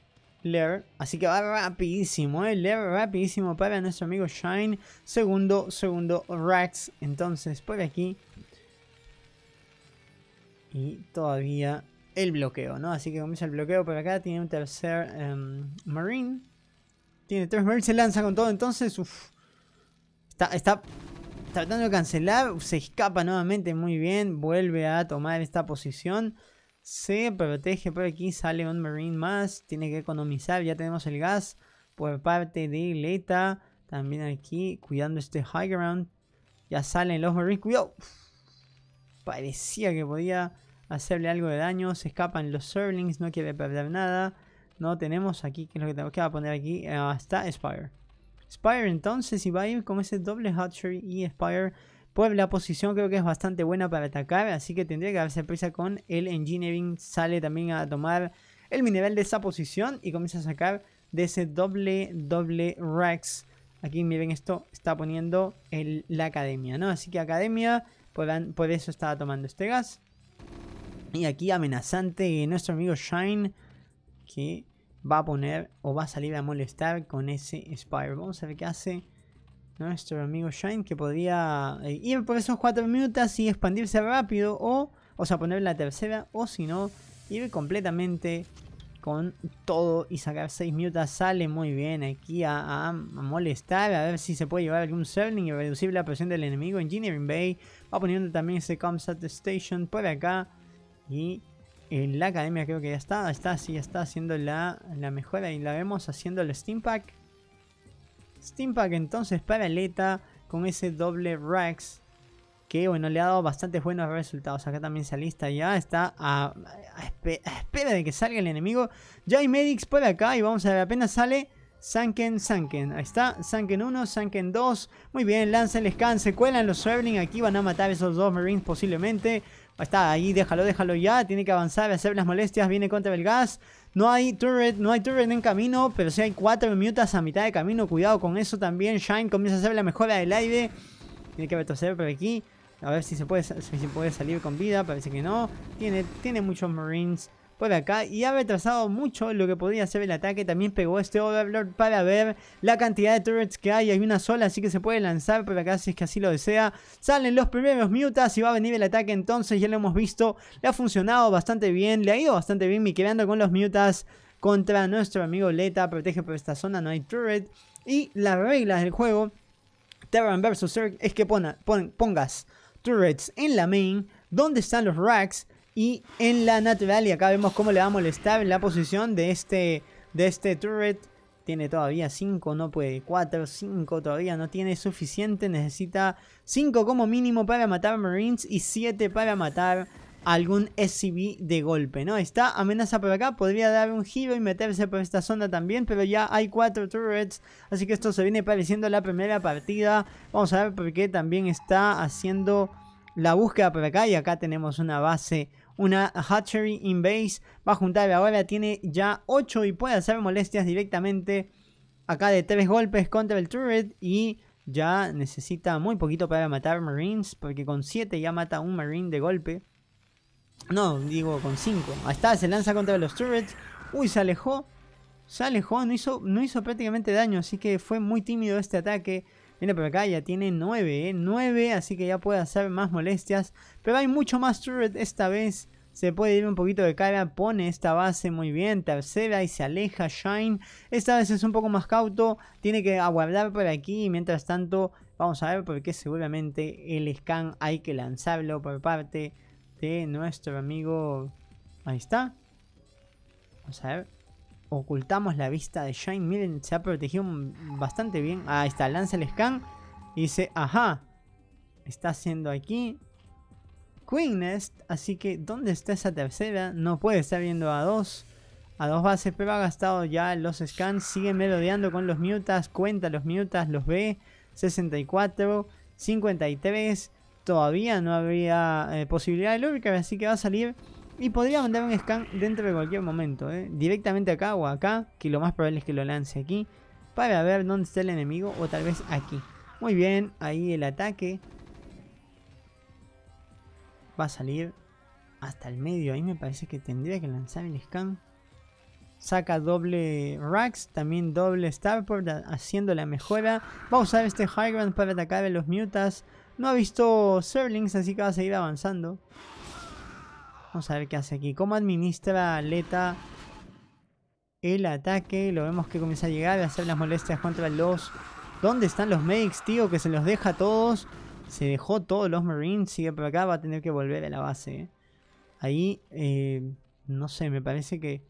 Leer. Así que va rapidísimo, ¿eh? Leer rapidísimo para nuestro amigo Shine. Segundo, segundo Rax. Entonces, por aquí. Y todavía el bloqueo, ¿no? Así que comienza el bloqueo por acá. Tiene un tercer em, Marine. Tiene tres Marines. Se lanza con todo. Entonces, uff. Está, está tratando de cancelar. Se escapa nuevamente. Muy bien. Vuelve a tomar esta posición se protege por aquí, sale un marine más, tiene que economizar, ya tenemos el gas por parte de Leta, también aquí cuidando este high ground, ya salen los marines, cuidado, parecía que podía hacerle algo de daño, se escapan los serlings, no quiere perder nada, no tenemos aquí, que es lo que tengo que poner aquí, hasta ah, Spire. Spire entonces, y va a ir con ese doble Hatchery y Spire pues la posición creo que es bastante buena para atacar, así que tendría que darse prisa con el Engineering. Sale también a tomar el mineral de esa posición y comienza a sacar de ese doble, doble Rex. Aquí miren esto, está poniendo el, la academia, ¿no? Así que academia, por, por eso estaba tomando este gas. Y aquí amenazante nuestro amigo Shine, que va a poner o va a salir a molestar con ese Spire. Vamos a ver qué hace nuestro amigo Shine que podría eh, ir por esos cuatro minutos y expandirse rápido o, o sea, poner la tercera o si no, ir completamente con todo y sacar 6 minutos sale muy bien aquí a, molestar, a ver si se puede llevar algún Serling y reducir la presión del enemigo. en Engineering Bay va poniendo también ese Comsat Station por acá y en la academia creo que ya está, está, sí, ya está haciendo la, la mejora y la vemos haciendo el steam pack Steampack entonces para Leta con ese doble Rex. Que bueno, le ha dado bastantes buenos resultados. Acá también se alista ya. Está a, espera de que salga el enemigo. Ya hay medics por acá. Y vamos a ver, apenas sale. Sanken, Sanken. Ahí está. Sanken 1, Sanken 2. Muy bien, lanza el scan. Se cuelan los Swerling. Aquí van a matar esos dos Marines posiblemente. Ahí está, ahí déjalo, déjalo ya. Tiene que avanzar, hacer las molestias. Viene contra el gas. No hay turret, no hay turret en camino, pero sí hay cuatro mutas a mitad de camino. Cuidado con eso también. Shine comienza a hacer la mejora del aire. Tiene que retroceder por aquí. A ver si se puede, si puede salir con vida. Parece que no. Tiene, tiene muchos marines por acá y ha retrasado mucho lo que podría ser el ataque. También pegó este Overlord para ver la cantidad de turrets que hay. Hay una sola, así que se puede lanzar por acá si es que así lo desea. Salen los primeros mutas y va a venir el ataque entonces. Ya lo hemos visto, le ha funcionado bastante bien, le ha ido bastante bien quedando con los mutas contra nuestro amigo Leta. Protege por esta zona, no hay turret. Y la regla del juego, Terran vs. Zerg, es que pongas turrets en la main, donde están los racks y en la natural, y acá vemos cómo le va a molestar la posición de este, de este turret. Tiene todavía 5, no puede. 4, 5 todavía no tiene suficiente. Necesita 5 como mínimo para matar Marines y 7 para matar algún SCV de golpe, ¿no? Está amenaza por acá, podría dar un giro y meterse por esta zona también, pero ya hay 4 turrets, así que esto se viene pareciendo la primera partida. Vamos a ver por qué también está haciendo la búsqueda por acá y acá tenemos una base una Hatchery in Va a juntar ahora tiene ya 8 y puede hacer molestias directamente acá de 3 golpes contra el turret. Y ya necesita muy poquito para matar Marines, porque con 7 ya mata un Marine de golpe. No, digo con 5. Ahí está, se lanza contra los turrets. Uy, se alejó. Se alejó, no hizo, no hizo prácticamente daño, así que fue muy tímido este ataque. Mira por acá, ya tiene 9, ¿eh? 9, así que ya puede hacer más molestias. Pero hay mucho más turret esta vez. Se puede ir un poquito de cara, pone esta base muy bien, tercera y se aleja Shine. Esta vez es un poco más cauto, tiene que aguardar por aquí mientras tanto vamos a ver porque seguramente el scan hay que lanzarlo por parte de nuestro amigo... Ahí está. Vamos a ver ocultamos la vista de Shine. Miren, se ha protegido bastante bien. Ah, ahí está, lanza el scan y dice, ajá, está haciendo aquí Queen Nest. Así que, ¿dónde está esa tercera? No puede estar viendo a dos. A dos bases, pero ha gastado ya los scans. Sigue melodeando con los mutas. Cuenta los mutas, los ve. 64, 53. Todavía no habría eh, posibilidad de lurker, así que va a salir y podría mandar un scan dentro de cualquier momento, ¿eh? directamente acá o acá, que lo más probable es que lo lance aquí, para ver dónde está el enemigo o tal vez aquí. Muy bien, ahí el ataque va a salir hasta el medio. Ahí me parece que tendría que lanzar el scan. Saca doble Rax, también doble Starport haciendo la mejora. Va a usar este High Ground para atacar a los Mutas. No ha visto Serlings, así que va a seguir avanzando. Vamos a ver qué hace aquí. ¿Cómo administra Leta el ataque? Lo vemos que comienza a llegar, a hacer las molestias contra los... ¿Dónde están los medics, tío? Que se los deja todos. Se dejó todos los marines. Sigue por acá, va a tener que volver a la base. Eh. Ahí, eh, no sé, me parece que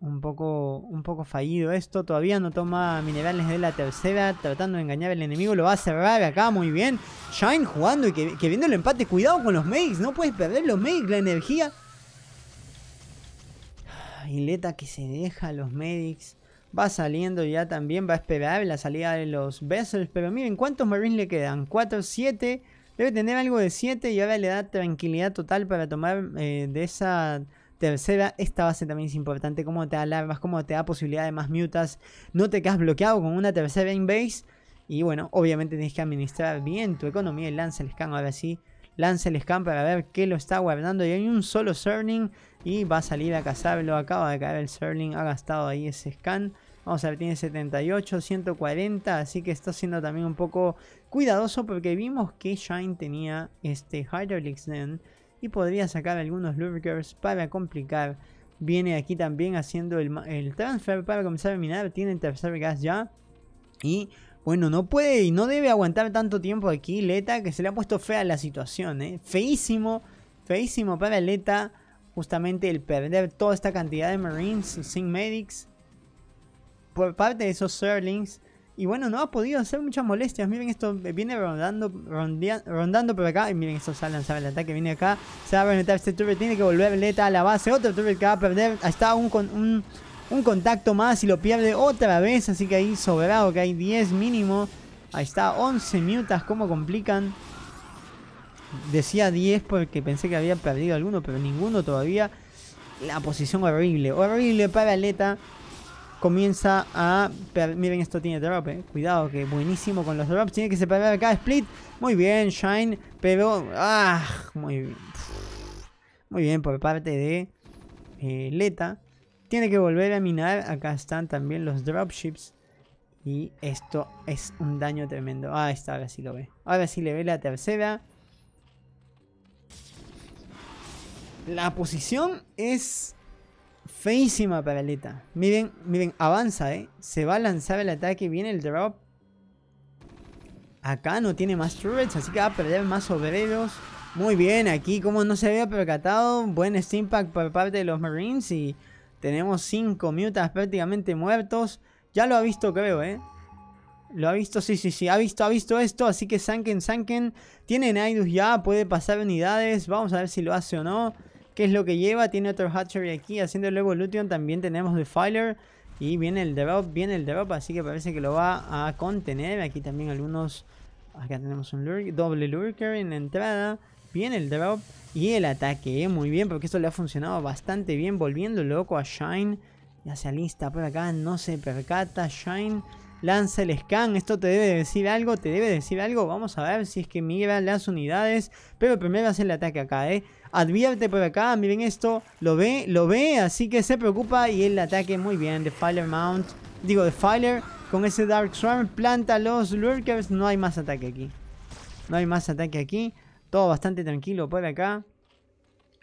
un poco, un poco fallido esto. Todavía no toma minerales de la tercera. Tratando de engañar al enemigo. Lo va a cerrar acá muy bien. Shine jugando y que, viendo el empate. Cuidado con los Medics. No puedes perder los Medics. La energía. Hileta que se deja a los medics. Va saliendo ya también. Va a esperar la salida de los vessels. Pero miren cuántos marines le quedan. 4, 7. Debe tener algo de 7 y ahora le da tranquilidad total para tomar eh, de esa Tercera, esta base también es importante, cómo te da larvas, cómo te da posibilidad de más mutas. No te quedas bloqueado con una tercera in base. Y bueno, obviamente tienes que administrar bien tu economía y lanza el scan ahora sí. Lanza el scan para ver qué lo está guardando. Y hay un solo Cerning y va a salir a cazarlo. Acaba de caer el Cerning, ha gastado ahí ese scan. Vamos a ver, tiene 78, 140, así que está siendo también un poco cuidadoso porque vimos que Shine tenía este Hydraulic y podría sacar algunos lurkers para complicar. Viene aquí también haciendo el, transfer para comenzar a minar. Tiene el tercer gas ya. Y bueno, no puede y no debe aguantar tanto tiempo aquí Leta, que se le ha puesto fea la situación, ¿eh? Feísimo, feísimo para Leta, justamente el perder toda esta cantidad de Marines sin Medics. Por parte de esos Serlings, y bueno, no ha podido hacer muchas molestias. Miren esto, eh, viene rondando, rondando por acá. Y miren, esto se ha el ataque, viene acá. Se va a reventar este turret, tiene que volver Leta a la base. Otro turret que va a perder. Está un, con, un, un contacto más y lo pierde otra vez. Así que ahí sobrado, que hay 10 mínimo. Ahí está, 11 mutas, cómo complican. Decía 10 porque pensé que había perdido alguno, pero ninguno todavía. La posición horrible, horrible para Leta comienza a... Miren, esto tiene drop, eh. Cuidado, que buenísimo con los drops. Tiene que separar acá Split. Muy bien, Shine. Pero... Ah, muy bien. Muy bien por parte de eh, Leta. Tiene que volver a minar. Acá están también los dropships. Y esto es un daño tremendo. Ah, está, ahora sí lo ve. Ahora sí le ve la tercera. La posición es Feísima paraleta. Miren, miren, avanza, ¿eh? Se va a lanzar el ataque, viene el drop. Acá no tiene más turrets, así que va a perder más obreros. Muy bien, aquí como no se había percatado, buen steampack por parte de los marines y tenemos 5 mutas prácticamente muertos. Ya lo ha visto creo, ¿eh? Lo ha visto, sí, sí, sí, ha visto, ha visto esto, así que Sanken, Sanken. Tiene nidus ya, puede pasar unidades, vamos a ver si lo hace o no. ¿Qué es lo que lleva? Tiene otro hatchery aquí. Haciendo el Evolution también tenemos Defiler. Y viene el Drop. viene el Drop. Así que parece que lo va a contener. Aquí también algunos... Acá tenemos un lurk, doble Lurker en la entrada. Viene el Drop. Y el ataque, eh, muy bien. Porque esto le ha funcionado bastante bien. Volviendo loco a Shine. Ya se alista por acá. No se percata Shine lanza el scan, esto te debe decir algo, te debe decir algo, vamos a ver si es que mira las unidades, pero primero hace el ataque acá, eh. Advierte por acá, miren esto, lo ve, lo ve, así que se preocupa y el ataque muy bien de Fire Mount, digo de Fire, con ese Dark Swarm, planta los Lurkers, no hay más ataque aquí. No hay más ataque aquí, todo bastante tranquilo por acá.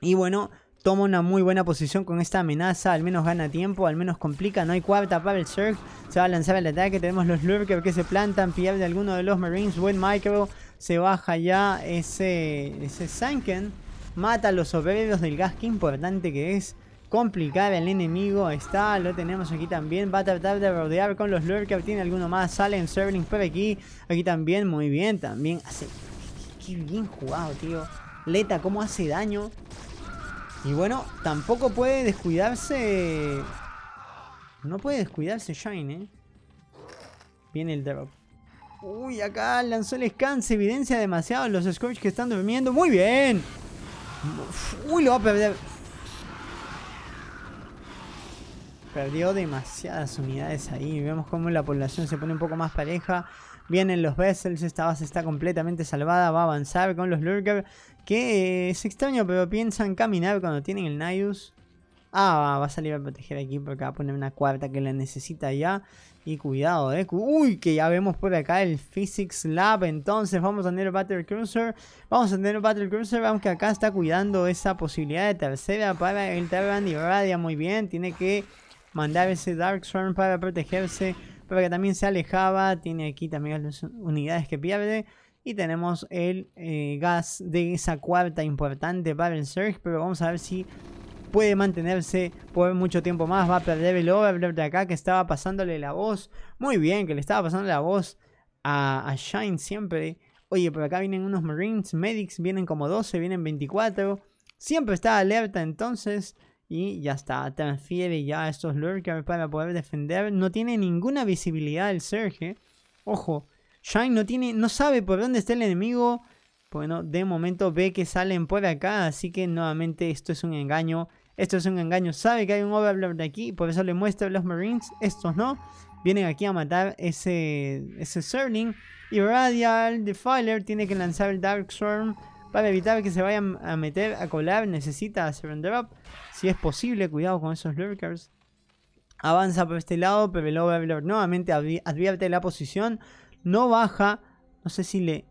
Y bueno, toma una muy buena posición con esta amenaza. Al menos gana tiempo, al menos complica. No hay cuarta para el Surf. Se va a lanzar el ataque. Tenemos los Lurker que se plantan. Pierde de alguno de los Marines. Buen Micro. Se baja ya ese, ese Sanken. Mata a los obreros del gas. Qué importante que es complicar al enemigo. Está, lo tenemos aquí también. Va a tratar de rodear con los Lurker. Tiene alguno más. Salen en Serling por aquí. Aquí también, muy bien. También hace. Qué bien jugado, tío. Leta, cómo hace daño. Y bueno, tampoco puede descuidarse... No puede descuidarse Shine, ¿eh? Viene el drop. Uy, acá lanzó el scan. evidencia demasiado los Scorch que están durmiendo. ¡Muy bien! Uy, lo va a perder. Perdió demasiadas unidades ahí. Vemos cómo la población se pone un poco más pareja. Vienen los Vessels. Esta base está completamente salvada. Va a avanzar con los Lurker. Que es extraño, pero piensan caminar cuando tienen el Naius. Ah, va a salir a proteger aquí porque va a poner una cuarta que la necesita ya. Y cuidado, eh. Uy, que ya vemos por acá el Physics Lab. Entonces vamos a tener Battle Cruiser. Vamos a tener Battle Cruiser. que acá está cuidando esa posibilidad de tercera para el Terran y Radia. Muy bien. Tiene que mandar ese Dark Swarm para protegerse. Para que también se alejaba. Tiene aquí también las unidades que pierde. Y tenemos el eh, gas de esa cuarta importante para el Surge. Pero vamos a ver si puede mantenerse por mucho tiempo más. Va a perder el overlord de acá que estaba pasándole la voz. Muy bien, que le estaba pasando la voz a, Shine siempre. Oye, por acá vienen unos Marines, Medics, vienen como 12, vienen 24. Siempre está alerta entonces. Y ya está, transfiere ya a estos lurkers para poder defender. No tiene ninguna visibilidad el Surge. Eh. Ojo, Shine no tiene, no sabe por dónde está el enemigo. Bueno, de momento ve que salen por acá, así que nuevamente esto es un engaño. Esto es un engaño, sabe que hay un overlord aquí, por eso le muestra a los marines, estos no. Vienen aquí a matar ese, ese Serling. Y Radial Defiler tiene que lanzar el Dark Swarm. para evitar que se vayan a meter a colar. Necesita un drop. si es posible, cuidado con esos lurkers. Avanza por este lado, pero el overlord nuevamente advierte la posición. No baja. No sé si le...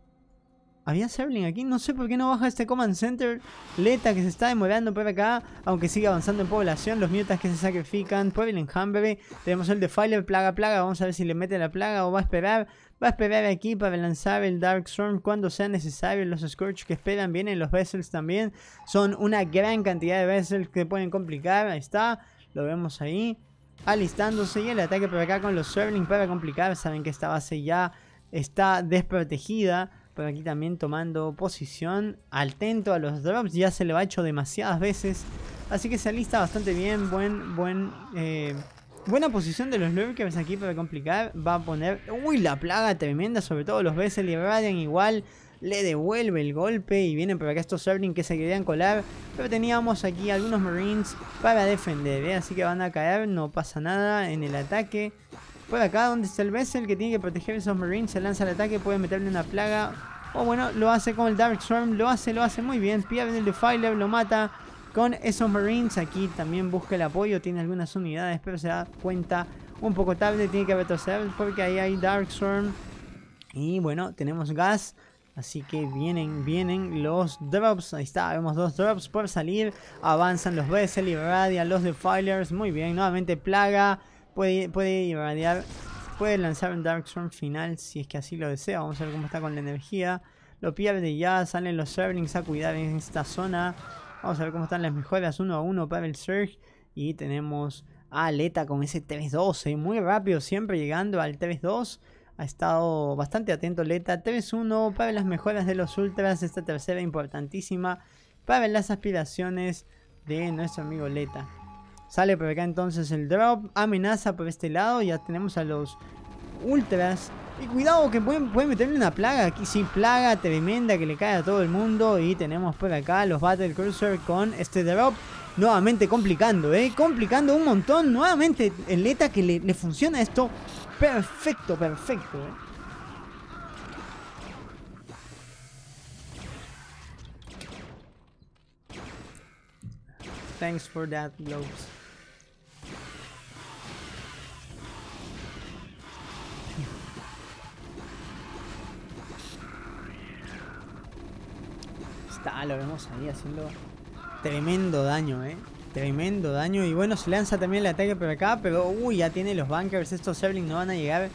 ¿Había Serling aquí? No sé por qué no baja este Command Center. Leta que se está demorando por acá. Aunque sigue avanzando en población. Los mutas que se sacrifican. Por el enjambre. Tenemos el Defiler. Plaga, plaga. Vamos a ver si le mete la plaga o va a esperar. Va a esperar aquí para lanzar el Dark Storm cuando sea necesario. Los Scorch que esperan vienen. Los Vessels también. Son una gran cantidad de Vessels que pueden complicar. Ahí está. Lo vemos ahí. Alistándose y el ataque por acá con los Serling para complicar. Saben que esta base ya está desprotegida. Por aquí también tomando posición. Atento a los drops. Ya se le ha hecho demasiadas veces. Así que se alista bastante bien. Buen, buen... Eh, buena posición de los Lurkers aquí para complicar. Va a poner... Uy, la plaga tremenda. Sobre todo los Bessel y Radian igual le devuelve el golpe y vienen por acá estos Serling que se querían colar. Pero teníamos aquí algunos Marines para defender, ¿eh? así que van a caer, no pasa nada en el ataque acá, donde está el Vessel, que tiene que proteger a esos Marines, se lanza el ataque, puede meterle una plaga. O bueno, lo hace con el Dark Swarm. lo hace, lo hace muy bien. Pia el Defiler, lo mata con esos Marines. Aquí también busca el apoyo, tiene algunas unidades, pero se da cuenta un poco tarde. Tiene que retroceder porque ahí hay Dark Swarm. Y bueno, tenemos gas. Así que vienen, vienen los drops. Ahí está, vemos dos drops por salir. Avanzan los Vessel y radian los Defilers. Muy bien, nuevamente Plaga. Puede, puede irradiar, puede lanzar un Dark Storm final si es que así lo desea. Vamos a ver cómo está con la energía. Lo pierde ya, salen los Servings a cuidar en esta zona. Vamos a ver cómo están las mejoras 1 a 1 para el Surge. Y tenemos a Leta con ese 3-12, eh, muy rápido, siempre llegando al 3-2. Ha estado bastante atento Leta. 3-1 para las mejoras de los Ultras. Esta tercera importantísima para las aspiraciones de nuestro amigo Leta. Sale por acá entonces el drop. Amenaza por este lado. Ya tenemos a los ultras. Y cuidado que pueden, pueden meterle una plaga. Aquí sí, plaga tremenda que le cae a todo el mundo. Y tenemos por acá los Battle Cruiser con este drop. Nuevamente complicando, ¿eh? Complicando un montón. Nuevamente el ETA que le, funciona esto. Perfecto, perfecto, eh. Thanks for that, Lopes lo vemos ahí haciendo tremendo daño, eh. Tremendo daño. Y bueno, se lanza también el ataque por acá, pero uy, ya tiene los bankers Estos zeblings no van a llegar,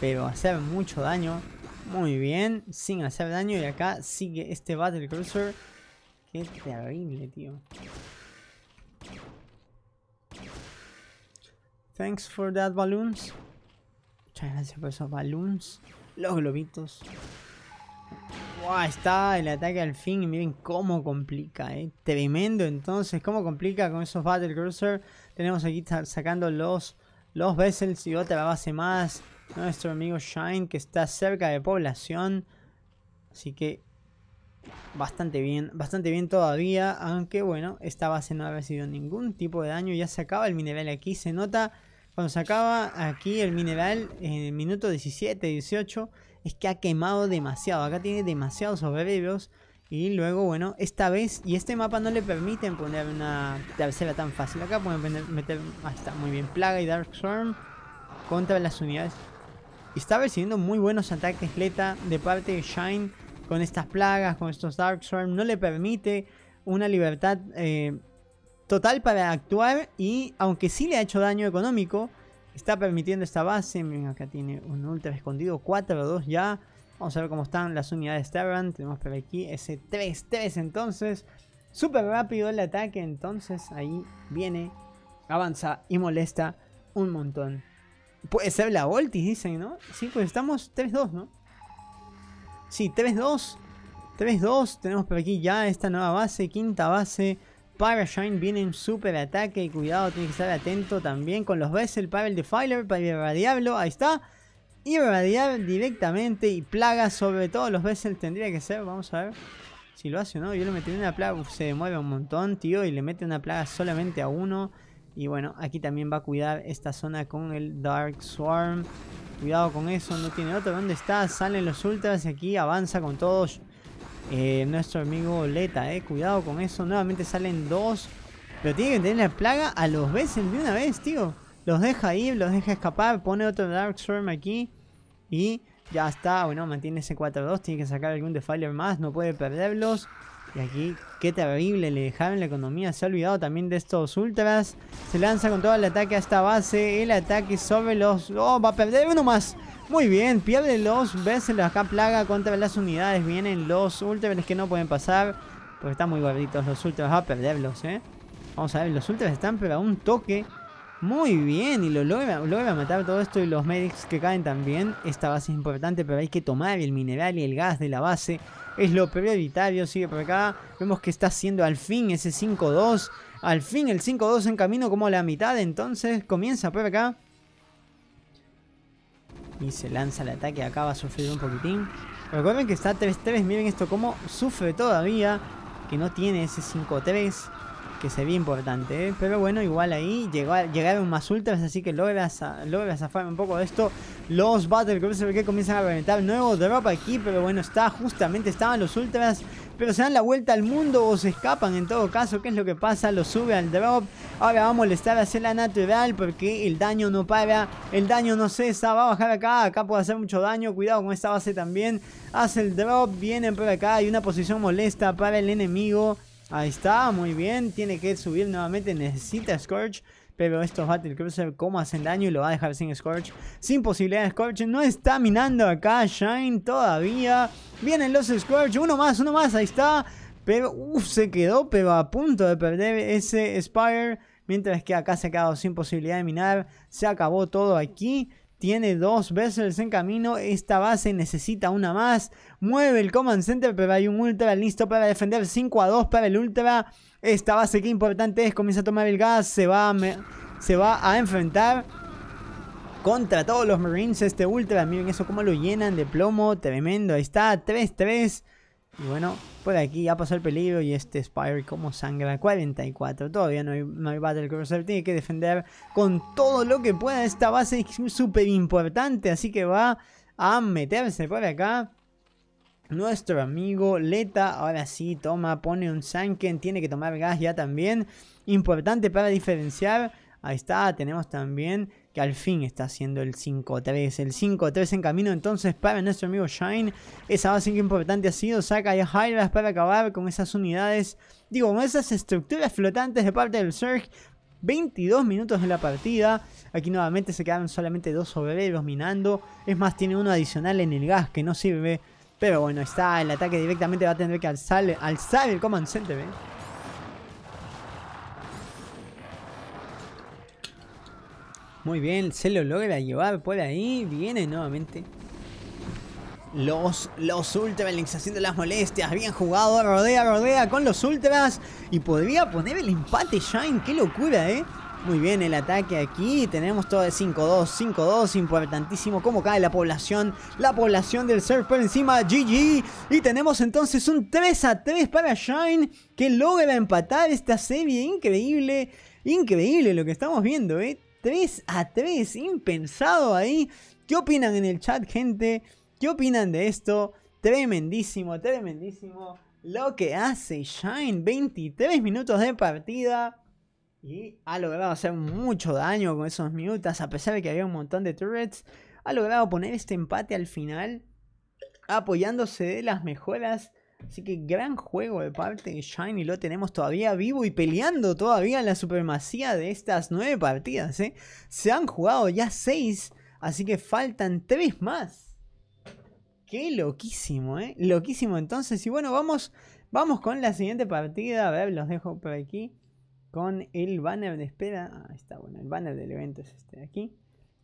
pero hacer mucho daño. Muy bien, sin hacer daño. Y acá sigue este Battle Cruiser. Qué terrible, tío. Thanks for that, balloons. Muchas gracias por esos balloons. Los globitos. Wow, está el ataque al fin. y Miren cómo complica, eh. Tremendo entonces. Cómo complica con esos Battle Cruiser. Tenemos aquí sacando los, los Vessels y otra base más. Nuestro amigo Shine que está cerca de población. Así que bastante bien, bastante bien todavía. Aunque bueno, esta base no ha recibido ningún tipo de daño. Ya se acaba el mineral aquí. Se nota cuando se acaba aquí el mineral en el minuto 17, 18 es que ha quemado demasiado. Acá tiene demasiados sobrevivos. Y luego, bueno, esta vez, y este mapa no le permiten poner una tercera tan fácil. Acá pueden meter, ahí está, muy bien, Plaga y Dark Swarm contra las unidades. Y está recibiendo muy buenos ataques Leta de parte de Shine con estas plagas, con estos Dark Storm. No le permite una libertad eh, total para actuar y aunque sí le ha hecho daño económico, Está permitiendo esta base. Miren, acá tiene un ultra escondido. 4-2 ya. Vamos a ver cómo están las unidades Terran. Tenemos por aquí ese 3-3 entonces. Súper rápido el ataque. Entonces ahí viene. Avanza y molesta un montón. Puede ser la ulti dicen, ¿no? Sí, pues estamos 3-2, ¿no? Sí, 3-2. 3-2. Tenemos por aquí ya esta nueva base. Quinta base. Shine viene en super ataque y cuidado, tiene que estar atento también con los Vessel para el Defiler, para irradiarlo, ahí está. Irradiar directamente y plaga sobre todo los Vessel tendría que ser, vamos a ver si lo hace o no. Yo le metí una plaga, se mueve un montón, tío, y le mete una plaga solamente a uno. Y bueno, aquí también va a cuidar esta zona con el Dark Swarm. Cuidado con eso, no tiene otro. ¿Dónde está? Salen los ultras y aquí avanza con todos. Eh, nuestro amigo Leta, eh, Cuidado con eso. Nuevamente salen dos. Pero tiene que tener la plaga a los veces de una vez, tío. Los deja ir, los deja escapar. Pone otro Dark Storm aquí. Y ya está. Bueno, mantiene ese 4-2. Tiene que sacar algún Defiler más. No puede perderlos. Y aquí, qué terrible, le dejaron la economía. Se ha olvidado también de estos ultras. Se lanza con todo el ataque a esta base. El ataque sobre los... ¡Oh, va a perder uno más! Muy bien, pierden los los acá plaga contra las unidades. Vienen los Ultras, que no pueden pasar. Porque están muy gorditos los Ultras. a perderlos, eh. Vamos a ver, los Ultras están pero a un toque. Muy bien, y lo logra, a matar todo esto y los medics que caen también. Esta base es importante, pero hay que tomar el mineral y el gas de la base. Es lo prioritario, sigue por acá. Vemos que está haciendo al fin ese 5-2. Al fin el 5-2 en camino como la mitad, entonces comienza por acá. Y se lanza el ataque. Acá va a sufrir un poquitín. Recuerden que está 3-3. Miren esto como sufre todavía. Que no tiene ese 5-3 que se ve importante, ¿eh? pero bueno, igual ahí llegó, llegaron más ultras, así que logras logras zafar un poco de esto. Los Battle que comienzan a reventar nuevo drop aquí, pero bueno, está justamente, estaban los ultras, pero se dan la vuelta al mundo o se escapan en todo caso, ¿qué es lo que pasa? Lo sube al drop, ahora va a molestar a la natural porque el daño no para, el daño no cesa, va a bajar acá, acá puede hacer mucho daño, cuidado con esta base también, hace el drop, viene por acá, hay una posición molesta para el enemigo. Ahí está, muy bien. Tiene que subir nuevamente. Necesita Scorch, Pero estos Battle cómo como hacen daño y lo va a dejar sin Scorch. Sin posibilidad de Scorch. No está minando acá Shine todavía. Vienen los Scorch. Uno más, uno más. Ahí está. Pero se quedó pero a punto de perder ese Spire. Mientras que acá se ha quedado sin posibilidad de minar. Se acabó todo aquí. Tiene dos vessels en camino. Esta base necesita una más. Mueve el Command Center, pero hay un Ultra listo para defender. 5 a 2 para el Ultra. Esta base que importante es. Comienza a tomar el gas. Se va a, se va a enfrentar contra todos los Marines este Ultra. Miren eso, cómo lo llenan de plomo. Tremendo. Ahí está. 3-3. Y bueno, por pues aquí ya pasó el peligro y este Spire como sangra 44. Todavía no hay, Battle Cruiser. Tiene que defender con todo lo que pueda. Esta base es súper importante. Así que va a meterse por acá. Nuestro amigo Leta ahora sí toma, pone un Sanken, tiene que tomar gas ya también. Importante para diferenciar. Ahí está, tenemos también al fin está haciendo el 5-3. El 5-3 en camino entonces para nuestro amigo Shine. Esa base que importante ha sido, saca ya Hylas para acabar con esas unidades, digo, con esas estructuras flotantes de parte del Surge. 22 minutos de la partida. Aquí nuevamente se quedaron solamente dos obreros minando. Es más, tiene uno adicional en el gas que no sirve. Pero bueno, está el ataque directamente. Va a tener que alzar, alzar el Command Center. ¿eh? Muy bien, se lo logra llevar por ahí. Viene nuevamente. Los, los links haciendo las molestias. Bien jugado. Rodea, rodea con los Ultras. Y podría poner el empate, Shine. Qué locura, ¿eh? Muy bien el ataque aquí. Tenemos todo de 5-2. 5-2. Importantísimo cómo cae la población. La población del Surfer encima. GG. Y tenemos entonces un 3-3 para Shine. Que logra empatar esta serie. Increíble. Increíble lo que estamos viendo, ¿eh? 3 a 3, impensado ahí. ¿Qué opinan en el chat, gente? ¿Qué opinan de esto? Tremendísimo, tremendísimo. Lo que hace Shine, 23 minutos de partida. Y ha logrado hacer mucho daño con esos minutos, a pesar de que había un montón de turrets. Ha logrado poner este empate al final, apoyándose de las mejoras Así que gran juego de parte de Shiny. Lo tenemos todavía vivo y peleando todavía en la supremacía de estas nueve partidas. ¿eh? Se han jugado ya seis. Así que faltan tres más. Qué loquísimo, ¿eh? Loquísimo entonces. Y bueno, vamos, vamos con la siguiente partida. A ver, los dejo por aquí. Con el banner de espera. Ah, está bueno. El banner del evento es este aquí.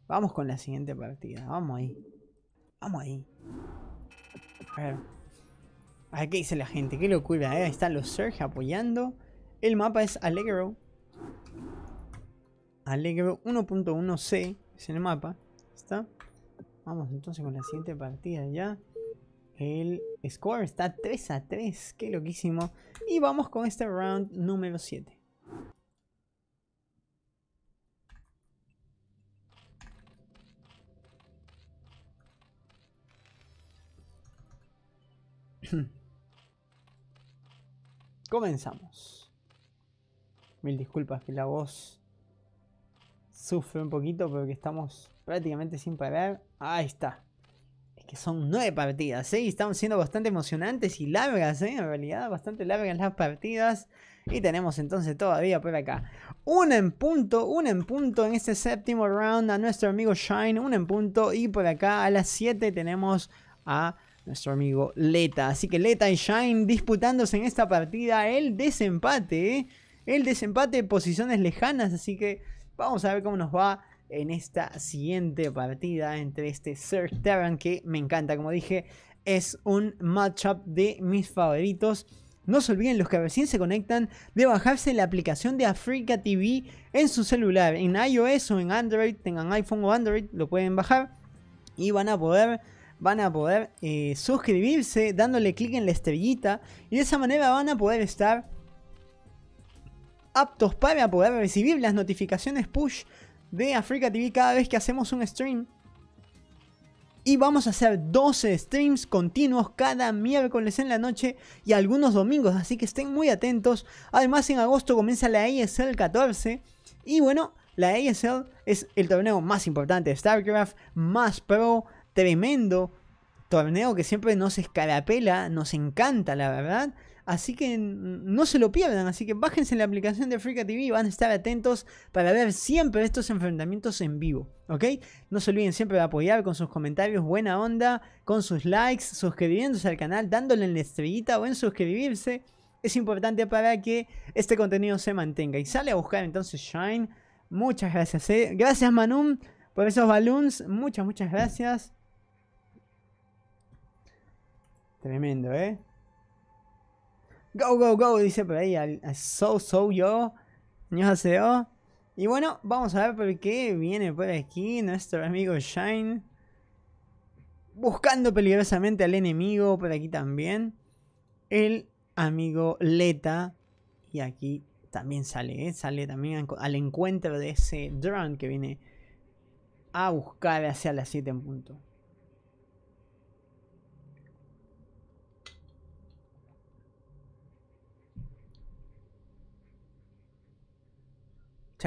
Vamos con la siguiente partida. Vamos ahí. Vamos ahí. A ver. A qué dice la gente, qué locura, ¿eh? Ahí están los Surge apoyando. El mapa es Allegro. Allegro 1.1C es el mapa. ¿Está? Vamos entonces con la siguiente partida ya. El score está 3 a 3, qué loquísimo. Y vamos con este round número 7. comenzamos. Mil disculpas que la voz sufre un poquito porque estamos prácticamente sin parar. Ahí está. Es que son nueve partidas, ¿eh? Y están siendo bastante emocionantes y largas, ¿eh? En realidad, bastante largas las partidas. Y tenemos entonces todavía por acá. un en punto, un en punto en este séptimo round a nuestro amigo Shine. un en punto. Y por acá a las 7 tenemos a nuestro amigo Leta. Así que Leta y Shine disputándose en esta partida el desempate. ¿eh? El desempate de posiciones lejanas. Así que vamos a ver cómo nos va en esta siguiente partida entre este Sir Terran que me encanta. Como dije, es un matchup de mis favoritos. No se olviden los que recién se conectan de bajarse la aplicación de Africa TV en su celular. En iOS o en Android, tengan iPhone o Android, lo pueden bajar y van a poder van a poder eh, suscribirse dándole clic en la estrellita y de esa manera van a poder estar aptos para poder recibir las notificaciones push de Africa TV cada vez que hacemos un stream. Y vamos a hacer 12 streams continuos cada miércoles en la noche y algunos domingos, así que estén muy atentos. Además, en agosto comienza la asl e 14. Y bueno, la ASL e es el torneo más importante de StarCraft, más pro, tremendo torneo que siempre nos escarapela, nos encanta, la verdad. Así que no se lo pierdan, así que bájense en la aplicación de Freak TV van a estar atentos para ver siempre estos enfrentamientos en vivo, ¿ok? No se olviden siempre de apoyar con sus comentarios, buena onda, con sus likes, suscribiéndose al canal, dándole en la estrellita o en suscribirse. Es importante para que este contenido se mantenga. Y sale a buscar entonces Shine. Muchas gracias. Eh. Gracias Manum por esos balloons. Muchas, muchas gracias. Tremendo, ¿eh? Go, go, go, dice por ahí al, So, So, Yo. Yo, Y bueno, vamos a ver por qué viene por aquí nuestro amigo Shine. Buscando peligrosamente al enemigo por aquí también. El amigo Leta. Y aquí también sale, ¿eh? Sale también al encuentro de ese drone que viene a buscar hacia las 7 en punto.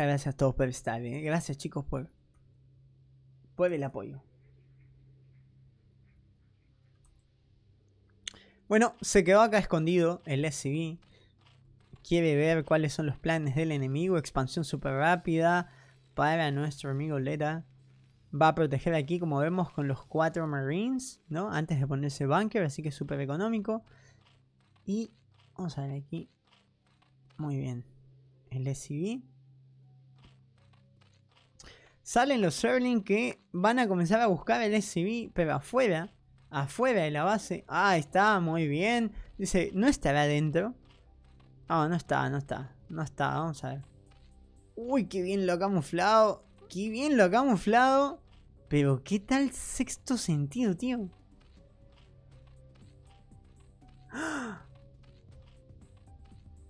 gracias a todos por estar. bien, eh. Gracias chicos por, por el apoyo. Bueno, se quedó acá escondido el SCV. Quiere ver cuáles son los planes del enemigo. Expansión súper rápida para nuestro amigo Leta. Va a proteger aquí, como vemos, con los cuatro Marines, ¿no? Antes de ponerse bunker, así que súper económico. Y vamos a ver aquí. Muy bien. El SCV. Salen los Zerling que van a comenzar a buscar el SCV, pero afuera. Afuera de la base. Ah, está, muy bien. Dice, ¿no estará adentro? Ah, no está, no está. No está, vamos a ver. Uy, qué bien lo ha camuflado. Qué bien lo ha camuflado. Pero qué tal sexto sentido, tío. ¡Ah!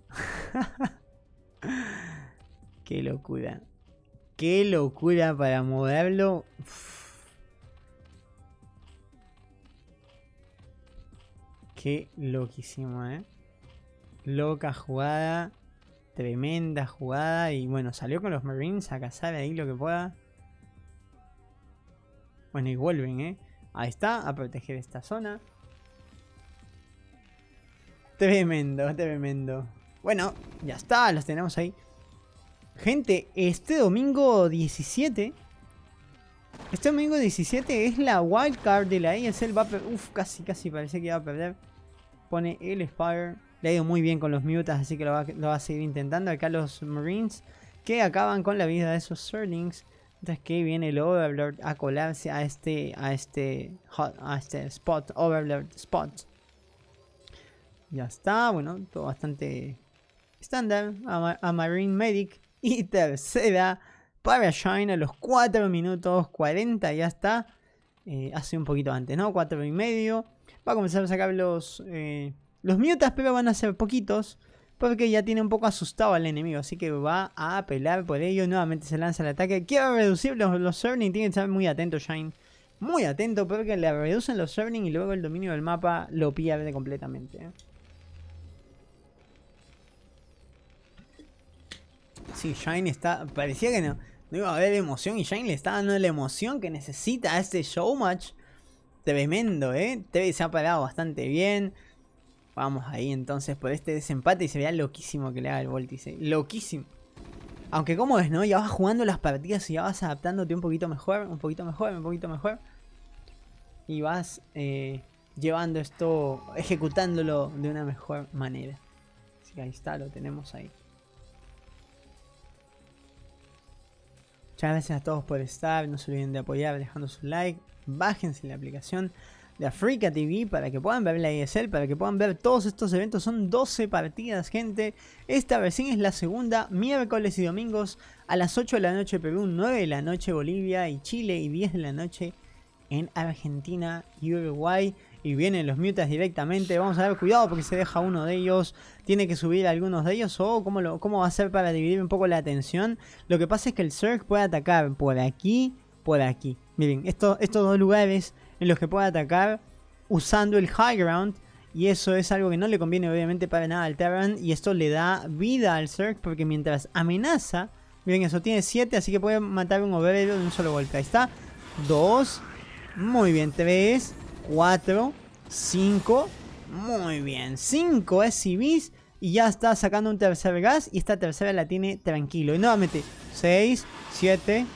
qué locura. Qué locura para moverlo. Qué loquísimo, ¿eh? Loca jugada. Tremenda jugada. Y bueno, salió con los Marines a cazar ahí lo que pueda. Bueno, y vuelven, ¿eh? Ahí está, a proteger esta zona. Tremendo, tremendo. Bueno, ya está, los tenemos ahí. Gente, este domingo 17. Este domingo 17 es la wildcard de la ASL. E va a Uf, casi, casi parece que va a perder. Pone el Spire. Le ha ido muy bien con los mutas, así que lo va, a seguir intentando. Acá los Marines que acaban con la vida de esos Surlings, Entonces que viene el Overlord a colarse a este, a este, a este spot, Overlord spot. Ya está, bueno, todo bastante estándar. a Marine Medic y tercera para Shine a los 4 minutos 40, ya está. Eh, hace un poquito antes, ¿no? 4 y medio. Va a comenzar a sacar los, eh, los pero van a ser poquitos. Porque ya tiene un poco asustado al enemigo. Así que va a apelar por ello. Nuevamente se lanza el ataque. Quiero reducir los, los Tienen que estar muy atento, Shine. Muy atento porque le reducen los Serving y luego el dominio del mapa lo pierde completamente. ¿eh? Sí, Shine está. Parecía que no, no iba a haber emoción y Shine le está dando la emoción que necesita a este showmatch. Tremendo, ¿eh? TV se ha parado bastante bien. Vamos ahí entonces por este desempate y se vea loquísimo que le haga el vórtice. Loquísimo. Aunque cómo es, ¿no? Ya vas jugando las partidas y ya vas adaptándote un poquito mejor, un poquito mejor, un poquito mejor. Y vas eh, llevando esto, ejecutándolo de una mejor manera. Así que ahí está, lo tenemos ahí. Muchas gracias a todos por estar. No se olviden de apoyar dejando su like. Bájense la aplicación de Africa TV para que puedan ver la ESL, para que puedan ver todos estos eventos. Son 12 partidas, gente. Esta recién es la segunda, miércoles y domingos a las 8 de la noche Perú, 9 de la noche Bolivia y Chile y 10 de la noche en Argentina y Uruguay y vienen los mutas directamente. Vamos a ver, cuidado porque se deja uno de ellos. Tiene que subir algunos de ellos. O ¿cómo, cómo va a ser para dividir un poco la atención. Lo que pasa es que el Zerg puede atacar por aquí, por aquí. Miren, estos dos lugares en los que puede atacar usando el high ground. Y eso es algo que no le conviene obviamente para nada al Terran. Y esto le da vida al Zerg porque mientras amenaza... Miren eso, tiene 7, así que puede matar un obrero de un solo golpe. Ahí está. 2. Muy bien, 3. 4, 5. Muy bien, 5 es Y ya está sacando un tercer gas. Y esta tercera la tiene tranquilo. Y nuevamente, 6, 7,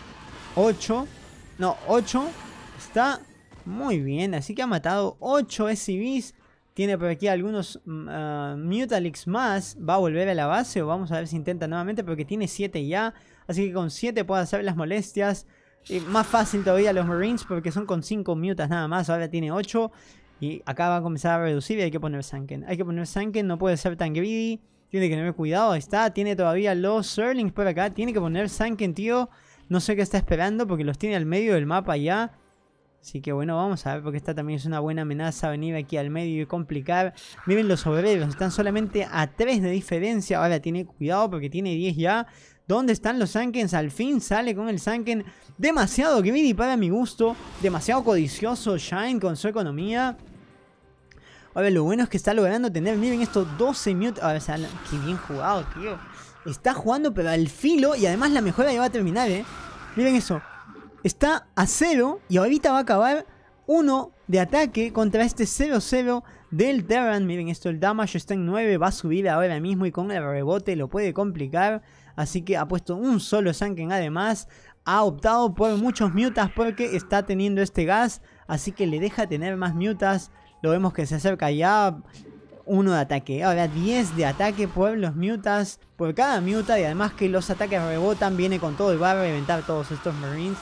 8. No, 8. Está muy bien. Así que ha matado 8 SCVs. Tiene por aquí algunos mm, ah, Mutalix más. Va a volver a la base. O vamos a ver si intenta nuevamente. Porque tiene 7 ya. Así que con 7 puede hacer las molestias más fácil todavía los Marines porque son con 5 mutas nada más, ahora tiene 8. Y acá va a comenzar a reducir y hay que poner Sanken. Hay que poner Sanken, no puede ser tan greedy. Tiene que tener cuidado, ahí está. Tiene todavía los Serlings por acá. Tiene que poner Sanken, tío. No sé qué está esperando porque los tiene al medio del mapa ya. Así que bueno, vamos a ver porque esta también es una buena amenaza venir aquí al medio y complicar. Miren los obreros, están solamente a 3 de diferencia. Ahora tiene cuidado porque tiene 10 ya. ¿Dónde están los Sankens? Al fin sale con el Sanken. Demasiado greedy para mi gusto. Demasiado codicioso Shine con su economía. A ver, lo bueno es que está logrando tener, miren esto, 12 mute. A ver, qué bien jugado, tío. Está jugando, pero al filo. Y además la mejora ya va a terminar, eh. Miren eso. Está a 0 y ahorita va a acabar uno de ataque contra este 0-0 del Terran. Miren esto, el damage está en 9, va a subir ahora mismo y con el rebote lo puede complicar así que ha puesto un solo Sanken además. Ha optado por muchos mutas porque está teniendo este gas, así que le deja tener más mutas. Lo vemos que se acerca ya uno de ataque. Ahora 10 de ataque por los mutas, por cada muta y además que los ataques rebotan, viene con todo y va a reventar todos estos marines.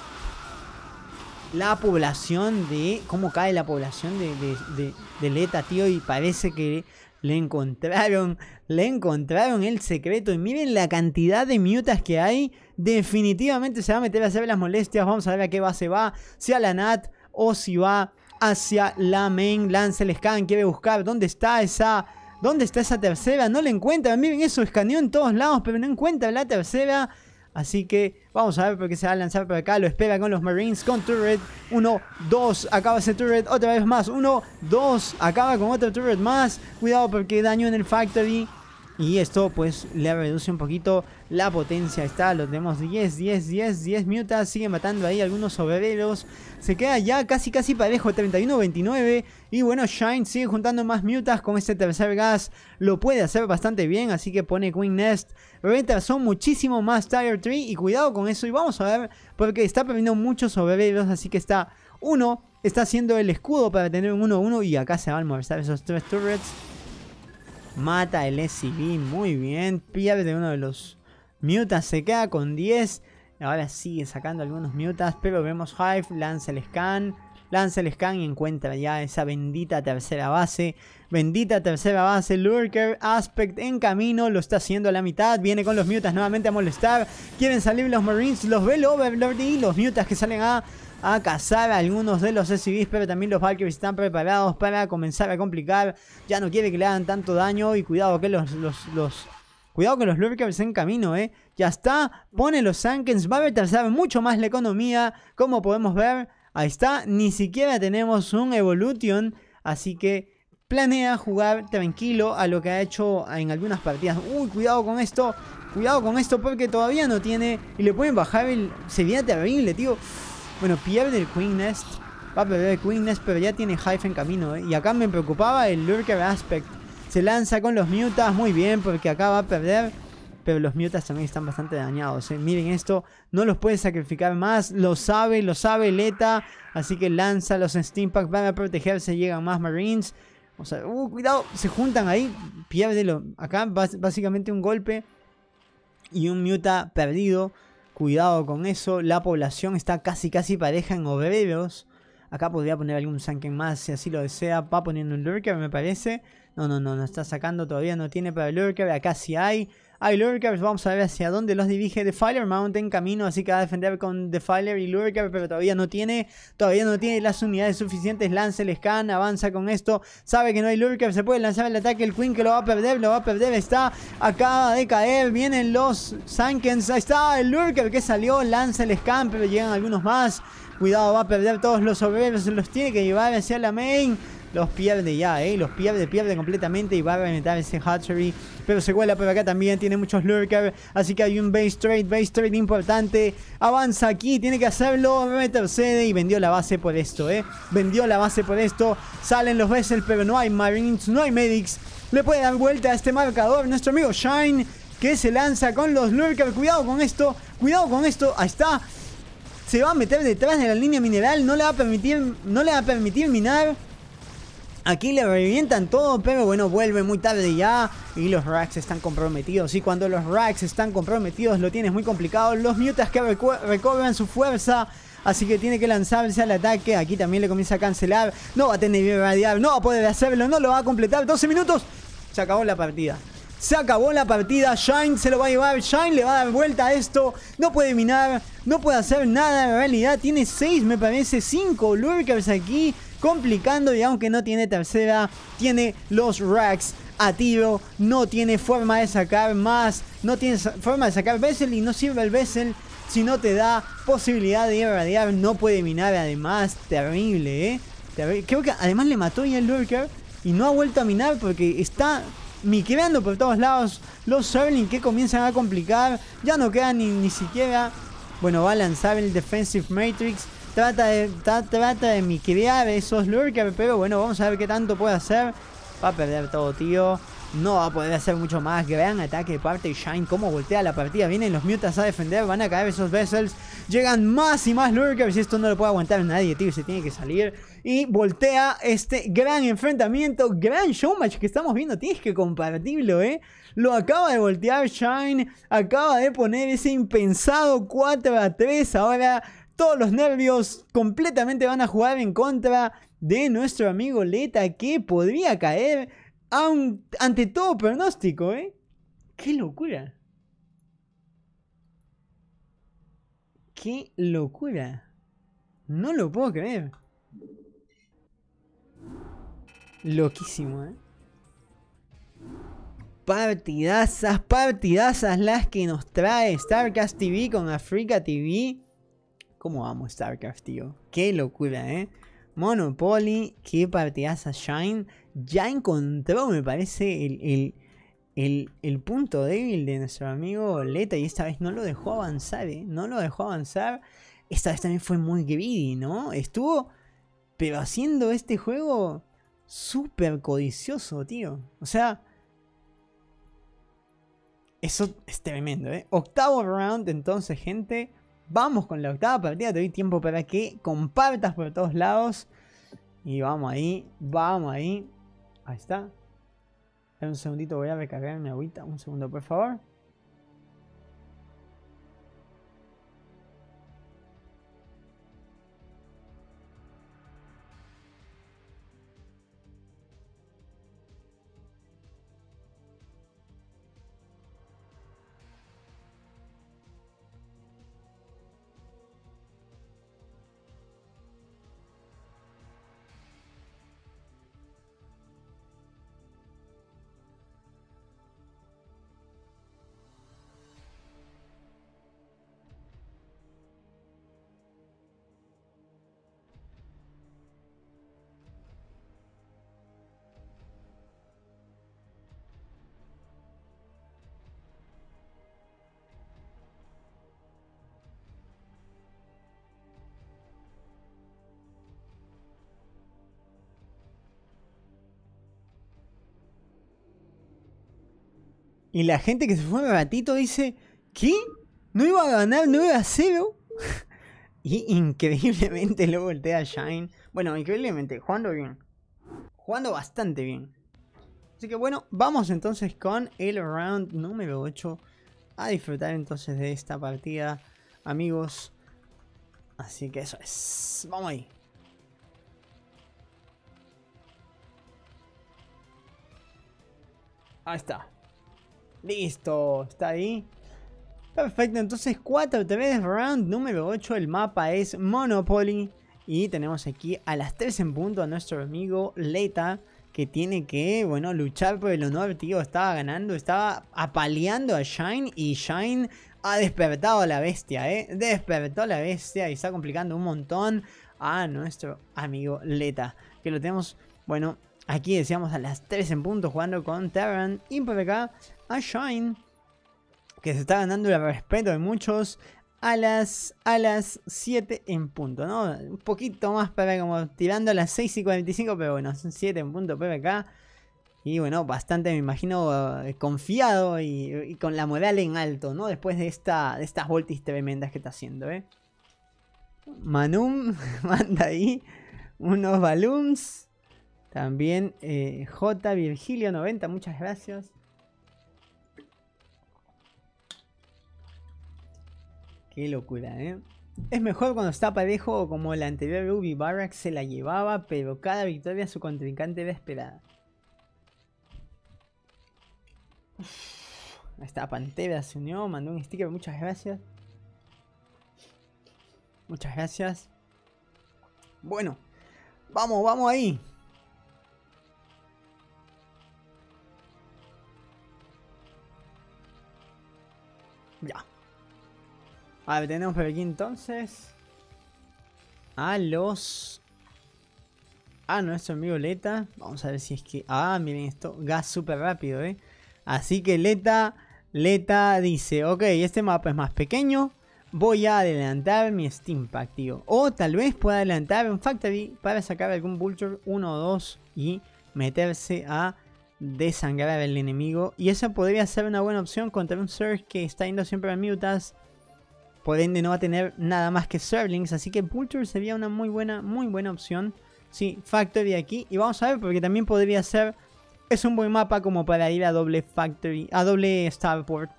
La población de... ¿Cómo cae la población de, de, de Leta, tío? Y parece que le encontraron le encontraron el secreto. Y miren la cantidad de mutas que hay. Definitivamente se va a meter a hacer las molestias. Vamos a ver a qué base va. Si a la Nat o si va hacia la main. Lance. el scan, quiere buscar dónde está esa... ¿Dónde está esa tercera? No le encuentran. Miren eso, escaneó en todos lados, pero no encuentra la tercera. Así que vamos a ver por qué se va a lanzar por acá. Lo espera con los Marines, con Turret. Uno. Dos. acaba ese Turret otra vez más. Uno. Dos. acaba con otro Turret más. Cuidado porque daño en el Factory. Y esto pues le reduce un poquito la potencia. está, lo tenemos 10, 10, 10, 10 mutas. Sigue matando ahí algunos obreros. Se queda ya casi casi parejo, 31-29. Y bueno, Shine sigue juntando más mutas con este tercer gas. Lo puede hacer bastante bien, así que pone Queen Nest. son muchísimo más Tire Tree y cuidado con eso. Y vamos a ver, porque está perdiendo muchos obreros, así que está uno. Está haciendo el escudo para tener un 1-1 y acá se van a almorzar esos tres turrets. Mata el SCV, muy bien. de uno de los mutas, se queda con 10. Ahora sigue sacando algunos mutas, pero vemos Hive, lanza el scan. Lanza el scan y encuentra ya esa bendita tercera base. Bendita tercera base, Lurker, Aspect en camino, lo está haciendo a la mitad. Viene con los mutas nuevamente a molestar. Quieren salir los Marines, los ve el y los mutas que salen a a cazar a algunos de los SCVs, pero también los Valkyries están preparados para comenzar a complicar. Ya no quiere que le hagan tanto daño y cuidado que los, Cuidado que los Lurkers en camino, ¿eh? Ya está, pone los Sankens, va a retrasar mucho más la economía, como podemos ver. Ahí está, ni siquiera tenemos un Evolution, así que planea jugar tranquilo a lo que ha hecho en algunas partidas. Uy, cuidado con esto, cuidado con esto porque todavía no tiene... Y le pueden bajar el... Sería terrible, tío. Bueno, pierde el Queen Nest. Va a perder el Queen Nest, pero ya tiene Hive en camino. ¿eh? Y acá me preocupaba el Lurker Aspect. Se lanza con los Mutas, muy bien, porque acá va a perder. Pero los Mutas también están bastante dañados. ¿eh? Miren esto, no los puede sacrificar más. Lo sabe, lo sabe Leta. Así que lanza los steampack van a protegerse, llegan más Marines. O sea, uh, cuidado, se juntan ahí, Pierde. Acá básicamente un golpe y un Muta perdido. Cuidado con eso. La población está casi casi pareja en obreros. Acá podría poner algún Sanken más si así lo desea. Va poniendo un Lurker, me parece. No, no, no, no está sacando todavía. No tiene para el Lurker. Acá sí hay. Hay Lurker, vamos a ver hacia dónde los dirige Defiler. Mountain camino, así que va a defender con The Fire y Lurker, pero todavía no tiene, todavía no tiene las unidades suficientes. Lanza el scan, avanza con esto. Sabe que no hay Lurker, se puede lanzar el ataque. El Queen que lo va a perder, lo va a perder. Está, acaba de caer. Vienen los Sankens. Ahí está el Lurker que salió, lanza el scan, pero llegan algunos más. Cuidado, va a perder todos los obreros, los tiene que llevar hacia la main. Los pierde ya, eh. Los pierde, pierde completamente y va a reventar ese hatchery pero se huela por acá también, tiene muchos lurkers, así que hay un base trade, base trade importante, avanza aquí, tiene que hacerlo, sede y vendió la base por esto, eh, vendió la base por esto, salen los vessels, pero no hay marines, no hay medics, le puede dar vuelta a este marcador nuestro amigo Shine, que se lanza con los lurkers, cuidado con esto, cuidado con esto, ahí está, se va a meter detrás de la línea mineral, no le va a permitir, no le va a permitir minar, Aquí le revientan todo, pero bueno, vuelve muy tarde ya. Y los racks están comprometidos. Y cuando los racks están comprometidos, lo tienes muy complicado. Los mutas que recobran su fuerza. Así que tiene que lanzarse al ataque. Aquí también le comienza a cancelar. No va a tener que radiar. No va a poder hacerlo. No lo va a completar. 12 minutos. Se acabó la partida. Se acabó la partida. Shine se lo va a llevar. Shine le va a dar vuelta a esto. No puede minar. No puede hacer nada. En realidad tiene 6, me parece. 5 lurkers aquí complicando y aunque no tiene tercera, tiene los racks a tiro, no tiene forma de sacar más, no tiene forma de sacar Vessel y no sirve el Vessel si no te da posibilidad de irradiar, no puede minar además, terrible, ¿eh? Creo que además le mató ya el Lurker y no ha vuelto a minar porque está miqueando por todos lados los Serling que comienzan a complicar, ya no queda ni, ni siquiera, bueno, va a lanzar el Defensive Matrix Trata de, tra trata de esos lurkers, pero bueno, vamos a ver qué tanto puede hacer. Va a perder todo, tío. No va a poder hacer mucho más. Gran ataque de parte de Shine. Cómo voltea la partida. Vienen los mutas a defender. Van a caer esos Vessels. Llegan más y más Lurkers. Y esto no lo puede aguantar nadie, tío. Se tiene que salir. Y voltea este gran enfrentamiento. Gran showmatch que estamos viendo. Tienes que compartirlo, ¿eh? Lo acaba de voltear Shine. Acaba de poner ese impensado 4 a 3. Ahora todos los nervios completamente van a jugar en contra de nuestro amigo Leta que podría caer ante todo pronóstico, ¿eh? ¡Qué locura! ¡Qué locura! No lo puedo creer. Loquísimo, ¿eh? Partidazas, partidazas las que nos trae StarCast TV con Africa TV. Cómo amo StarCraft, tío. Qué locura, ¿eh? Monopoly, qué partidaza Shine. Ya encontró, me parece, el, el, punto débil de nuestro amigo Leta. Y esta vez no lo dejó avanzar, ¿eh? No lo dejó avanzar. Esta vez también fue muy greedy, ¿no? Estuvo, pero haciendo este juego súper codicioso, tío. O sea... Eso es tremendo, ¿eh? Octavo round, entonces, gente. Vamos con la octava partida. Te doy tiempo para que compartas por todos lados. Y vamos ahí. Vamos ahí. Ahí está. Un segundito, voy a recargar mi agüita. Un segundo, por favor. Y la gente que se fue un ratito dice, ¿qué? ¿No iba a ganar 9 a 0? y increíblemente lo voltea a Shine. Bueno, increíblemente, jugando bien. Jugando bastante bien. Así que bueno, vamos entonces con el round número 8. A disfrutar entonces de esta partida, amigos. Así que eso es. Vamos ahí. Ahí está. Listo, está ahí. Perfecto, entonces 4 3, round número 8, el mapa es Monopoly. Y tenemos aquí a las 3 en punto a nuestro amigo Leta, que tiene que, bueno, luchar por el honor, tío. Estaba ganando, estaba apaleando a Shine y Shine ha despertado a la bestia, ¿eh? Despertó a la bestia y está complicando un montón a nuestro amigo Leta, que lo tenemos, bueno, aquí decíamos a las 3 en punto jugando con Terran. Y por acá a Shine, que se está ganando el respeto de muchos a las, a las 7 en punto, ¿no? Un poquito más para como tirando a las 6 y 45, pero bueno, son 7 en punto acá... Y bueno, bastante me imagino eh, confiado y, con la moral en alto, ¿no? Después de, esta, de estas voltis tremendas que está haciendo, ¿eh? Manum manda ahí unos balloons. También eh, J. Virgilio 90, muchas gracias. Qué locura, ¿eh? Es mejor cuando está parejo como la anterior Ruby Barrack se la llevaba, pero cada victoria su contrincante era esperada. Ahí esta Pantera se unió, mandó un sticker, muchas gracias. Muchas gracias. Bueno, vamos, vamos ahí. A tenemos por aquí entonces. A los... A nuestro amigo Leta. Vamos a ver si es que... Ah, miren esto. Gas súper rápido, ¿eh? Así que Leta... Leta dice, ok, este mapa es más pequeño. Voy a adelantar mi Pack, tío. O tal vez pueda adelantar un Factory para sacar algún Vulture 1 o 2 y meterse a desangrar al enemigo. Y esa podría ser una buena opción contra un Surge que está yendo siempre a Mutas por ende no va a tener nada más que Serlings. Así que Vulture sería una muy buena, muy buena opción. Sí, Factory aquí. Y vamos a ver porque también podría ser... Es un buen mapa como para ir a doble Factory, a doble Starport.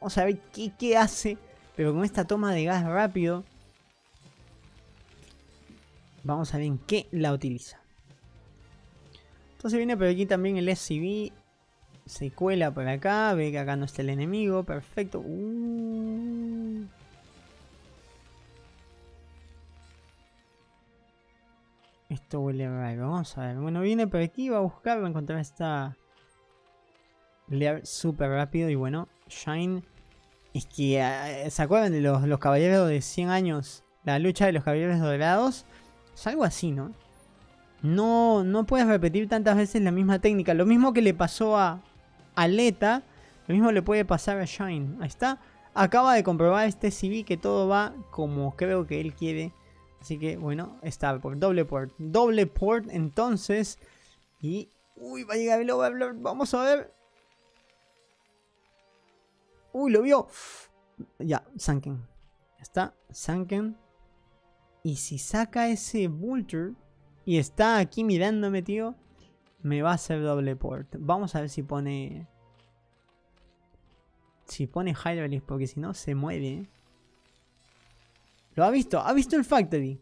Vamos a ver qué, hace. Pero con esta toma de gas rápido. Vamos a ver en qué la utiliza. Entonces viene por aquí también el SCV. Se cuela por acá. Ve que acá no está el enemigo. Perfecto. Uh, Vamos a ver. Bueno, viene por aquí, va a buscar, va a encontrar esta... Blair súper rápido y bueno, Shine... Es que, ah, eh, ¿se acuerdan de los, caballeros de 100 años? La lucha de los caballeros dorados. Es algo así, ¿no? No, no puedes repetir tantas veces la misma técnica. Lo mismo que le pasó a Aleta, lo mismo le puede pasar a Shine. Ahí está. Acaba de comprobar este CV que todo va como creo que él quiere Así que bueno, está por doble port. Doble port entonces. Y... Uy, va a llegar overlord, vamos a ver. Uy, lo vio. Ya, Sanken. Ya está, Sanken. Y si saca ese Vulture y está aquí mirándome, tío, me va a hacer doble port. Vamos a ver si pone... Si pone Hydralis, porque si no se mueve. Eh. Lo ha visto, ha visto el Factory.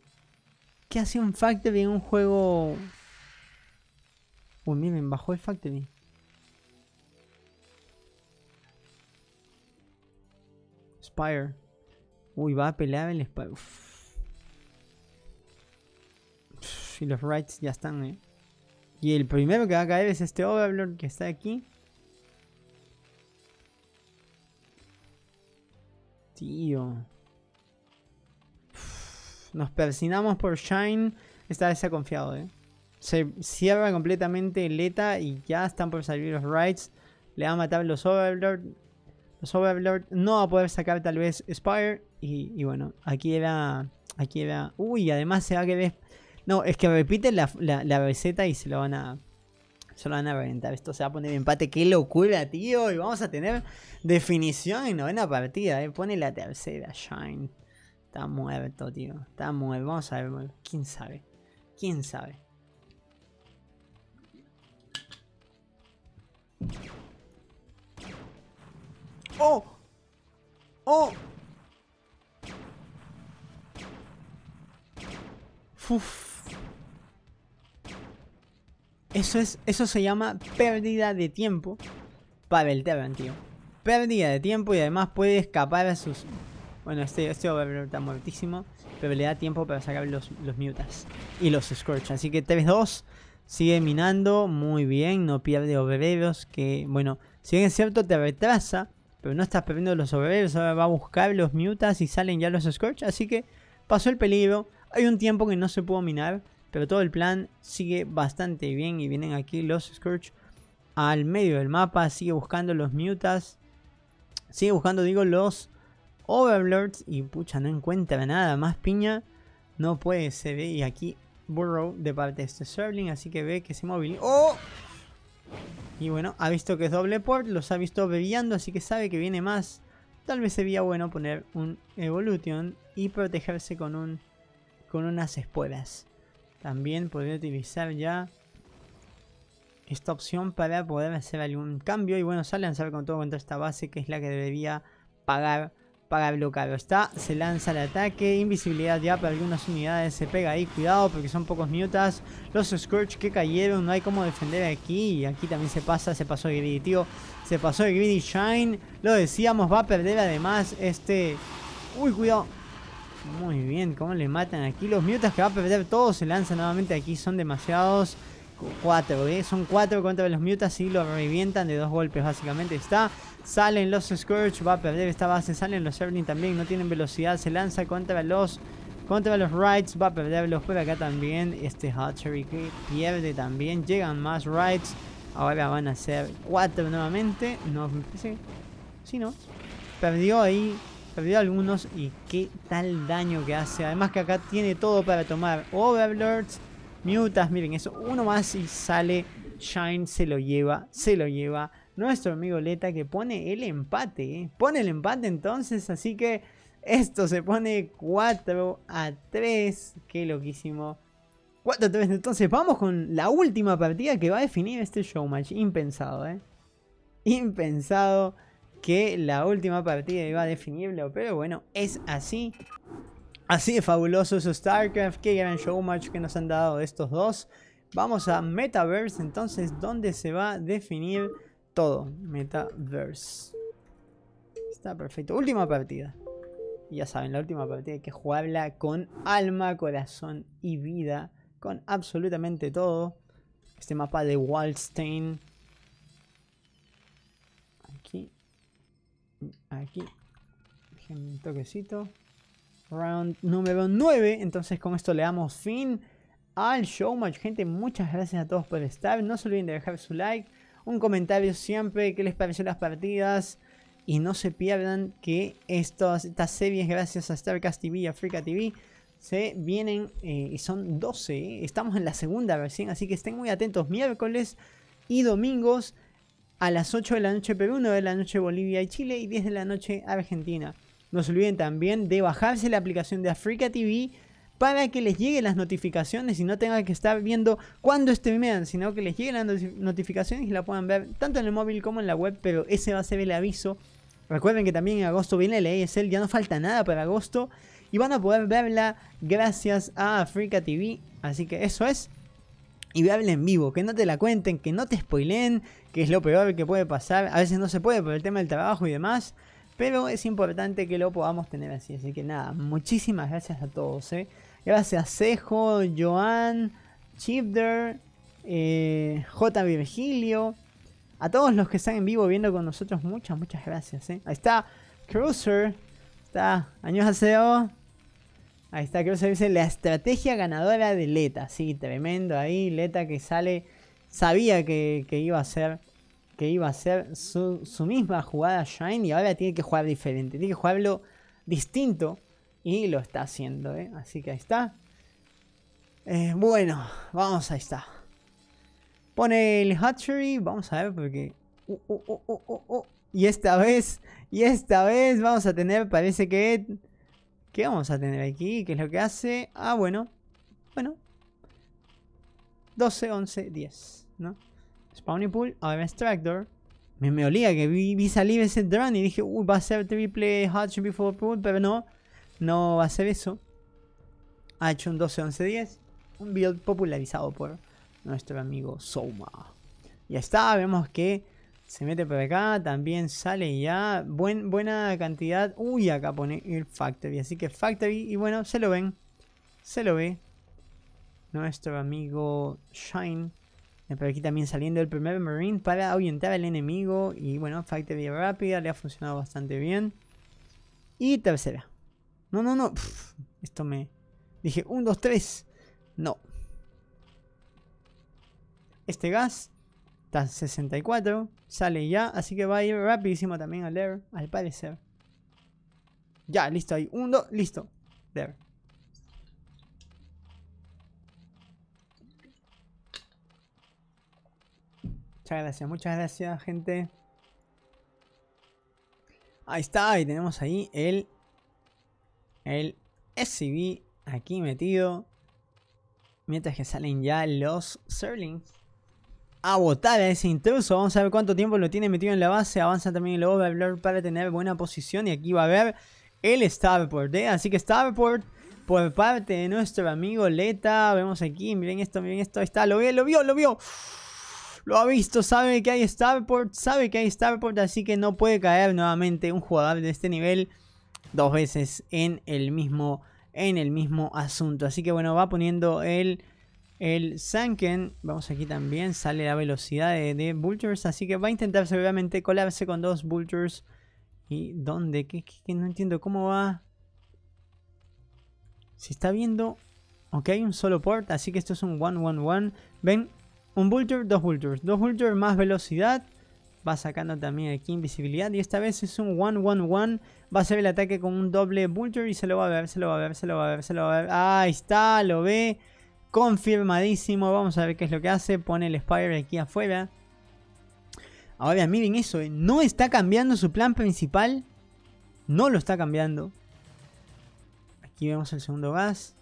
¿Qué hace un Factory en un juego? Uy, miren, bajó el Factory. Spire. Uy, va a pelear el Spire. y los Rights ya están, eh. Y el primero que va a caer es este Overlord que está aquí. Tío nos persinamos por Shine. Esta vez se ha confiado, ¿eh? Se cierra completamente Leta y ya están por salir los Rides. Le va a matar los Overlord. Los Overlord no va a poder sacar tal vez Spire. Y, bueno, aquí era... Aquí era... Uy, además se va a querer... No, es que repiten la, receta y se lo van a... Se lo van a reventar. Esto se va a poner empate. ¡Qué locura, tío! Y vamos a tener definición en novena partida. ¿eh? Pone la tercera, Shine. Está muerto, tío. Está muerto. Vamos a ver, ¿Quién sabe? ¿Quién sabe? ¡Oh! ¡Oh! Uf. Eso es. Eso se llama pérdida de tiempo para el Terran, tío. Pérdida de tiempo y además puede escapar a sus bueno, este, este está muertísimo, pero le da tiempo para sacar los, los Mutas y los Scorch. Así que 3-2, sigue minando, muy bien, no pierde obreros, que bueno, si bien es cierto te retrasa, pero no estás perdiendo los obreros, ahora va a buscar los Mutas y salen ya los Scorch, así que pasó el peligro. Hay un tiempo que no se pudo minar, pero todo el plan sigue bastante bien y vienen aquí los Scorch al medio del mapa, sigue buscando los Mutas, sigue buscando, digo, los Overlords y pucha, no encuentra nada más piña. No puede, ser. ve. Y aquí Burrow de parte de este Serling, así que ve que se moviliza. ¡Oh! Y bueno, ha visto que es doble port, los ha visto bebiendo así que sabe que viene más. Tal vez sería bueno poner un Evolution y protegerse con un con unas espuelas. También podría utilizar ya esta opción para poder hacer algún cambio. Y bueno, sale a lanzar con todo contra esta base que es la que debería pagar para Está, se lanza el ataque, invisibilidad ya para algunas unidades, se pega ahí, cuidado porque son pocos miutas. Los Scourge que cayeron, no hay cómo defender aquí. Y aquí también se pasa, se pasó el Greedy, tío. Se pasó el Greedy Shine, lo decíamos, va a perder además este... Uy, cuidado. Muy bien, cómo le matan aquí. Los miutas que va a perder todos se lanza nuevamente aquí, son demasiados. Cuatro, ¿eh? Son cuatro contra los mutas y lo revientan de dos golpes básicamente. Está, salen los Scourge, va a perder esta base, salen los Erling también, no tienen velocidad, se lanza contra los... Contra los Rights, va a perderlos por acá también. Este Hatchery que pierde también. Llegan más Rides. Ahora van a ser cuatro nuevamente. No, sí, sí, no. Perdió ahí Perdió algunos y qué tal daño que hace. Además que acá tiene todo para tomar Overlords, Mutas, miren eso. Uno más y sale. Shine se lo lleva, se lo lleva. Nuestro amigo Leta que pone el empate. ¿eh? Pone el empate entonces, así que esto se pone 4 a 3. Qué loquísimo. 4 a 3. Entonces vamos con la última partida que va a definir este showmatch. Impensado, ¿eh? Impensado que la última partida iba a definirlo. Pero bueno, es así. Así de fabuloso es StarCraft, qué gran showmatch que nos han dado estos dos. Vamos a Metaverse entonces, ¿dónde se va a definir todo. Metaverse. Está perfecto. Última partida. Ya saben, la última partida hay que jugarla con alma, corazón y vida. Con absolutamente todo. Este mapa de Waldstein. Aquí. Aquí. un toquecito round número 9. Entonces con esto le damos fin al show. showmatch. Gente, muchas gracias a todos por estar. No se olviden de dejar su like, un comentario siempre, qué les pareció las partidas. Y no se pierdan que estas, estas series, gracias a Starcast TV y Africa TV, se vienen eh, y son 12. ¿eh? Estamos en la segunda versión, así que estén muy atentos miércoles y domingos a las 8 de la noche Perú, 9 de la noche Bolivia y Chile y 10 de la noche Argentina. No se olviden también de bajarse la aplicación de Africa TV para que les lleguen las notificaciones y no tengan que estar viendo cuando streamean, sino que les lleguen las notificaciones y la puedan ver tanto en el móvil como en la web, pero ese va a ser el aviso. Recuerden que también en agosto viene el ASL, ya no falta nada para agosto y van a poder verla gracias a Africa TV, así que eso es. Y verla en vivo, que no te la cuenten, que no te spoileen, que es lo peor que puede pasar. A veces no se puede por el tema del trabajo y demás pero es importante que lo podamos tener así. Así que nada, muchísimas gracias a todos. ¿eh? Gracias Cejo, Joan, Chipder, eh, J. Virgilio. A todos los que están en vivo viendo con nosotros, muchas, muchas gracias. ¿eh? Ahí está Cruiser. Está Años Aseo. Ahí está Cruiser. Dice la estrategia ganadora de Leta. Sí, tremendo ahí. Leta que sale. Sabía que, que iba a ser que iba a ser su, misma jugada Shine y ahora tiene que jugar diferente, tiene que jugarlo distinto y lo está haciendo, ¿eh? así que ahí está. Eh, bueno, vamos, ahí está. Pone el Hatchery, vamos a ver porque... Uh, uh, uh, y esta vez, y esta vez vamos a tener, parece que... ¿Qué vamos a tener aquí? ¿Qué es lo que hace? Ah, bueno. Bueno. 12, 11, 10, ¿no? Spawning Pool, ahora Extractor. Me, me, olía que vi, vi salir ese drone y dije, uy, va a ser triple Hatch Before Pool, pero no, no va a ser eso. Ha hecho un 12-11-10, un build popularizado por nuestro amigo Soma. Ya está, vemos que se mete por acá, también sale ya. Buen, buena cantidad. Uy, acá pone el Factory. Así que Factory, y bueno, se lo ven. Se lo ve. Nuestro amigo Shine pero aquí también saliendo el primer Marine para ahuyentar al enemigo. Y bueno, Factoría Rápida le ha funcionado bastante bien. Y tercera. No, no, no. esto me... Dije, 1, 2, 3. No. Este gas está 64. Sale ya. Así que va a ir rapidísimo también al air, al parecer. Ya, listo ahí. 1, 2, listo. There. Muchas gracias, muchas gracias, gente. Ahí está, y tenemos ahí el... El aquí metido. Mientras que salen ya los Serlings. A botar a ese intruso. Vamos a ver cuánto tiempo lo tiene metido en la base. Avanza también el Overlord para tener buena posición. Y aquí va a haber el Starport. ¿eh? Así que Starport por parte de nuestro amigo Leta. Vemos aquí. Miren esto, miren esto. Ahí está, lo vio, lo vio, lo vio lo ha visto, sabe que hay Starport, sabe que hay Starport, así que no puede caer nuevamente un jugador de este nivel dos veces en el mismo, en el mismo asunto. Así que bueno, va poniendo el, el Sanken, vamos aquí también, sale la velocidad de, de Vultures, así que va a intentar seguramente colarse con dos Vultures. ¿Y dónde? ¿Qué, no entiendo cómo va. Se está viendo... Ok, un solo port, así que esto es un 1-1-1. Ven, un Vulture, dos Vultures. Dos Vultures más velocidad. Va sacando también aquí invisibilidad. Y esta vez es un 1-1-1. Va a hacer el ataque con un doble Vulture. Y se lo va a ver, se lo va a ver, se lo va a ver, se lo va a ver. Ahí está, lo ve. Confirmadísimo. Vamos a ver qué es lo que hace. Pone el Spire aquí afuera. Ahora miren eso. ¿eh? No está cambiando su plan principal. No lo está cambiando. Aquí vemos el segundo gas.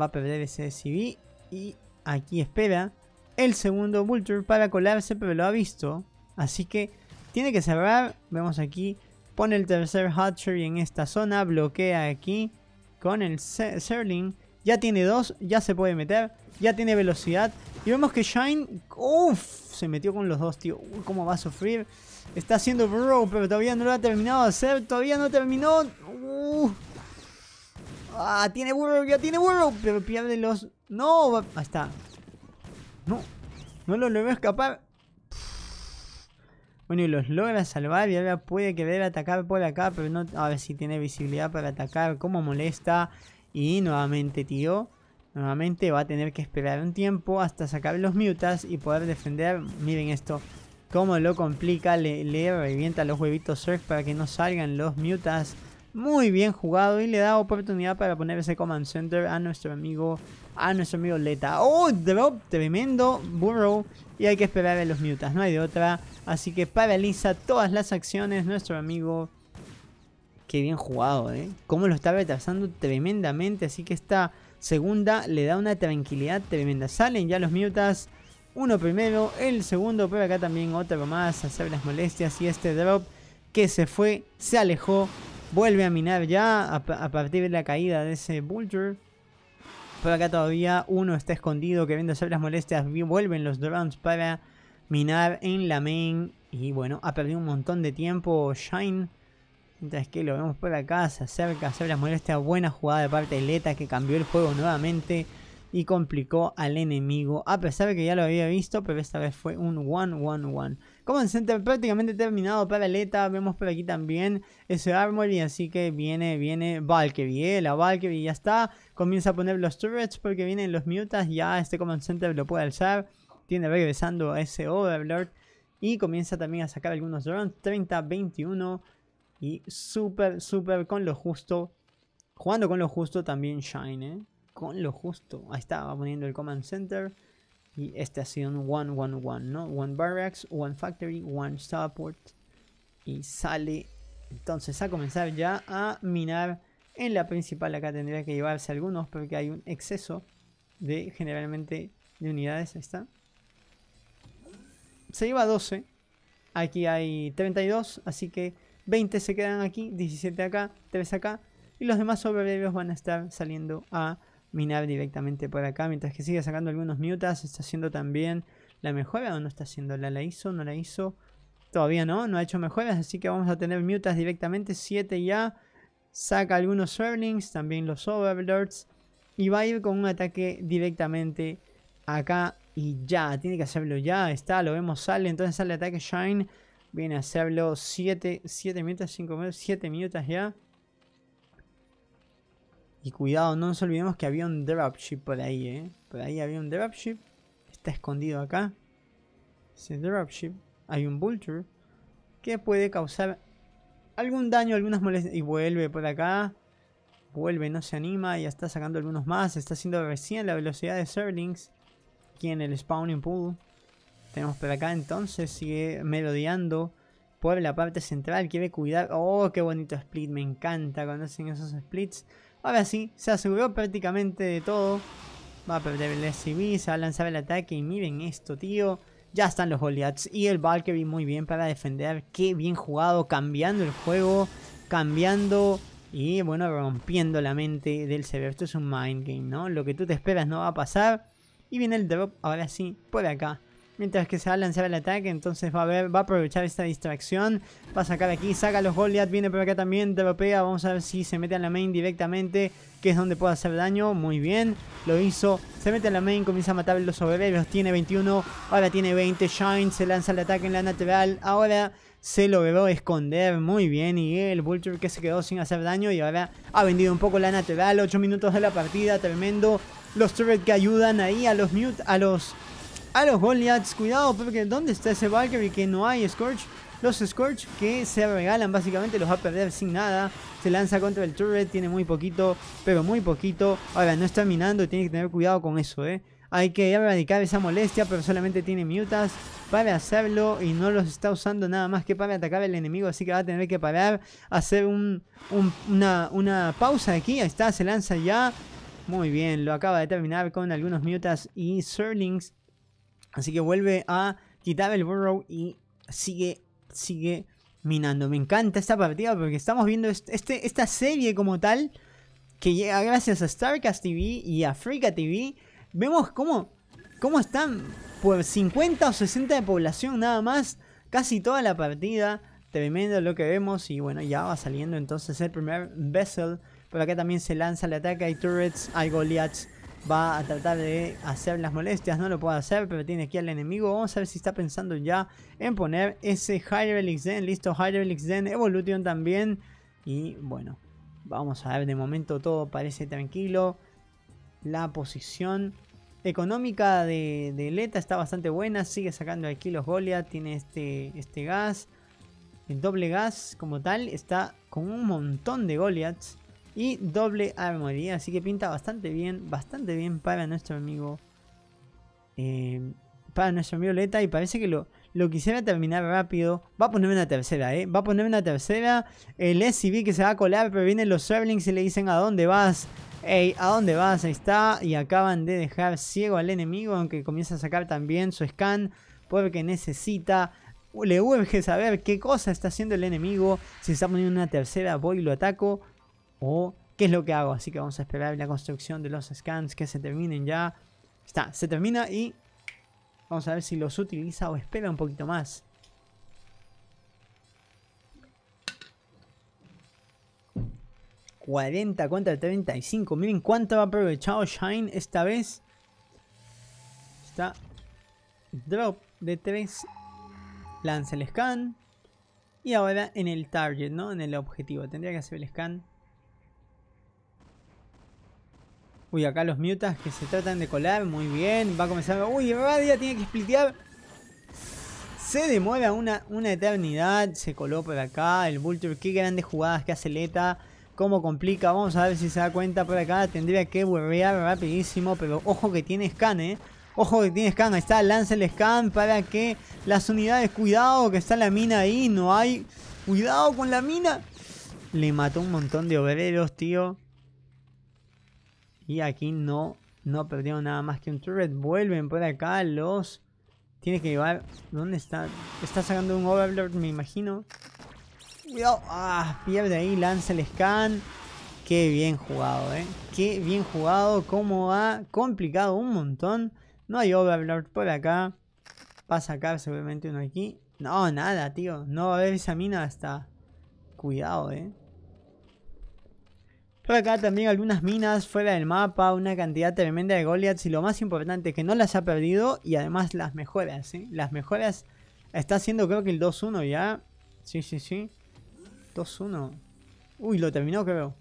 Va a perder ese CV. Y aquí espera el segundo Vulture para colarse, pero lo ha visto. Así que tiene que cerrar. Vemos aquí. Pone el tercer y en esta zona. Bloquea aquí con el Serling. Ya tiene dos. Ya se puede meter. Ya tiene velocidad. Y vemos que Shine. Uff. Se metió con los dos, tío. Uy, cómo va a sufrir. Está haciendo Burrow, pero todavía no lo ha terminado de hacer. Todavía no terminó. Ah, tiene Burrow. Ya tiene Burrow. Pero pierde los... No. Ahí está. No, no lo logró escapar. Bueno, y los logra salvar y ahora puede querer atacar por acá, pero no... A ver si tiene visibilidad para atacar, Como molesta. Y nuevamente, tío, nuevamente va a tener que esperar un tiempo hasta sacar los mutas y poder defender. Miren esto, cómo lo complica, le, le revienta los huevitos Surf para que no salgan los mutas. Muy bien jugado y le da oportunidad para ponerse ese Command Center a nuestro amigo a nuestro amigo Leta. ¡Oh! Drop tremendo, Burrow. Y hay que esperar a los mutas, no hay de otra. Así que paraliza todas las acciones nuestro amigo. Qué bien jugado, ¿eh? Cómo lo está retrasando tremendamente. Así que esta segunda le da una tranquilidad tremenda. Salen ya los mutas. Uno primero, el segundo, pero acá también otro más. Hacer las molestias y este drop que se fue, se alejó. Vuelve a minar ya a, partir de la caída de ese Vulture. Por acá todavía uno está escondido que viendo las molestias. Vuelven los drones para minar en la main. Y bueno, ha perdido un montón de tiempo Shine. Mientras que lo vemos por acá, se acerca, las molestias. Buena jugada de parte de Leta que cambió el juego nuevamente. Y complicó al enemigo. A pesar de que ya lo había visto, pero esta vez fue un 1-1-1. Command Center prácticamente terminado. para ETA, vemos por aquí también ese Armory. Así que viene, viene Valkyrie. ¿eh? La Valkyrie ya está. Comienza a poner los turrets porque vienen los mutas. Ya este Command Center lo puede alzar. Tiene regresando ese Overlord. Y comienza también a sacar algunos drones. 30, 21. Y súper, súper con lo justo. Jugando con lo justo también Shine, ¿eh? Con lo justo. Ahí está, va poniendo el Command Center y 1-1-1, 1 ¿no? One Barracks, One Factory, One Support y sale entonces a comenzar ya a minar en la principal. Acá tendría que llevarse algunos porque hay un exceso de generalmente de unidades. Ahí está. Se lleva 12. Aquí hay 32, así que 20 se quedan aquí, 17 acá, 3 acá. Y los demás obreros van a estar saliendo a minar directamente por acá. Mientras que sigue sacando algunos mutas, está haciendo también la mejora o no está haciendo. ¿La, la hizo? ¿No la hizo? Todavía no, no ha hecho mejoras, así que vamos a tener mutas directamente. 7 ya. Saca algunos earnings también los Overlords. Y va a ir con un ataque directamente acá y ya. Tiene que hacerlo ya. Está, lo vemos, sale. Entonces sale ataque Shine. Viene a hacerlo 7, 7 minutos, 5 minutos, 7 minutos ya. Y cuidado, no nos olvidemos que había un dropship por ahí, ¿eh? Por ahí había un dropship. Está escondido acá. Ese dropship. Hay un vulture. Que puede causar algún daño, algunas molestias. Y vuelve por acá. Vuelve, no se anima. Ya está sacando algunos más. Está haciendo recién la velocidad de Serlings. Aquí en el spawning pool. Tenemos por acá entonces. Sigue melodeando por la parte central. Quiere cuidar. Oh, qué bonito split. Me encanta cuando hacen esos splits. Ahora sí, se aseguró prácticamente de todo. Va a perder el SCV, se va a lanzar el ataque y miren esto, tío. Ya están los Goliaths y el Valkyrie muy bien para defender. Qué bien jugado, cambiando el juego, cambiando y bueno, rompiendo la mente del Severus Esto es un mind game, ¿no? Lo que tú te esperas no va a pasar. Y viene el drop, ahora sí, por acá. Mientras que se va a lanzar el ataque, entonces va a, aprovechar esta distracción. Va a sacar aquí, saca los Goliath, viene por acá también, pega Vamos a ver si se mete a la main directamente, que es donde puede hacer daño. Muy bien, lo hizo. Se mete a la main, comienza a matar los sobrevivientes. Tiene 21, ahora tiene 20. Shine se lanza el ataque en la natural. Ahora se logró esconder muy bien y el Vulture que se quedó sin hacer daño y ahora ha vendido un poco la natural, 8 minutos de la partida, tremendo. Los turret que ayudan ahí a los mute, a los a los Goliaths. Cuidado, porque ¿dónde está ese Valkyrie que no hay Scorch? Los Scorch que se regalan, básicamente los va a perder sin nada. Se lanza contra el turret, tiene muy poquito, pero muy poquito. Ahora, no está minando, tiene que tener cuidado con eso, ¿eh? Hay que erradicar esa molestia, pero solamente tiene mutas para hacerlo y no los está usando nada más que para atacar al enemigo. Así que va a tener que parar, hacer una, pausa aquí. Ahí está, se lanza ya. Muy bien, lo acaba de terminar con algunos mutas y Surlings Así que vuelve a quitar el Burrow y sigue, sigue minando. Me encanta esta partida porque estamos viendo este, esta serie como tal que llega gracias a StarCast TV y a Africa TV. Vemos cómo, cómo están por pues, 50 o 60 de población nada más, casi toda la partida. Tremendo lo que vemos y bueno, ya va saliendo entonces el primer Vessel. Por acá también se lanza el ataque, hay turrets, hay Goliaths va a tratar de hacer las molestias, no lo puede hacer, pero tiene aquí al enemigo. Vamos a ver si está pensando ya en poner ese Hyrelix Den, listo, Hyrelix Den, Evolution también. Y bueno, vamos a ver, de momento todo parece tranquilo. La posición económica de, Leta está bastante buena, sigue sacando aquí los Goliath, tiene este, este gas. El doble gas como tal está con un montón de Goliaths y doble armoría. Así que pinta bastante bien, bastante bien para nuestro amigo. Eh, para nuestro amigo Leta. Y parece que lo, lo quisiera terminar rápido. Va a ponerme una tercera, ¿eh? Va a ponerme una tercera. El SCV que se va a colar, pero vienen los Swerlings y le dicen a dónde vas. Ey, ¿a dónde vas? Ahí está. Y acaban de dejar ciego al enemigo, aunque comienza a sacar también su scan. Porque necesita le urge saber qué cosa está haciendo el enemigo. Si está poniendo una tercera, voy y lo ataco o qué es lo que hago. Así que vamos a esperar la construcción de los scans que se terminen ya. Está, se termina y vamos a ver si los utiliza o espera un poquito más. ...40 contra 35... ...miren cuánto ha aprovechado Shine esta vez... ...está... ...drop de 3... ...lanza el scan... ...y ahora en el target, ¿no? En el objetivo... ...tendría que hacer el scan... Uy, acá los mutas que se tratan de colar. Muy bien. Va a comenzar. Uy, Radia tiene que splitear. Se demora una, una eternidad. Se coló por acá. El Vulture. Qué grandes jugadas que hace Leta. Cómo complica. Vamos a ver si se da cuenta por acá. Tendría que burrear rapidísimo. Pero ojo que tiene scan, eh. Ojo que tiene scan. Ahí está. Lanza el scan para que las unidades. Cuidado que está la mina ahí. No hay. Cuidado con la mina. Le mató un montón de obreros, tío. Y aquí no, no perdieron nada más que un turret. Vuelven por acá los... Tiene que llevar... ¿Dónde está? Está sacando un Overlord, me imagino. Cuidado. Ah, pierde ahí. Lanza el scan. Qué bien jugado, eh. Qué bien jugado. Cómo ha complicado un montón. No hay Overlord por acá. Va a sacar seguramente uno aquí. No, nada, tío. No va a haber esa mina hasta... Cuidado, eh. Por acá también algunas minas fuera del mapa, una cantidad tremenda de Goliaths y lo más importante es que no las ha perdido y además las mejoras, ¿eh? Las mejoras está haciendo creo que el 2-1 ya. Sí, sí, sí. 2-1. Uy, lo terminó creo.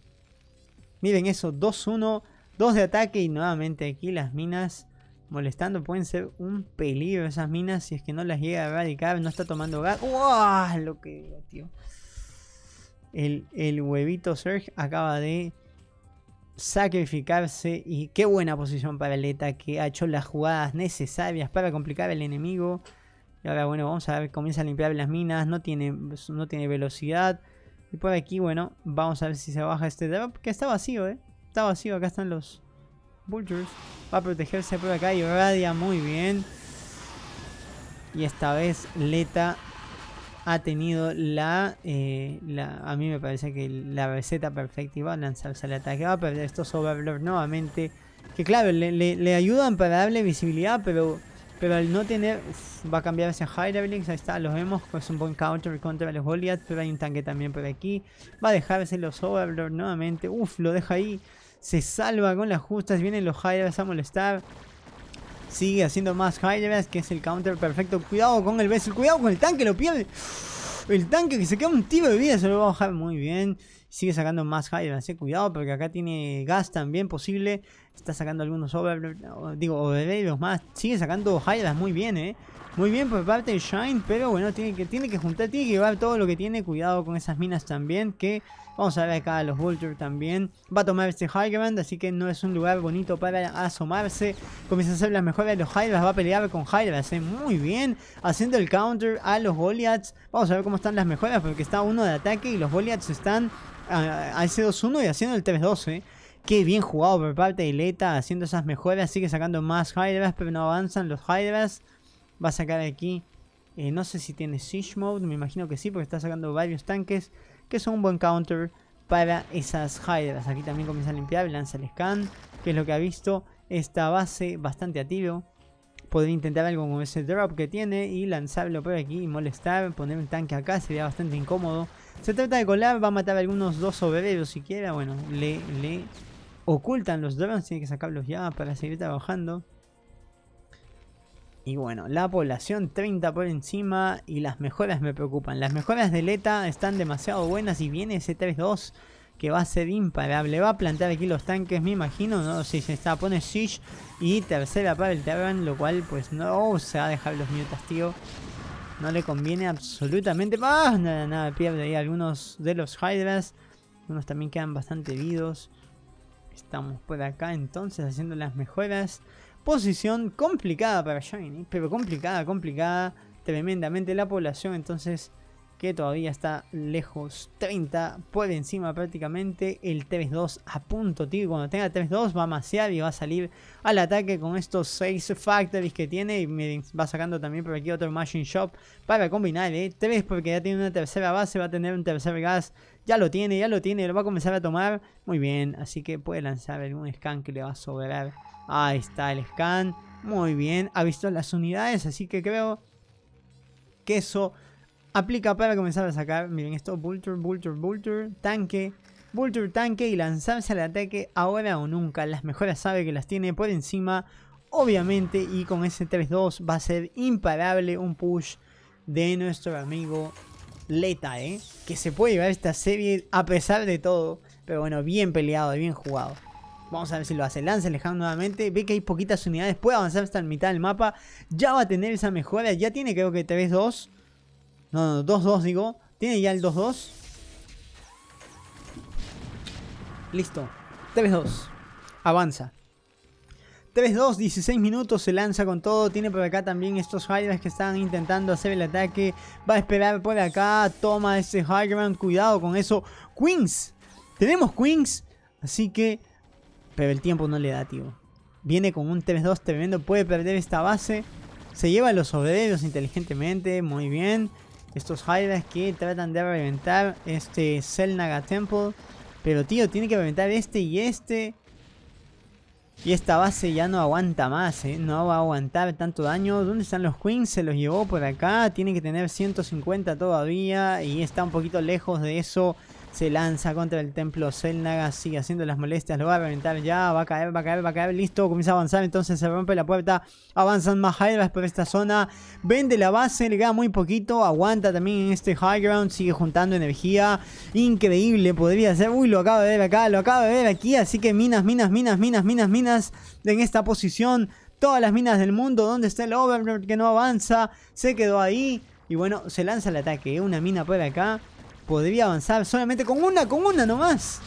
Miren eso, 2-1, 2 de ataque y nuevamente aquí las minas molestando. Pueden ser un peligro esas minas si es que no las llega a erradicar. No está tomando gas. Uah, Lo que tío. El, huevito Serge acaba de sacrificarse y qué buena posición para Leta que ha hecho las jugadas necesarias para complicar al enemigo. Y ahora bueno, vamos a ver, comienza a limpiar las minas, no tiene, no tiene velocidad. Y por aquí, bueno, vamos a ver si se baja este drop, que está vacío, ¿eh? Está vacío, acá están los Vultures. Va a protegerse por acá y radia muy bien. Y esta vez Leta ha tenido la, eh, la, A mí me parece que la receta perfecta y va a lanzarse al ataque. Va a perder estos Overlords nuevamente. Que claro, le, ayudan para darle visibilidad, pero pero al no tener... va a cambiar hacia Hydroblix, ahí está, los vemos. Es un buen counter contra los Goliath, pero hay un tanque también por aquí. Va a dejarse los Overlords nuevamente. Uf, lo deja ahí. Se salva con las justas, vienen los Hydras a molestar. Sigue haciendo más Hydras, que es el counter perfecto. Cuidado con el vessel, cuidado con el tanque, lo pierde. El tanque que se queda un tiro de vida, se lo va a bajar muy bien. Sigue sacando más Hydras, cuidado, porque acá tiene gas también posible. Está sacando algunos over, digo, overlay más. Sigue sacando Hydras, muy bien, eh. Muy bien por parte de Shine, pero bueno, tiene que, tiene que juntar, tiene llevar todo lo que tiene. Cuidado con esas minas también, que Vamos a ver acá los Vulture también. Va a tomar este High así que no es un lugar bonito para asomarse. Comienza a hacer las mejoras de los Hydras, va a pelear con Hydras, muy bien. Haciendo el counter a los Goliaths. Vamos a ver cómo están las mejoras, porque está uno de ataque y los Goliaths están ah, a ese 2-1 y haciendo el 3-2, eh. Qué bien jugado por parte de Leta, haciendo esas mejoras, sigue sacando más Hydras, pero no avanzan los Hydras. Va a sacar aquí, eh, no sé si tiene Siege Mode, me imagino que sí, porque está sacando varios tanques que son un buen counter para esas Hydras. Aquí también comienza a limpiar, lanza el scan, que es lo que ha visto esta base bastante activo. Podría intentar algo con ese drop que tiene y lanzarlo por aquí y molestar, poner un tanque acá sería bastante incómodo. Se trata de colar, va a matar algunos dos obreros siquiera, bueno, le, le ocultan los drones, tiene que sacarlos ya para seguir trabajando. Y bueno, la población 30 por encima y las mejoras me preocupan. Las mejoras de Leta están demasiado buenas y viene ese 3-2 que va a ser imparable. Va a plantar aquí los tanques, me imagino, no sé si se está, pone Siege y tercera para el Terran, lo cual pues no se va a dejar los miotas, tío. No le conviene absolutamente más. Nada, nada, pierde ahí algunos de los Hydras. unos también quedan bastante heridos. Estamos por acá entonces haciendo las mejoras. Posición complicada para Shiny, pero complicada, complicada tremendamente la población. Entonces, que todavía está lejos. 30 por encima prácticamente. El 3-2 a punto, tío. Cuando tenga 3-2 va a masear y va a salir al ataque con estos 6 factories que tiene. Y va sacando también por aquí otro Machine Shop para combinar. ¿eh? 3 porque ya tiene una tercera base, va a tener un tercer gas. Ya lo tiene, ya lo tiene, lo va a comenzar a tomar. Muy bien, así que puede lanzar algún scan que le va a sobrar. Ahí está el scan. Muy bien. Ha visto las unidades, así que creo que eso aplica para comenzar a sacar. Miren esto, Vulture, Vulture, Vulture, tanque. Vulture tanque y lanzarse al ataque ahora o nunca. Las mejoras sabe que las tiene por encima. Obviamente y con ese 3-2 va a ser imparable un push de nuestro amigo Leta, ¿eh? Que se puede llevar esta serie a pesar de todo. Pero bueno, bien peleado, y bien jugado. Vamos a ver si lo hace. Lance Lejano nuevamente. Ve que hay poquitas unidades. Puede avanzar hasta la mitad del mapa. Ya va a tener esa mejora. Ya tiene creo que 3-2. No, no, 2-2 digo. Tiene ya el 2-2. Listo. 3-2. Avanza. 3-2, 16 minutos, se lanza con todo. Tiene por acá también estos Hydras que están intentando hacer el ataque. Va a esperar por acá. Toma ese high ground. Cuidado con eso. Queens. Tenemos Queens. Así que pero el tiempo no le da, tío. Viene con un 3-2 tremendo. Puede perder esta base. Se lleva a los obreros inteligentemente. Muy bien. Estos Hydras que tratan de reventar este Selnaga Temple. Pero tío, tiene que reventar este y este. Y esta base ya no aguanta más, eh. No va a aguantar tanto daño. ¿Dónde están los Queens? Se los llevó por acá. Tiene que tener 150 todavía. Y está un poquito lejos de eso. Se lanza contra el templo Zelnaga, sigue haciendo las molestias, lo va a reventar ya, va a caer, va a caer, va a caer, listo, comienza a avanzar, entonces se rompe la puerta, avanzan más high por esta zona, vende la base, le queda muy poquito, aguanta también en este high ground, sigue juntando energía, increíble, podría ser, uy, lo acaba de ver acá, lo acaba de ver aquí, así que minas, minas, minas, minas, minas, minas, en esta posición, todas las minas del mundo, ¿Dónde está el Overlord que no avanza, se quedó ahí, y bueno, se lanza el ataque, ¿eh? una mina por acá, podría avanzar solamente con una, con una nomás.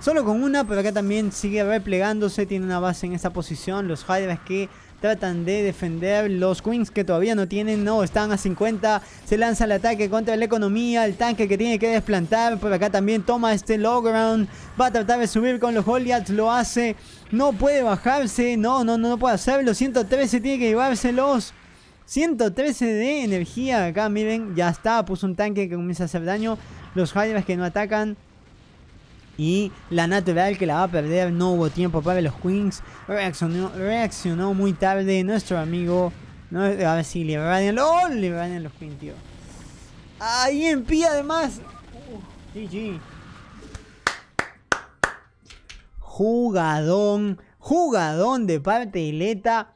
Solo con una, pero acá también sigue replegándose. Tiene una base en esa posición. Los Hydras que tratan de defender. Los Queens que todavía no tienen, no, están a 50. Se lanza el ataque contra la economía. El tanque que tiene que desplantar. Por acá también toma este low ground. Va a tratar de subir con los Goliaths. Lo hace. No puede bajarse. No, no, no, no puede hacerlo. 113 tiene que llevárselos. 113 de energía acá, miren, ya está, puso un tanque que comienza a hacer daño los Hydras que no atacan. Y la natural que la va a perder, no hubo tiempo para los Queens. Reaccionó, muy tarde nuestro amigo. a ver si Libranian. ¡Oh! Libranian los Queens, tío. Ahí en además. Uh, GG. Jugadón. Jugadón de parte de Leta.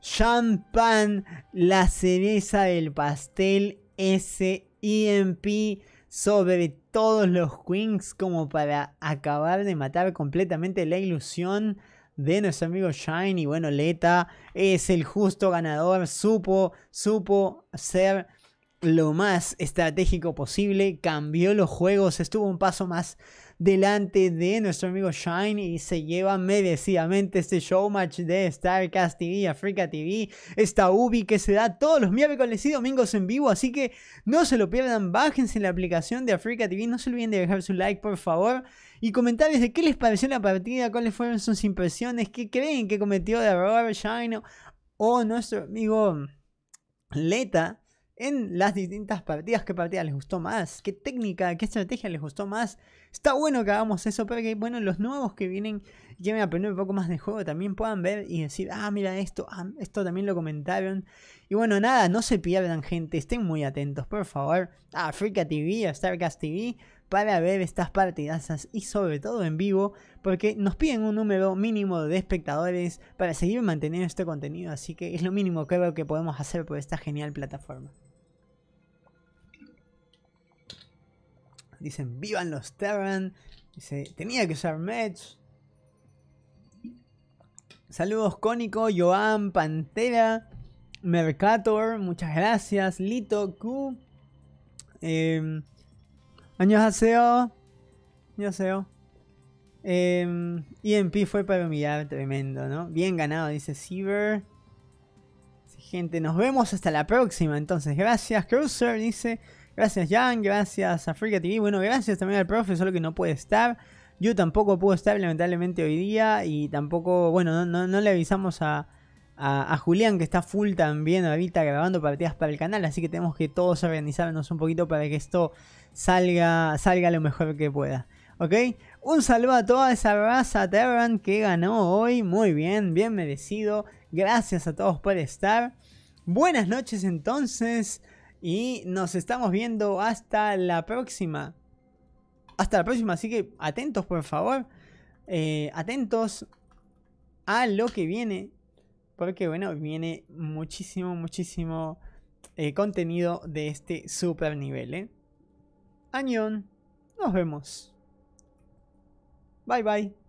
Champán. La cereza del pastel. S.I.M.P sobre todos los Queens como para acabar de matar completamente la ilusión de nuestro amigo Shine. Y bueno, Leta es el justo ganador, supo, supo ser lo más estratégico posible, cambió los juegos, estuvo un paso más delante de nuestro amigo Shine y se lleva merecidamente este showmatch de StarCast TV, Africa TV, esta UBI que se da todos los miércoles y domingos en vivo, así que no se lo pierdan, bájense la aplicación de Africa TV, no se olviden de dejar su like por favor y comentarios de qué les pareció la partida, cuáles fueron sus impresiones, qué creen que cometió de error Shine o nuestro amigo Leta en las distintas partidas, qué partida les gustó más, qué técnica, qué estrategia les gustó más Está bueno que hagamos eso porque, que, bueno, los nuevos que vienen lleven a aprender un poco más de juego también puedan ver y decir, ah, mira esto, ah, esto también lo comentaron. Y bueno, nada, no se pierdan, gente, estén muy atentos, por favor, a Africa TV, a Starcast TV, para ver estas partidazas y sobre todo en vivo, porque nos piden un número mínimo de espectadores para seguir manteniendo este contenido, así que es lo mínimo que creo que podemos hacer por esta genial plataforma. Dicen, vivan los Terran. Dice, tenía que usar Mech. Saludos Cónico, Joan, Pantera, Mercator, muchas gracias. Lito, Q. Eh, años aseo. Años aseo. Eh, em, EMP fue para mirar tremendo, ¿no? Bien ganado, dice Siever. Gente, nos vemos hasta la próxima. Entonces, gracias. Cruiser dice: Gracias, Jan. Gracias, Africa TV. Bueno, gracias también al profe, solo que no puede estar. Yo tampoco puedo estar, lamentablemente, hoy día. Y tampoco, bueno, no, le avisamos a, Julián, que está full también ahorita grabando partidas para el canal. Así que tenemos que todos organizarnos un poquito para que esto salga, salga lo mejor que pueda. ¿Ok? Un saludo a toda esa raza Terran que ganó hoy. Muy bien, bien merecido. Gracias a todos por estar. Buenas noches entonces. Y nos estamos viendo hasta la próxima. Hasta la próxima, así que atentos por favor. Eh, atentos a lo que viene. Porque bueno, viene muchísimo, muchísimo eh, contenido de este super nivel. ¿eh? Añón, nos vemos. Bye bye.